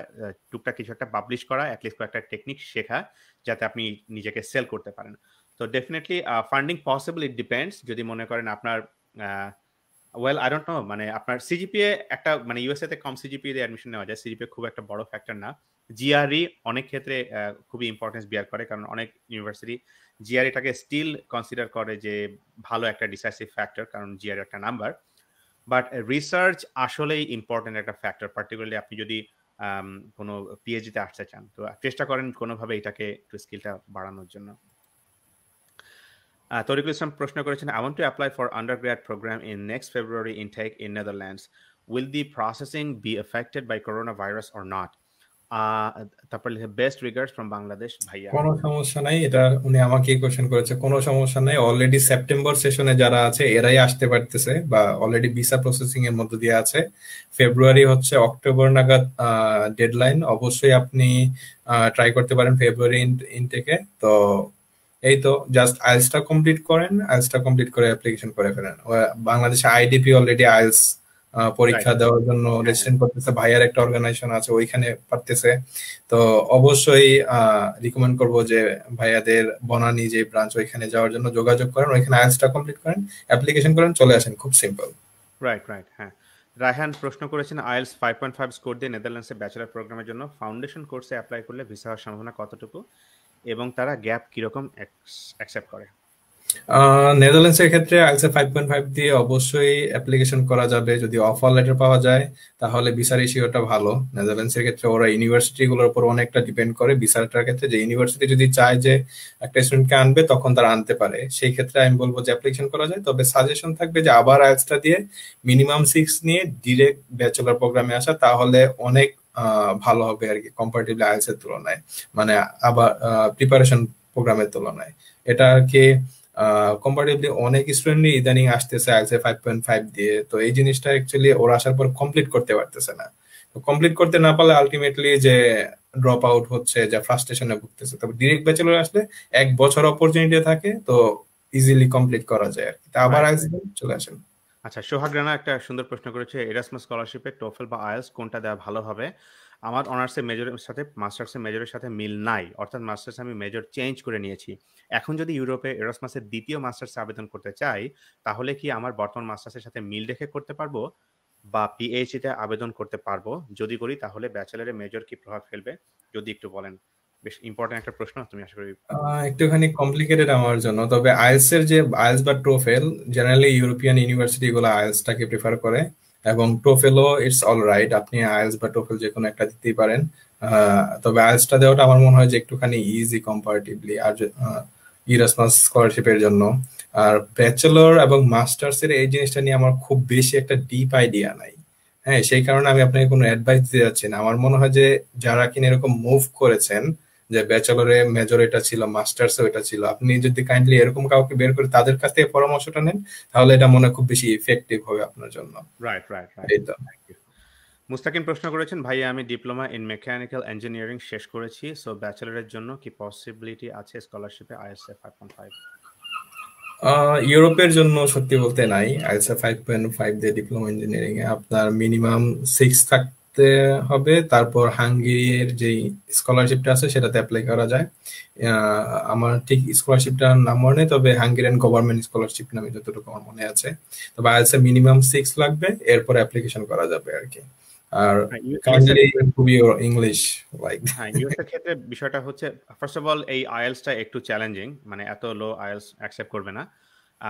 টুকটা কিছু একটা পাবলিশ করা অ্যাটলিস্ট কয়েকটা টেকনিক শেখা যাতে আপনি নিজেকে সেল করতে পারেন তো definitely funding possible it depends যদি মনে করেন আপনার ওয়েল আই ডোন্ট নো মানে আপনার সিজিপিএ একটা মানে ইউএসএ তে কম সিজিপিএ দিয়ে অ্যাডমিশন নেওয়া যায় সিজিপিএ খুব একটা বড় ফ্যাক্টর না জিআরই e অনেক ক্ষেত্রে খুবই ইম্পর্টেন্স বিয়ার করে কারণ অনেক ইউনিভার্সিটি জিআরইটাকে স্টিল কনসিডার করে যে ভালো একটা ডিসাইসিভ ফ্যাক্টর কারণ জিআর e একটা নাম্বার বাট রিসার্চ আসলেই ইম্পর্টেন্ট একটা ফ্যাক্টর পার্টিকুলারলি আপনি যদি কোনো পিএইচডিতে আসতে চান তো চেষ্টা করেন কোনোভাবে এটাকে একটু স্কিলটা বাড়ানোর জন্য তরিকুল ইসলাম প্রশ্ন করেছেন I want to apply for undergrad program in next February intake in Netherlands will the processing be affected by corona virus or not তারপর লিখে বেস্ট রিগার্ডস ফ্রম বাংলাদেশ ভাইয়া কোনো সমস্যা নাই এটা উনি আমাকে কোশ্চেন করেছে কোনো সমস্যা নাই অলরেডি সেপ্টেম্বর সেশনে যারা আছে এরাই আসতে পারতেছে বা অলরেডি ভিসা প্রসেসিং এর মধ্যে দিয়ে আছে ফেব্রুয়ারি হচ্ছে অক্টোবর নাগাদ ডেডলাইন অবশ্যই আপনি ট্রাই করতে পারেন ফেব্রুয়ারি ইনটেকে তো এই তো জাস্ট আইলসটা কমপ্লিট করেন আইলসটা কমপ্লিট করে অ্যাপ্লিকেশন করে ফেলেন বাংলাদেশে আইডিপি অলরেডি আইলস পরীক্ষা দেওয়ার জন্য রেজিস্ট্রেশন করতেছে ভাইয়ার একটা অর্গানাইজেশন আছে ওইখানে পারতেছে তো অবশ্যই রিকমেন্ড করব যে ভাইয়াদের বনানি যে ব্রাঞ্চ ওইখানে যাওয়ার জন্য যোগাযোগ করেন ওইখানে আইএলসটা কমপ্লিট করেন অ্যাপ্লিকেশন করেন চলে আসেন খুব সিম্পল রাইট রাইট হ্যাঁ রায়হান প্রশ্ন করেছেন IELTS five point five score দিয়ে নেদারল্যান্ডসে ব্যাচেলার প্রোগ্রামের জন্য ফাউন্ডেশন কোর্সে অ্যাপ্লাই করলে ভিসা হওয়ার সম্ভাবনা কতটুকু এবং তারা গ্যাপ কিরকম অ্যাকসেপ্ট করে নেদারল্যান্ডসের ক্ষেত্রে আইসে ফাইভ পয়েন্ট ফাইভ দিয়ে অবশ্যই অ্যাপ্লিকেশন করা যাবে যদি অফার লেটার পাওয়া যায় তাহলে ভিসা রেশিওটা ভালো নেদারল্যান্ডসের ক্ষেত্রে ওরা ইউনিভার্সিটিগুলোর উপর অনেকটা ডিপেন্ড করে ভিসাটার ক্ষেত্রে যে ইউনিভার্সিটি যদি চায় যে একটা স্টুডেন্টকে আনবে তখন তারা আনতে পারে সেই ক্ষেত্রে আমি বলবো যে অ্যাপ্লিকেশন করা যায় তবে সাজেশন থাকবে যে আবার আইসটা দিয়ে মিনিমাম সিক্স নিয়ে ডিরেক্ট ব্যাচেলার প্রোগ্রামে আসা তাহলে অনেক ভালো হবে আর কি কম্পারেটিভলি আইএলস এর তুলনায় মানে আবার প্রিপারেশন প্রোগ্রামের তুলনায় এটা আর কি কম্পারেটিভলি অনেক স্টুডেন্টই ইদানিং আসতেছে আইএলস ফাইভ পয়েন্ট ফাইভ দিয়ে তো এই জিনিসটা অ্যাকচুয়ালি ওরা আসার পর কমপ্লিট করতে পারতেছে না কমপ্লিট করতে না পারলে আলটিমেটলি যে ড্রপ আউট হচ্ছে যা ফ্রাস্ট্রেশনে ভুগতেছে তবে ডিরেক্ট ব্যাচেলর আসলে এক বছর অপরচুনিটি থাকে তো ইজিলি কমপ্লিট করা যায় আর কি আবার আসবেন চলে আসেন আচ্ছা সোহাগ রানা একটা সুন্দর প্রশ্ন করেছে এরাসমাস স্কলারশিপে টোফেল বা আয়েলস কোনটা দেওয়া ভালো হবে আমার অনার্সের মেজরের সাথে মাস্টার্সের মেজরের সাথে মিল নাই অর্থাৎ মাস্টার্স আমি মেজর চেঞ্জ করে নিয়েছি এখন যদি ইউরোপে এরাসমাসের দ্বিতীয় মাস্টার্সে আবেদন করতে চাই তাহলে কি আমার বর্তমান মাস্টার্সের সাথে মিল রেখে করতে পারবো বা পিএইচডিতে আবেদন করতে পারবো যদি করি তাহলে ব্যাচেলারের মেজর কি প্রভাব ফেলবে যদি একটু বলেন বেশ ইম্পর্টেন্ট একটা প্রশ্ন তুমি আশা করি একটুখানি কমপ্লিকেটেড আমার জন্য তবে আইএলস এর যে আইএলস বা টোফেল জেনারেলি ইউরোপিয়ান ইউনিভার্সিটি গুলো আইএলস টাকে প্রেফার করে এবং টোফেলও ইটস অল রাইট আপনি আইএলস বা টোফেল যে কোনো একটা দিতেই পারেন তবে টা দেওয়াটা আমার মনে হয় যে একটুখানি ইজি কম্পারেটিভলি আর ইরাসমাস স্কলারশিপের জন্য আর ব্যাচেলর এবং মাস্টার্স এর এই জিনিসটা নিয়ে আমার খুব বেশি একটা ডিপ আইডিয়া নাই হ্যাঁ সেই কারণে আমি আপনাকে কোনো অ্যাডভাইস দিতে যাচ্ছি না আমার মনে হয় যে যারা কিনা এরকম মুভ করেছেন যে ব্যাচেলরে মেজর এটা ছিল মাস্টার্স এটা ছিল আপনি যদি কাইন্ডলি এরকম কাউকে বের করে তাদের কাছ থেকে পরামর্শটা নেন তাহলে এটা মনে খুব বেশি ইফেক্টিভ হবে আপনার জন্য রাইট রাইট রাইট মুস্তাকিম প্রশ্ন করেছেন ভাইয়া আমি ডিপ্লোমা ইন মেকানিক্যাল ইঞ্জিনিয়ারিং শেষ করেছি সো ব্যাচেলরের জন্য কি পসিবিলিটি আছে স্কলারশিপে আইএসএ 5.5 ইউরোপের জন্য সত্যি বলতে নাই আইসা ফাইভ পয়েন্ট ফাইভ দিয়ে ডিপ্লোমা ইঞ্জিনিয়ারিং এ আপনার মিনিমাম সিক্স থাক করতে হবে তারপর হাঙ্গেরির যে স্কলারশিপটা আছে সেটাতে অ্যাপ্লাই করা যায় আমার ঠিক স্কলারশিপটার নাম মনে নেই তবে হাঙ্গেরিয়ান গভর্নমেন্ট স্কলারশিপ নামে যতটুকু আমার মনে আছে তবে আইএলস মিনিমাম 6 লাগবে এরপর অ্যাপ্লিকেশন করা যাবে আর কি আর কারেন্টলি খুবই ইংলিশ লাইক ইউএসএর ক্ষেত্রে বিষয়টা হচ্ছে ফার্স্ট অফ অল এই আইএলসটা একটু চ্যালেঞ্জিং মানে এত লো আইএলস অ্যাকসেপ্ট করবে না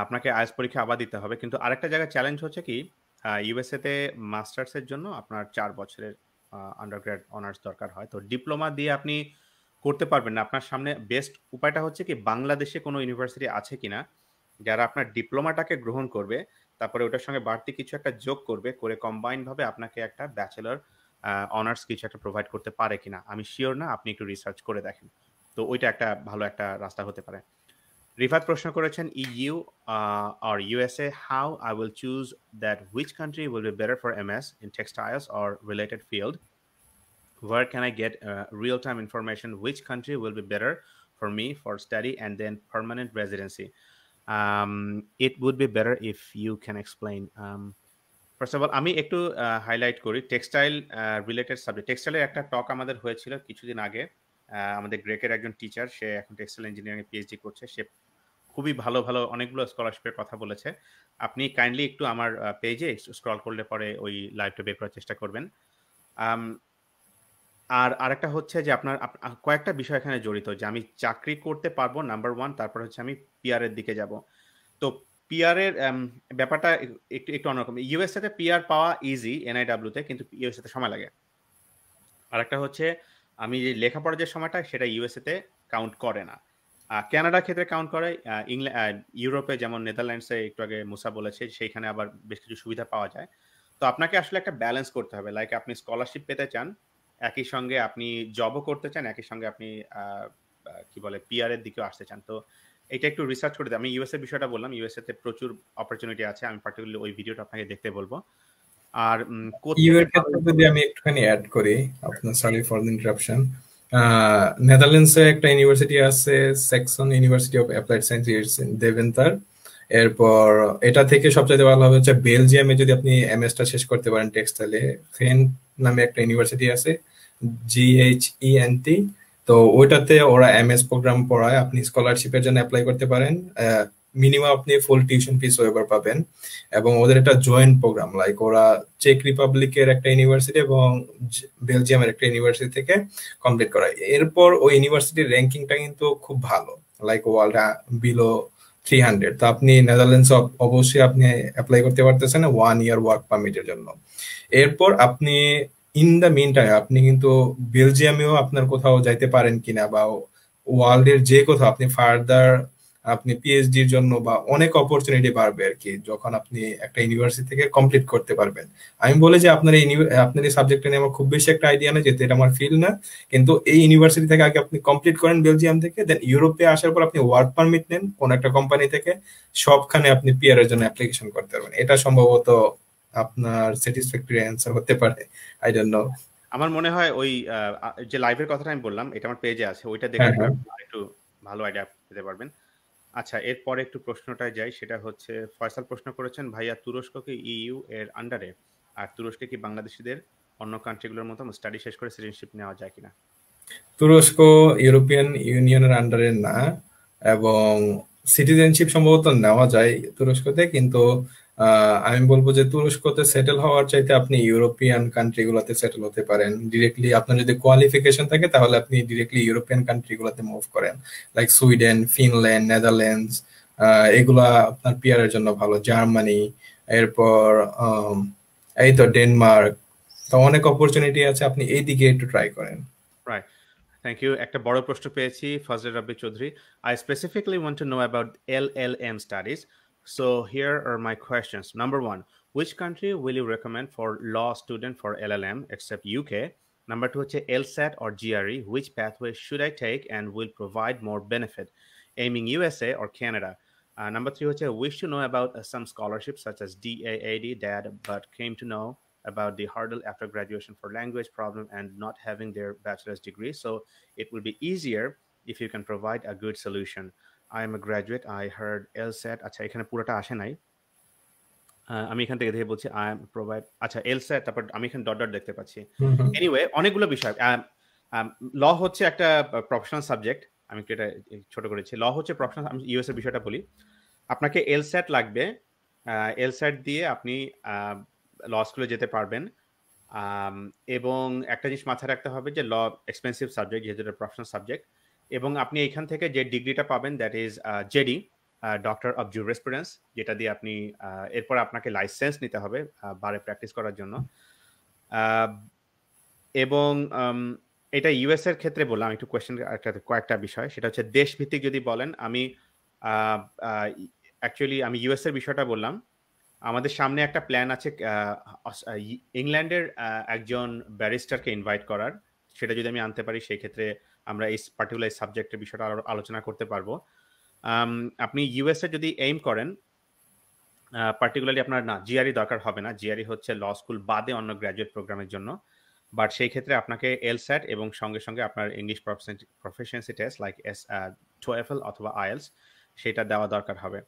আপনাকে আইএলস পরীক্ষা আবার দিতে হবে কিন্তু আরেকটা জায়গায় চ্যালেঞ্জ হচ্ছে কি ইউএসএতে মাস্টার্সের জন্য আপনার চার বছরের আন্ডারগ্রেড অনার্স দরকার হয় তো ডিপ্লোমা দিয়ে আপনি করতে পারবেন না আপনার সামনে বেস্ট উপায়টা হচ্ছে কি বাংলাদেশে কোনো ইউনিভার্সিটি আছে কিনা যারা আপনার ডিপ্লোমাটাকে গ্রহণ করবে তারপরে ওটার সঙ্গে বাড়তি কিছু একটা যোগ করবে করে কম্বাইনভাবে আপনাকে একটা ব্যাচেলর অনার্স কিছু একটা প্রোভাইড করতে পারে কিনা আমি শিওর না আপনি একটু রিসার্চ করে দেখেন তো ওইটা একটা ভালো একটা রাস্তা হতে পারে রিফাত প্রশ্ন করেছেন you are USA how I will choose that which country will be better for M S in textiles or related field or can I get real time information which country will be better for for for study and then permanent residency it would be better if you can you first of all আমি একটু highlight uh, করি textile related subject টেক্সটাইলের একটা talk আমাদের হয়েছিল কিছুদিন আগে uh, আমাদের গ্রেকের একজন টিচার সে এখন টেক্সটাইল ইঞ্জিনিয়ারিং পিএইচডি করছে সে খুবই ভালো ভালো অনেকগুলো স্কলারশিপের কথা বলেছে আপনি কাইন্ডলি একটু আমার পেজে স্ক্রল করলে পরে ওই লাইভটা বের করার চেষ্টা করবেন আর আরেকটা হচ্ছে যে আপনার কয়েকটা বিষয় এখানে জড়িত যে আমি চাকরি করতে পারবো নাম্বার ওয়ান তারপর হচ্ছে আমি পিয়ারের দিকে যাব তো পিয়ারের ব্যাপারটা একটু একটু অন্যরকম ইউএসএতে পিয়ার পাওয়া ইজি এনআইডাব্লিউতে কিন্তু ইউএসএতে সময় লাগে আরেকটা হচ্ছে আমি যে লেখাপড়ার যে সময়টা সেটা ইউএসএতে কাউন্ট করে না কানাডার ক্ষেত্রে কাউন্ট করে ইংল্যান্ড ইউরোপে যেমন নেদারল্যান্ডসে একটু আগে মুসা বলেছে সেইখানে আবার বেশ কিছু সুবিধা পাওয়া যায় তো আপনাকে আসলে একটা ব্যালেন্স করতে হবে লাইক আপনি স্কলারশিপ পেতে চান একই সঙ্গে আপনি জবও করতে চান একই সঙ্গে আপনি কি বলে পিআর এর দিকেও আসতে চান তো এটা একটু রিসার্চ করতে আমি ইউএসএ বিষয়টা বললাম ইউএসএ তে প্রচুর অপরচুনিটি আছে আমি পার্টিকুলারলি ওই ভিডিওটা আপনাকে দেখতে বলবো আর যদি আমি একটুখানি অ্যাড করি আপনার সরি ফর দ্য ইন্টারাপশন নেদারল্যান্ডসে একটা ইউনিভার্সিটি আছে Saxion university of applied science years Deventer এরপর এটা থেকে সবচেয়ে ভালো হবে হচ্ছে বেলজিয়ামে যদি আপনি এম এসটা শেষ করতে পারেন টেক্সটাইলে ফেন নামে একটা ইউনিভার্সিটি আছে ই এন টি তো ওইটাতে ওরা এম এস প্রোগ্রাম পড়ায় আপনি স্কলারশিপের জন্য অ্যাপ্লাই করতে পারেন মিনিমাম আপনি ফুল টিউশন ফিস ওয়েবার পাবেন এবং ওদের একটা জয়েন্ট প্রোগ্রাম লাইক ওরা চেক রিপাবলিকের একটা ইউনিভার্সিটি এবং বেলজিয়ামের একটা ইউনিভার্সিটি থেকে কমপ্লিট করায় এরপর ওই ইউনিভার্সিটির র্যাঙ্কিংটা কিন্তু খুব ভালো like world below three hundred তো আপনি নেদারল্যান্ডস অবশ্যই আপনি অ্যাপ্লাই করতে পারতেছেন ওয়ান ইয়ার ওয়ার্ক পারমিটের জন্য এরপর আপনি ইন দ্য মিন টাইম আপনি কিন্তু বেলজিয়ামেও আপনার কোথাও যাইতে পারেন কিনা বা ওয়ার্ল্ডের যে কোথাও আপনি ফার্দার আপনি পিএইচডির জন্য বা অনেক অপরচুনিটি বাড়বে আর কি যখন আপনি একটা ইউনিভার্সিটি থেকে কমপ্লিট করতে পারবেন আমি বলি যে আপনার এই আপনার এই সাবজেক্টটা নিয়ে আমার খুব বেশি একটা আইডিয়া না যেহেতু এটা আমার ফিল না কিন্তু এই ইউনিভার্সিটি থেকে আগে আপনি কমপ্লিট করেন বেলজিয়াম থেকে দেন ইউরোপে আসার পর আপনি ওয়ার্ক পারমিট নেন কোন একটা কোম্পানি থেকে সবখানে আপনি পিআর এর জন্য অ্যাপ্লিকেশন করতে পারবেন এটা সম্ভবত আপনার স্যাটিসফ্যাক্টরি অ্যান্সার হতে পারে আই ডোন্ট নো আমার মনে হয় ওই যে লাইভের কথাটা আমি বললাম এটা আমার পেজে আছে ওইটা হ্যাঁ, দেখে হ্যাঁ। একটু ভালো আইডিয়া পেতে পারবেন আচ্ছা এরপরে একটু প্রশ্নটায় যাই সেটা হচ্ছে ফয়সাল প্রশ্ন করেছেন ভাইয়া তুরস্ককে ইইউ e এর আন্ডারে আর তুরস্কে কি বাংলাদেশিদের অন্য কান্ট্রিগুলোর মতো স্টাডি শেষ করে সিটিজেনশিপ নেওয়া যায় কিনা তুরস্ক ইউরোপিয়ান ইউনিয়নের আন্ডারে না এবং সিটিজেনশিপ সম্ভবত নেওয়া যায় তুরস্কতে কিন্তু আমি বলবো যে তুরস্কতে সেটেল হওয়ার চাইতে আপনি ইউরোপিয়ান কান্ট্রি গুলাতে সেটেল হতে পারেন ডিরেক্টলি আপনার যদি কোয়ালিফিকেশন থাকে তাহলে আপনি ডিরেক্টলি ইউরোপিয়ান কান্ট্রি গুলাতে মুভ করেন লাইক সুইডেন ফিনল্যান্ড নেদারল্যান্ডস এগুলা আপনার পিয়ারের জন্য ভালো জার্মানি এরপর এই তো ডেনমার্ক তো অনেক অপরচুনিটি আছে আপনি এই দিকে একটু ট্রাই করেন রাইট থ্যাংক ইউ একটা বড় প্রশ্ন পেয়েছি Fazal Rabbi Chowdhury I specifically want to know about L L M studies So here are my questions. Number one, which country will you recommend for law student for LLM except UK? Number two হচ্ছে LSAT or GRE, which pathway should I take and will provide more benefit? Aiming USA or Canada? Uh, number three হচ্ছে wish to know about uh, some scholarships such as DAAD, DAD, but came to know about the hurdle after graduation for language problem and not having their bachelor's degree. So it will be easier if you can provide a good solution. I am a graduate I heard LSAT আচ্ছা এখানে পুরোটা আসে নাই আমি এখান থেকে দেখে বলছি আই এম প্রোভাইড আচ্ছা এল স্যাট তারপর আমি এখানে ডট ডট দেখতে পাচ্ছি এনিওয়ে অনেকগুলো বিষয় ল হচ্ছে একটা প্রফেশনাল সাবজেক্ট আমি একটু এটা ছোট করেছি ল হচ্ছে প্রফেশনাল আমি ইউএস এর বিষয়টা বলি আপনাকে এল স্যাট লাগবে এল স্যাট দিয়ে আপনি ল স্কুলে যেতে পারবেন এবং একটা জিনিস মাথায় রাখতে হবে যে ল এক্সপেন্সিভ সাবজেক্ট যেহেতু এটা প্রফেশনাল সাবজেক্ট এবং আপনি এখান থেকে যে ডিগ্রিটা পাবেন that is JD doctor of jurisprudence যেটা দিয়ে আপনি এরপর আপনাকে লাইসেন্স নিতে হবে বারে প্র্যাকটিস করার জন্য এবং এটা ইউএস এর ক্ষেত্রে বললাম একটু কোয়েশ্চেন একটা কয়েকটা বিষয় সেটা হচ্ছে দেশভিত্তিক যদি বলেন আমি অ্যাকচুয়ালি আমি ইউএস এর বিষয়টা বললাম আমাদের সামনে একটা প্ল্যান আছে ইংল্যান্ডের একজন ব্যারিস্টারকে ইনভাইট করার সেটা যদি আমি আনতে পারি সেই ক্ষেত্রে আমরা এই পার্টিকুলার সাবজেক্টের বিষয়টা আরো আলোচনা করতে পারবো আপনি ইউএসএ যদি এইম করেন পার্টিকুলারলি আপনার না জিআরই e দরকার হবে না জিআরই e হচ্ছে ল স্কুল বাদে অন্য গ্র্যাজুয়েট প্রোগ্রামের জন্য বাট সেই ক্ষেত্রে আপনাকে এল স্যাট এবং সঙ্গে সঙ্গে আপনার ইংলিশ প্রফেশনসি টেস্ট লাইক এস টোয়েফেল অথবা আয়েলস e সেটা দেওয়া দরকার হবে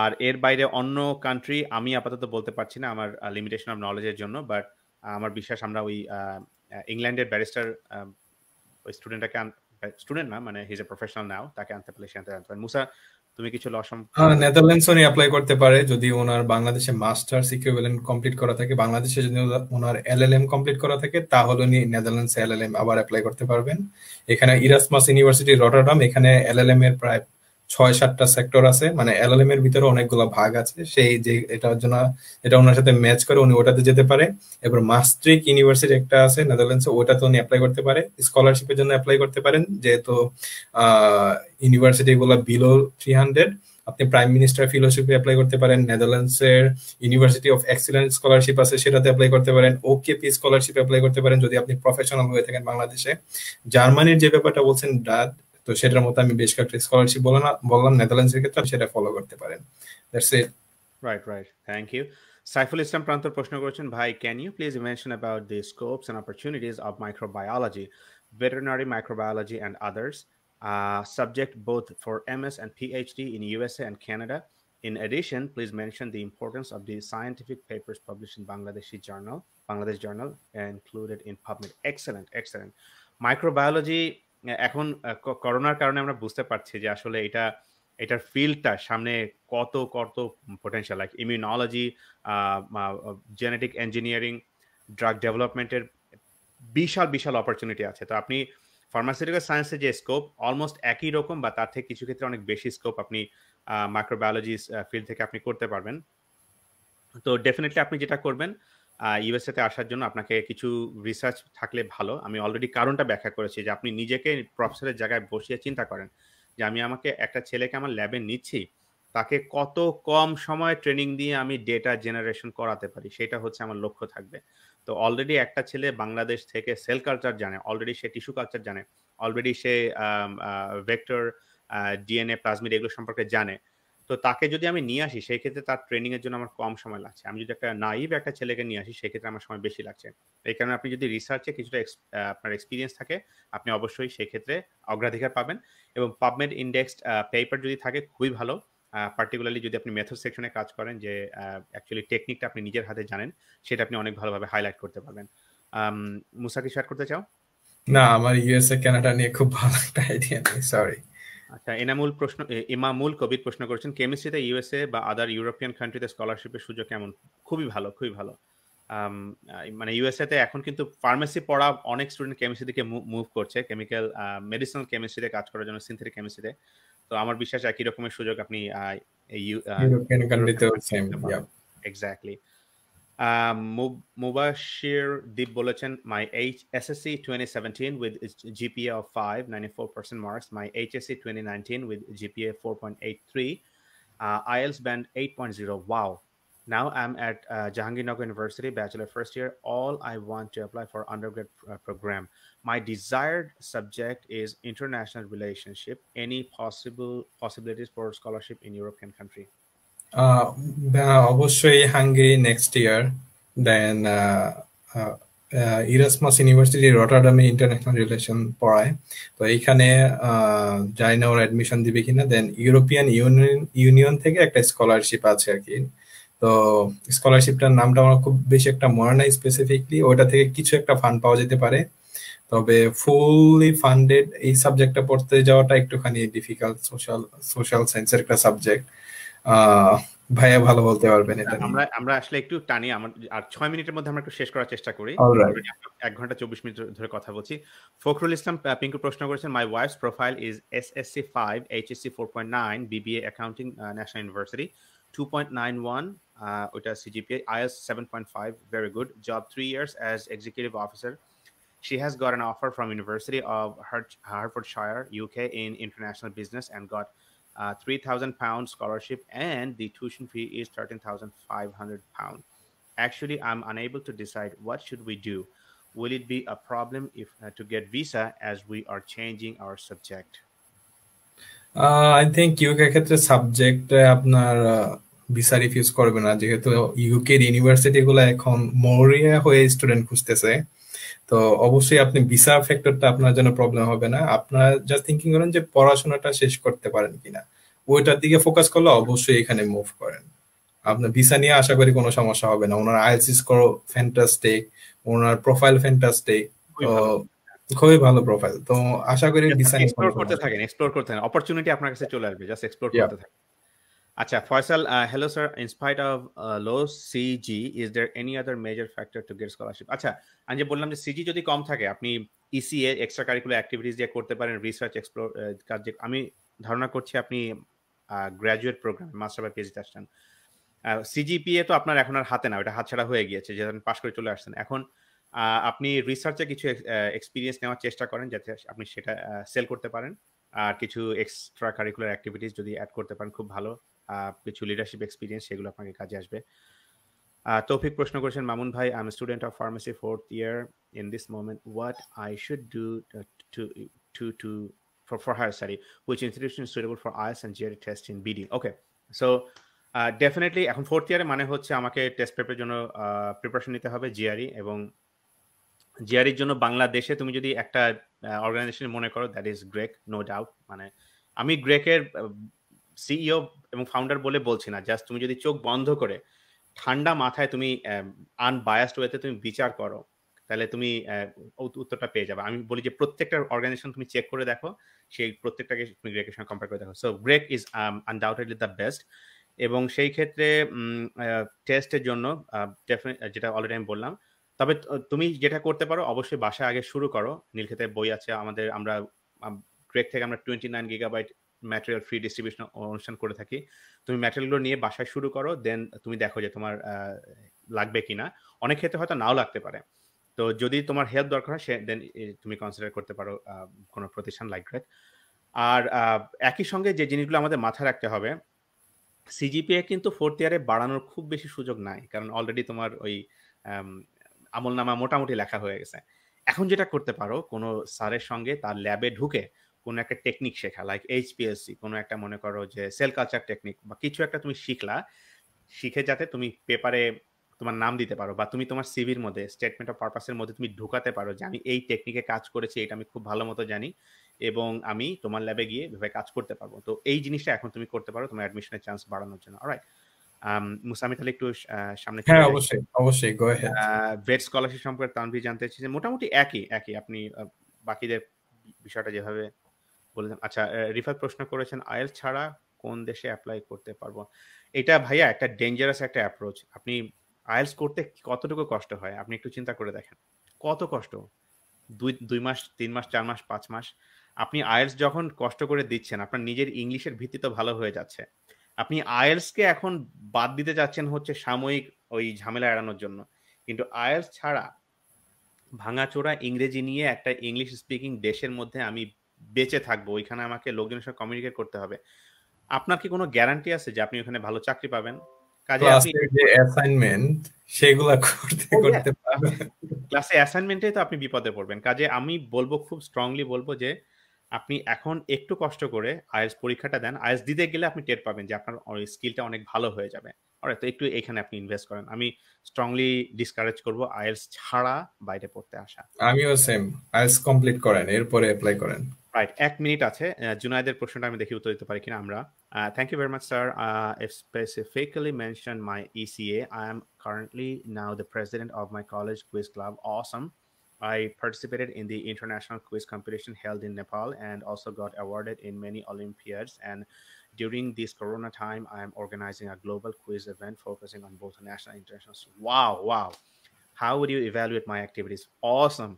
আর এর বাইরে অন্য কান্ট্রি আমি আপাতত বলতে পারছি না আমার লিমিটেশন অফ নলেজের জন্য বাট আমার বিশ্বাস আমরা ওই ইংল্যান্ডের ব্যারিস্টার ওই স্টুডেন্টটাকে স্টুডেন্ট না মানে হিজ এ প্রফেশনাল নাও তাকে আনতে পারলে সে আনতে পারেন মুসা তুমি কিছু ল হ্যাঁ নেদারল্যান্ডস উনি অ্যাপ্লাই করতে পারে যদি ওনার বাংলাদেশে মাস্টার্স ইকুইভ্যালেন্ট কমপ্লিট করা থাকে বাংলাদেশে যদি ওনার এলএলএম কমপ্লিট করা থাকে তাহলে উনি নেদারল্যান্ডস এলএলএম আবার অ্যাপ্লাই করতে পারবেন এখানে ইরাসমাস ইউনিভার্সিটি রটারডাম এখানে এলএলএম এর প্রায় ছয় সাতটা সেক্টর আছে মানে এলএলএম এর ভিতরে অনেকগুলো ভাগ আছে সেই যে এটার জন্য এটা ওনার সাথে ম্যাচ করে উনি ওটাতে যেতে পারে এবার মাস্ট্রিক ইউনিভার্সিটি একটা আছে নেদারল্যান্ডসে ওটাতে উনি অ্যাপ্লাই করতে পারে স্কলারশিপের জন্য অ্যাপ্লাই করতে পারেন যেহেতু ইউনিভার্সিটি গুলো বিলো থ্রি হান্ড্রেড আপনি প্রাইম মিনিস্টার ফেলোশিপে অ্যাপ্লাই করতে পারেন নেদারল্যান্ডসের ইউনিভার্সিটি অফ এক্সিলেন্স স্কলারশিপ আছে সেটাতে অ্যাপ্লাই করতে পারেন ওকেপি স্কলারশিপ অ্যাপ্লাই করতে পারেন যদি আপনি প্রফেশনাল হয়ে থাকেন বাংলাদেশে জার্মানির যে ব্যাপারটা বলছেন ডাট তো সেটার মতো আমি বেশ কয়েকটা স্কলারশিপ বলো না বললাম নেদারল্যান্ডসের ক্ষেত্রে আপনি সেটা ফলো করতে পারেন that's it right right thank veterinary microbiology and others uh, subject both for ms and phd in usa and canada in addition, please mention the importance of the scientific papers published in Bangladeshi journal, Bangladesh journal, included in PubMed. Excellent, excellent. Microbiology এখন করোনার কারণে আমরা বুঝতে পারছি যে আসলে এটা এটার ফিল্ডটা সামনে কত কত potential like immunology genetic engineering drug ডেভেলপমেন্টের বিশাল বিশাল অপরচুনিটি আছে তো আপনি ফার্মাসিউটিক্যাল সায়েন্সের যে স্কোপ অলমোস্ট একই রকম বা তার থেকে কিছু ক্ষেত্রে অনেক বেশি স্কোপ আপনি মাইক্রোবায়োলজি ফিল্ড থেকে আপনি করতে পারবেন তো ডেফিনেটলি আপনি যেটা করবেন ইউএসএতে আসার জন্য আপনাকে কিছু রিসার্চ থাকলে ভালো আমি অলরেডি কারণটা ব্যাখ্যা করেছি যে আপনি নিজেকে প্রফেসরের জায়গায় বসিয়ে চিন্তা করেন যে আমি আমাকে একটা ছেলেকে আমার ল্যাবে নিচ্ছি তাকে কত কম সময় ট্রেনিং দিয়ে আমি ডেটা জেনারেশন করাতে পারি সেটা হচ্ছে আমার লক্ষ্য থাকবে তো অলরেডি একটা ছেলে বাংলাদেশ থেকে সেল কালচার জানে অলরেডি সে টিস্যু কালচার জানে অলরেডি সে ভেক্টর ডিএনএ প্লাজমিড এগুলো সম্পর্কে জানে তো তাকে যদি আমি নিয়ে আসি সেই ক্ষেত্রে তার ট্রেনিং এর জন্য আমার কম সময় লাগছে আমি যদি একটা নাইভ একটা ছেলেকে নিয়ে আসি সেক্ষেত্রে আমার সময় বেশি লাগছে এই কারণে আপনি যদি রিসার্চে কিছুটা আপনার এক্সপিরিয়েন্স থাকে আপনি অবশ্যই সেক্ষেত্রে অগ্রাধিকার পাবেন এবং পাবমেড ইন্ডেক্সড পেপার যদি থাকে খুবই ভালো পার্টিকুলারলি যদি আপনি মেথড সেকশনে কাজ করেন যে অ্যাকচুয়ালি টেকনিকটা আপনি নিজের হাতে জানেন সেটা আপনি অনেক ভালোভাবে হাইলাইট করতে পারবেন মুসা কি শেয়ার করতে চাও না আমার ইউএসএ কানাডা নিয়ে খুব ভালো একটা আইডিয়া নেই সরি আচ্ছা এনামুল প্রশ্ন ইমামুল কবির প্রশ্ন করেছেন কেমিস্ট্রিতে ইউএসএ বা আদার ইউরোপিয়ান কান্ট্রিতে স্কলারশিপের সুযোগ কেমন খুবই ভালো খুবই ভালো মানে ইউএসএতে এখন কিন্তু ফার্মেসি পড়া অনেক স্টুডেন্ট কেমিস্ট্রি দিকে মুভ করছে কেমিক্যাল মেডিসিনাল কেমিস্ট্রিতে কাজ করার জন্য সিনথেটিক কেমিস্ট্রিতে তো আমার বিশ্বাস একই রকমের সুযোগ আপনি exactly Um, Mubashir Deep bulletin. my H SSC 2017 with GPA of 5 94% marks my HSC 2019 with GPA 4.83 uh, IELTS band 8.0 wow now I'm at uh, Jahangirnagar University, bachelor first year. All I want to apply for undergrad uh, program. My desired subject is international relationship. Any possible possibilities for scholarship in European country? অবশ্যই Hungary next year then Erasmus university রটারডামে international relation পড়ায় তো এইখানে জানি না ওরা admission দিবে কিনা দেন ইউরোপিয়ান ইউনিয়ন ইউনিয়ন থেকে একটা স্কলারশিপ আছে আর কি তো স্কলারশিপটার নামটা আমার খুব বেশি একটা মনে নাই স্পেসিফিকলি ওইটা থেকে কিছু একটা ফান্ড পাওয়া যেতে পারে তবে ফুললি ফান্ডেড এই সাবজেক্টটা পড়তে যাওয়াটা একটুখানি ডিফিকাল্ট সোশ্যাল সোশ্যাল সায়েন্সের একটা সাবজেক্ট ভাইয়া ভালো বলতে পারবেন এটা আমরা আমরা আসলে একটু টানি আমার আর ছয় মিনিটের মধ্যে আমরা একটু শেষ করার চেষ্টা করি এক ঘন্টা চব্বিশ মিনিট ধরে কথা বলছি ফখরুল ইসলাম পিঙ্কু প্রশ্ন করেছেন my wife's profile is S S C five H S C four point nine BBA accounting national university two point nine one ওইটা CGPA is seven point five very good job three years as executive officer She has got an offer from University of Hert- Hertfordshire, UK, in international business, and got uh, 3,000 pound scholarship and the tuition fee is 13,500 pound. Actually, I'm unable to decide what should we do. Will it be a problem if uh, to get visa as we are changing our subject? I think UK ক্ষেত্রে সাবজেক্টে আপনার visa refuse করবে না যেহেতু ইউকের ইউনিভার্সিটিগুলো এখন মরিয়া হয়ে স্টুডেন্ট খুঁজতেছে তো অবশ্যই আপনি ভিসা ফ্যাক্টরটা আপনার জন্য প্রবলেম হবে না আপনার জাস্ট থিঙ্কিং করেন যে পড়াশোনাটা শেষ করতে পারেন কিনা ওইটার দিকে ফোকাস করলে অবশ্যই এখানে মুভ করেন আপনার ভিসা নিয়ে আশা করি কোনো সমস্যা হবে না ওনার আইএলসি স্কোর ফ্যান্টাস্টিক ওনার প্রোফাইল ফ্যান্টাস্টিক খুবই ভালো প্রোফাইল তো আশা করি ভিসা এক্সপ্লোর করতে থাকেন এক্সপ্লোর করতে থাকেন অপরচুনিটি আপনার কাছে চলে আসবে জাস্ট এক্সপ্লোর করতে থাকেন আচ্ছা Faisal hello sir in spite of low CG is there any other major factor to get scholarship আচ্ছা আমি যে বললাম যে সিজি যদি কম থাকে আপনি ইসিএ এক্সট্রা কারিকুলার অ্যাক্টিভিটিস দিয়ে করতে পারেন রিসার্চ এক্সপ্লোর কাজ যে আমি ধারণা করছি আপনি গ্র্যাজুয়েট প্রোগ্রাম মাস্টার বা পিএইচডি আসছেন সিজিপিএ তো আপনার এখন আর হাতে না ওটা হাতছাড়া হয়ে গিয়েছে যে পাশ করে চলে আসছেন এখন আপনি রিসার্চে কিছু এক্সপিরিয়েন্স নেওয়ার চেষ্টা করেন যাতে আপনি সেটা সেল করতে পারেন আর কিছু এক্সট্রা কারিকুলার অ্যাক্টিভিটিস যদি অ্যাড করতে পারেন খুব ভালো কিছু লিডারশিপ এক্সপিরিয়েন্স সেগুলো আপনাকে কাজে আসবে তৌফিক প্রশ্ন করেছেন মামুন ভাই I am student of pharmacy fourth year in this moment what I should do to to to for for higher study, which institution is suitable for IS and GRE test in BD. Okay, definitely এখন fourth ইয়ারে মানে হচ্ছে আমাকে test পেপারের জন্য preparation নিতে হবে GRE e এবং জিআরির e জন্য বাংলাদেশে তুমি যদি একটা অর্গানাইজেশন মনে করো দ্যাট ইজ গ্রেক নো ডাউট মানে আমি গ্রেকের সিইও এবং ফাউন্ডার বলে বলছি না জাস্ট তুমি যদি চোখ বন্ধ করে ঠান্ডা মাথায় তুমি আনবায়াসড um, ওয়েতে তুমি বিচার করো তাহলে তুমি uh, উত্তরটা পেয়ে যাবে আমি বলি যে প্রত্যেকটা অর্গানাইজেশন তুমি চেক করে দেখো সেই প্রত্যেকটাকে তুমি গ্রেকের সঙ্গে কম্পেয়ার করে দেখো সো গ্রেক ইজ আনডাউটেডলি দ্য বেস্ট এবং সেই ক্ষেত্রে টেস্টের uh, জন্য uh, যেটা অলরেডি আমি বললাম তবে তুমি যেটা করতে পারো অবশ্যই বাসায় আগে শুরু করো নীলক্ষেতের বই আছে আমাদের আমরা গ্রেক থেকে আমরা twenty nine gigabyte material free distribution অনুষ্ঠান করে থাকি তুমি ম্যাটেরিয়ালগুলো নিয়ে বাসায় শুরু করো দেন তুমি দেখো যে তোমার লাগবে কিনা অনেক ক্ষেত্রে হয়তো নাও লাগতে পারে তো যদি তোমার হেল্প দরকার হয় সে দেন তুমি কনসিডার করতে পারো কোনো প্রতিষ্ঠান লাইক গ্রেট আর একই সঙ্গে যে জিনিসগুলো আমাদের মাথায় রাখতে হবে সিজিপিএ কিন্তু ফোর্থ ইয়ারে বাড়ানোর খুব বেশি সুযোগ নাই কারণ অলরেডি তোমার ওই আমলনামা মোটামুটি লেখা হয়ে গেছে এখন যেটা করতে পারো কোনো স্যারের সঙ্গে তার ল্যাবে ঢুকে কোনো একটা টেকনিক শেখা লাইক এইচপিএসসি কোনো একটা মনে করো যে সেল কালচার টেকনিক বা কিছু একটা তুমি শিখলা শিখে যাতে তুমি পেপারে তোমার নাম দিতে পারো বা তুমি তোমার সিভির মধ্যে স্টেটমেন্ট অফ পারপাসের মধ্যে তুমি ঢুকাতে পারো যে আমি এই টেকনিকে কাজ করেছি এটা আমি খুব ভালো মতো জানি এবং আমি তোমার ল্যাবে গিয়ে এভাবে কাজ করতে পারবো তো এই জিনিসটা এখন তুমি করতে পারো তোমার অ্যাডমিশনের চান্স বাড়ানোর জন্য রাইট মুসামি তাহলে একটু সামনে হ্যাঁ অবশ্যই অবশ্যই গো স্কলারশিপ সম্পর্কে তানভি জানতে চাইছি মোটামুটি একই একই আপনি বাকিদের বিষয়টা যেভাবে বলেছেন আচ্ছা রিফাত প্রশ্ন করেছেন আয়েল ছাড়া কোন দেশে অ্যাপ্লাই করতে পারবো এটা ভাইয়া একটা ডেঞ্জারাস একটা অ্যাপ্রোচ আপনি আয়েলস করতে কতটুকু কষ্ট হয় আপনি একটু চিন্তা করে দেখেন কত কষ্ট দুই দুই মাস তিন মাস চার মাস পাঁচ মাস আপনি আয়েলস যখন কষ্ট করে দিচ্ছেন আপনার নিজের ইংলিশের ভিত্তি তো ভালো হয়ে যাচ্ছে আপনি আয়েলসকে এখন বাদ দিতে যাচ্ছেন হচ্ছে সাময়িক ওই ঝামেলা এড়ানোর জন্য কিন্তু আয়েলস ছাড়া ভাঙাচোরা ইংরেজি নিয়ে একটা ইংলিশ স্পিকিং দেশের মধ্যে আমি বেঁচে থাকবো ওইখানে আমাকে লোকজনের সাথে কমিউনিকেট করতে হবে আপনার কি কোনো গ্যারান্টি আছে যে আপনি ওখানে ভালো চাকরি পাবেন কাজে আপনি সেগুলা করতে করতে ক্লাসে অ্যাসাইনমেন্টে তো আপনি বিপদে পড়বেন কাজে আমি বলবো খুব স্ট্রংলি বলবো যে আপনি এখন একটু কষ্ট করে আইএস পরীক্ষাটা দেন আইএস দিতে গেলে আপনি টের পাবেন যে আপনার স্কিলটা অনেক ভালো হয়ে যাবে অরে তো একটু এখানে আপনি ইনভেস্ট করেন আমি স্ট্রংলি ডিসকারেজ করব আইএলস ছাড়া বাইরে পড়তে আসা আমিও সেম কমপ্লিট করেন এরপরে অ্যাপ্লাই করেন রাইট এক মিনিট আছে জুনাইদের প্রশ্নটা আমি দেখি উত্তর দিতে পারি কিনা আমরা thank you very much sir specifically mention my ECA I am currently now the president of my college quiz club awesome I participated in the international quiz competition held in Nepal and also got awarded in many Olympiads. And during this Corona time, I am organizing a global quiz event focusing on both national and international. Wow, wow! How would you evaluate my activities? Awesome!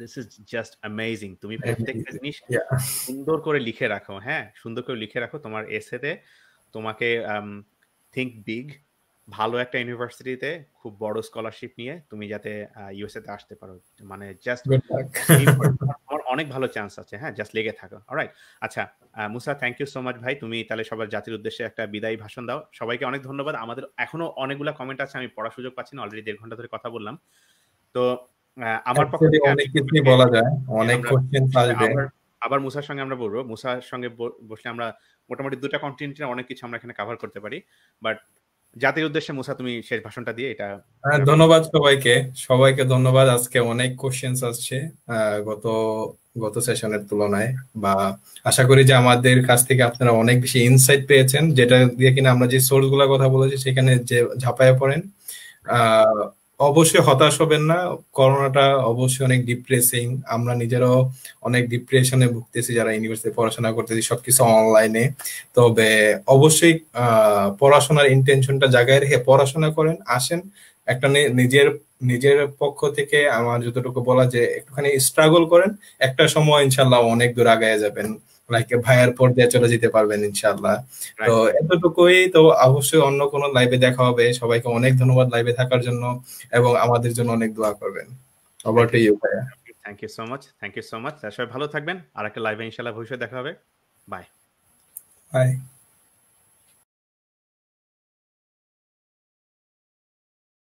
This is just amazing তুমি প্রত্যেকটা জিনিস সুন্দর করে লিখে রাখো হ্যাঁ সুন্দর করে লিখে রাখো তোমার এসেতে তোমাকে থিঙ্ক um, বিগ ভালো একটা ইউনিভার্সিটিতে খুব বড় স্কলারশিপ নিয়ে তুমি যাতে ইউএসএ তে আসতে পারো মানে জাস্ট আমার অনেক ভালো চান্স আছে হ্যাঁ জাস্ট লেগে থাকো অলরাইট আচ্ছা Musa thank you so much ভাই তুমি তাহলে সবার জাতির উদ্দেশ্যে একটা বিদায়ী ভাষণ দাও সবাইকে অনেক ধন্যবাদ আমাদের এখনো অনেকগুলো কমেন্ট আছে আমি পড়ার সুযোগ পাচ্ছি না অলরেডি দেড় ঘন্টা ধরে কথা বললাম তো আমার পক্ষে অনেক কিছু বলা যায় অনেক কোশ্চেন আসবে আবার মুসার সঙ্গে আমরা বলবো মুসার সঙ্গে বসলে আমরা মোটামুটি দুটা কন্টিনেন্টের অনেক কিছু আমরা এখানে কভার করতে পারি বাট জাতির উদ্দেশ্যে মুসা তুমি শেষ ভাষণটা দিয়ে এটা হ্যাঁ, ধন্যবাদ সবাইকে সবাইকে ধন্যবাদ আজকে অনেক কোশ্চেন আসছে গত গত সেশনের তুলনায় বা আশা করি যে আমাদের কাছ থেকে আপনারা অনেক বেশি ইনসাইট পেয়েছেন যেটা দিয়ে কিনা আমরা যে সোর্স গুলা কথা বলেছি সেখানে যে ঝাঁপায় পড়েন আহ অবশ্যই হতাশ হবেন না করোনাটা অবশ্যই অনেক ডিপ্রেসিং আমরা নিজেরাও অনেক ডিপ্রেশনে ভুগতেছি যারা ইউনিভার্সিটি পড়াশোনা করতেছি সবকিছু অনলাইনে তবে অবশ্যই পড়াশোনার ইন্টেনশনটা জায়গায় রেখে পড়াশোনা করেন আসেন একটা নিজের নিজের পক্ষ থেকে আমার যতটুকু বলা যে একটুখানি স্ট্রাগল করেন একটা সময় ইনশাল্লাহ অনেক দূর আগায় যাবেন লাইক ভাইয়ার পর্যায়ে চলে যেতে পারবেন ইনশাল্লাহ তো এতটুকুই তো অবশ্যই অন্য কোনো লাইভে দেখা হবে সবাইকে অনেক ধন্যবাদ লাইভে থাকার জন্য এবং আমাদের জন্য অনেক দোয়া করবেন ওভার টু ইউ ভাইয়া thank you so much thank you so much সবাই ভালো থাকবেন আর একটা লাইভে ইনশাল্লাহ ভবিষ্যতে দেখা হবে বাই বাই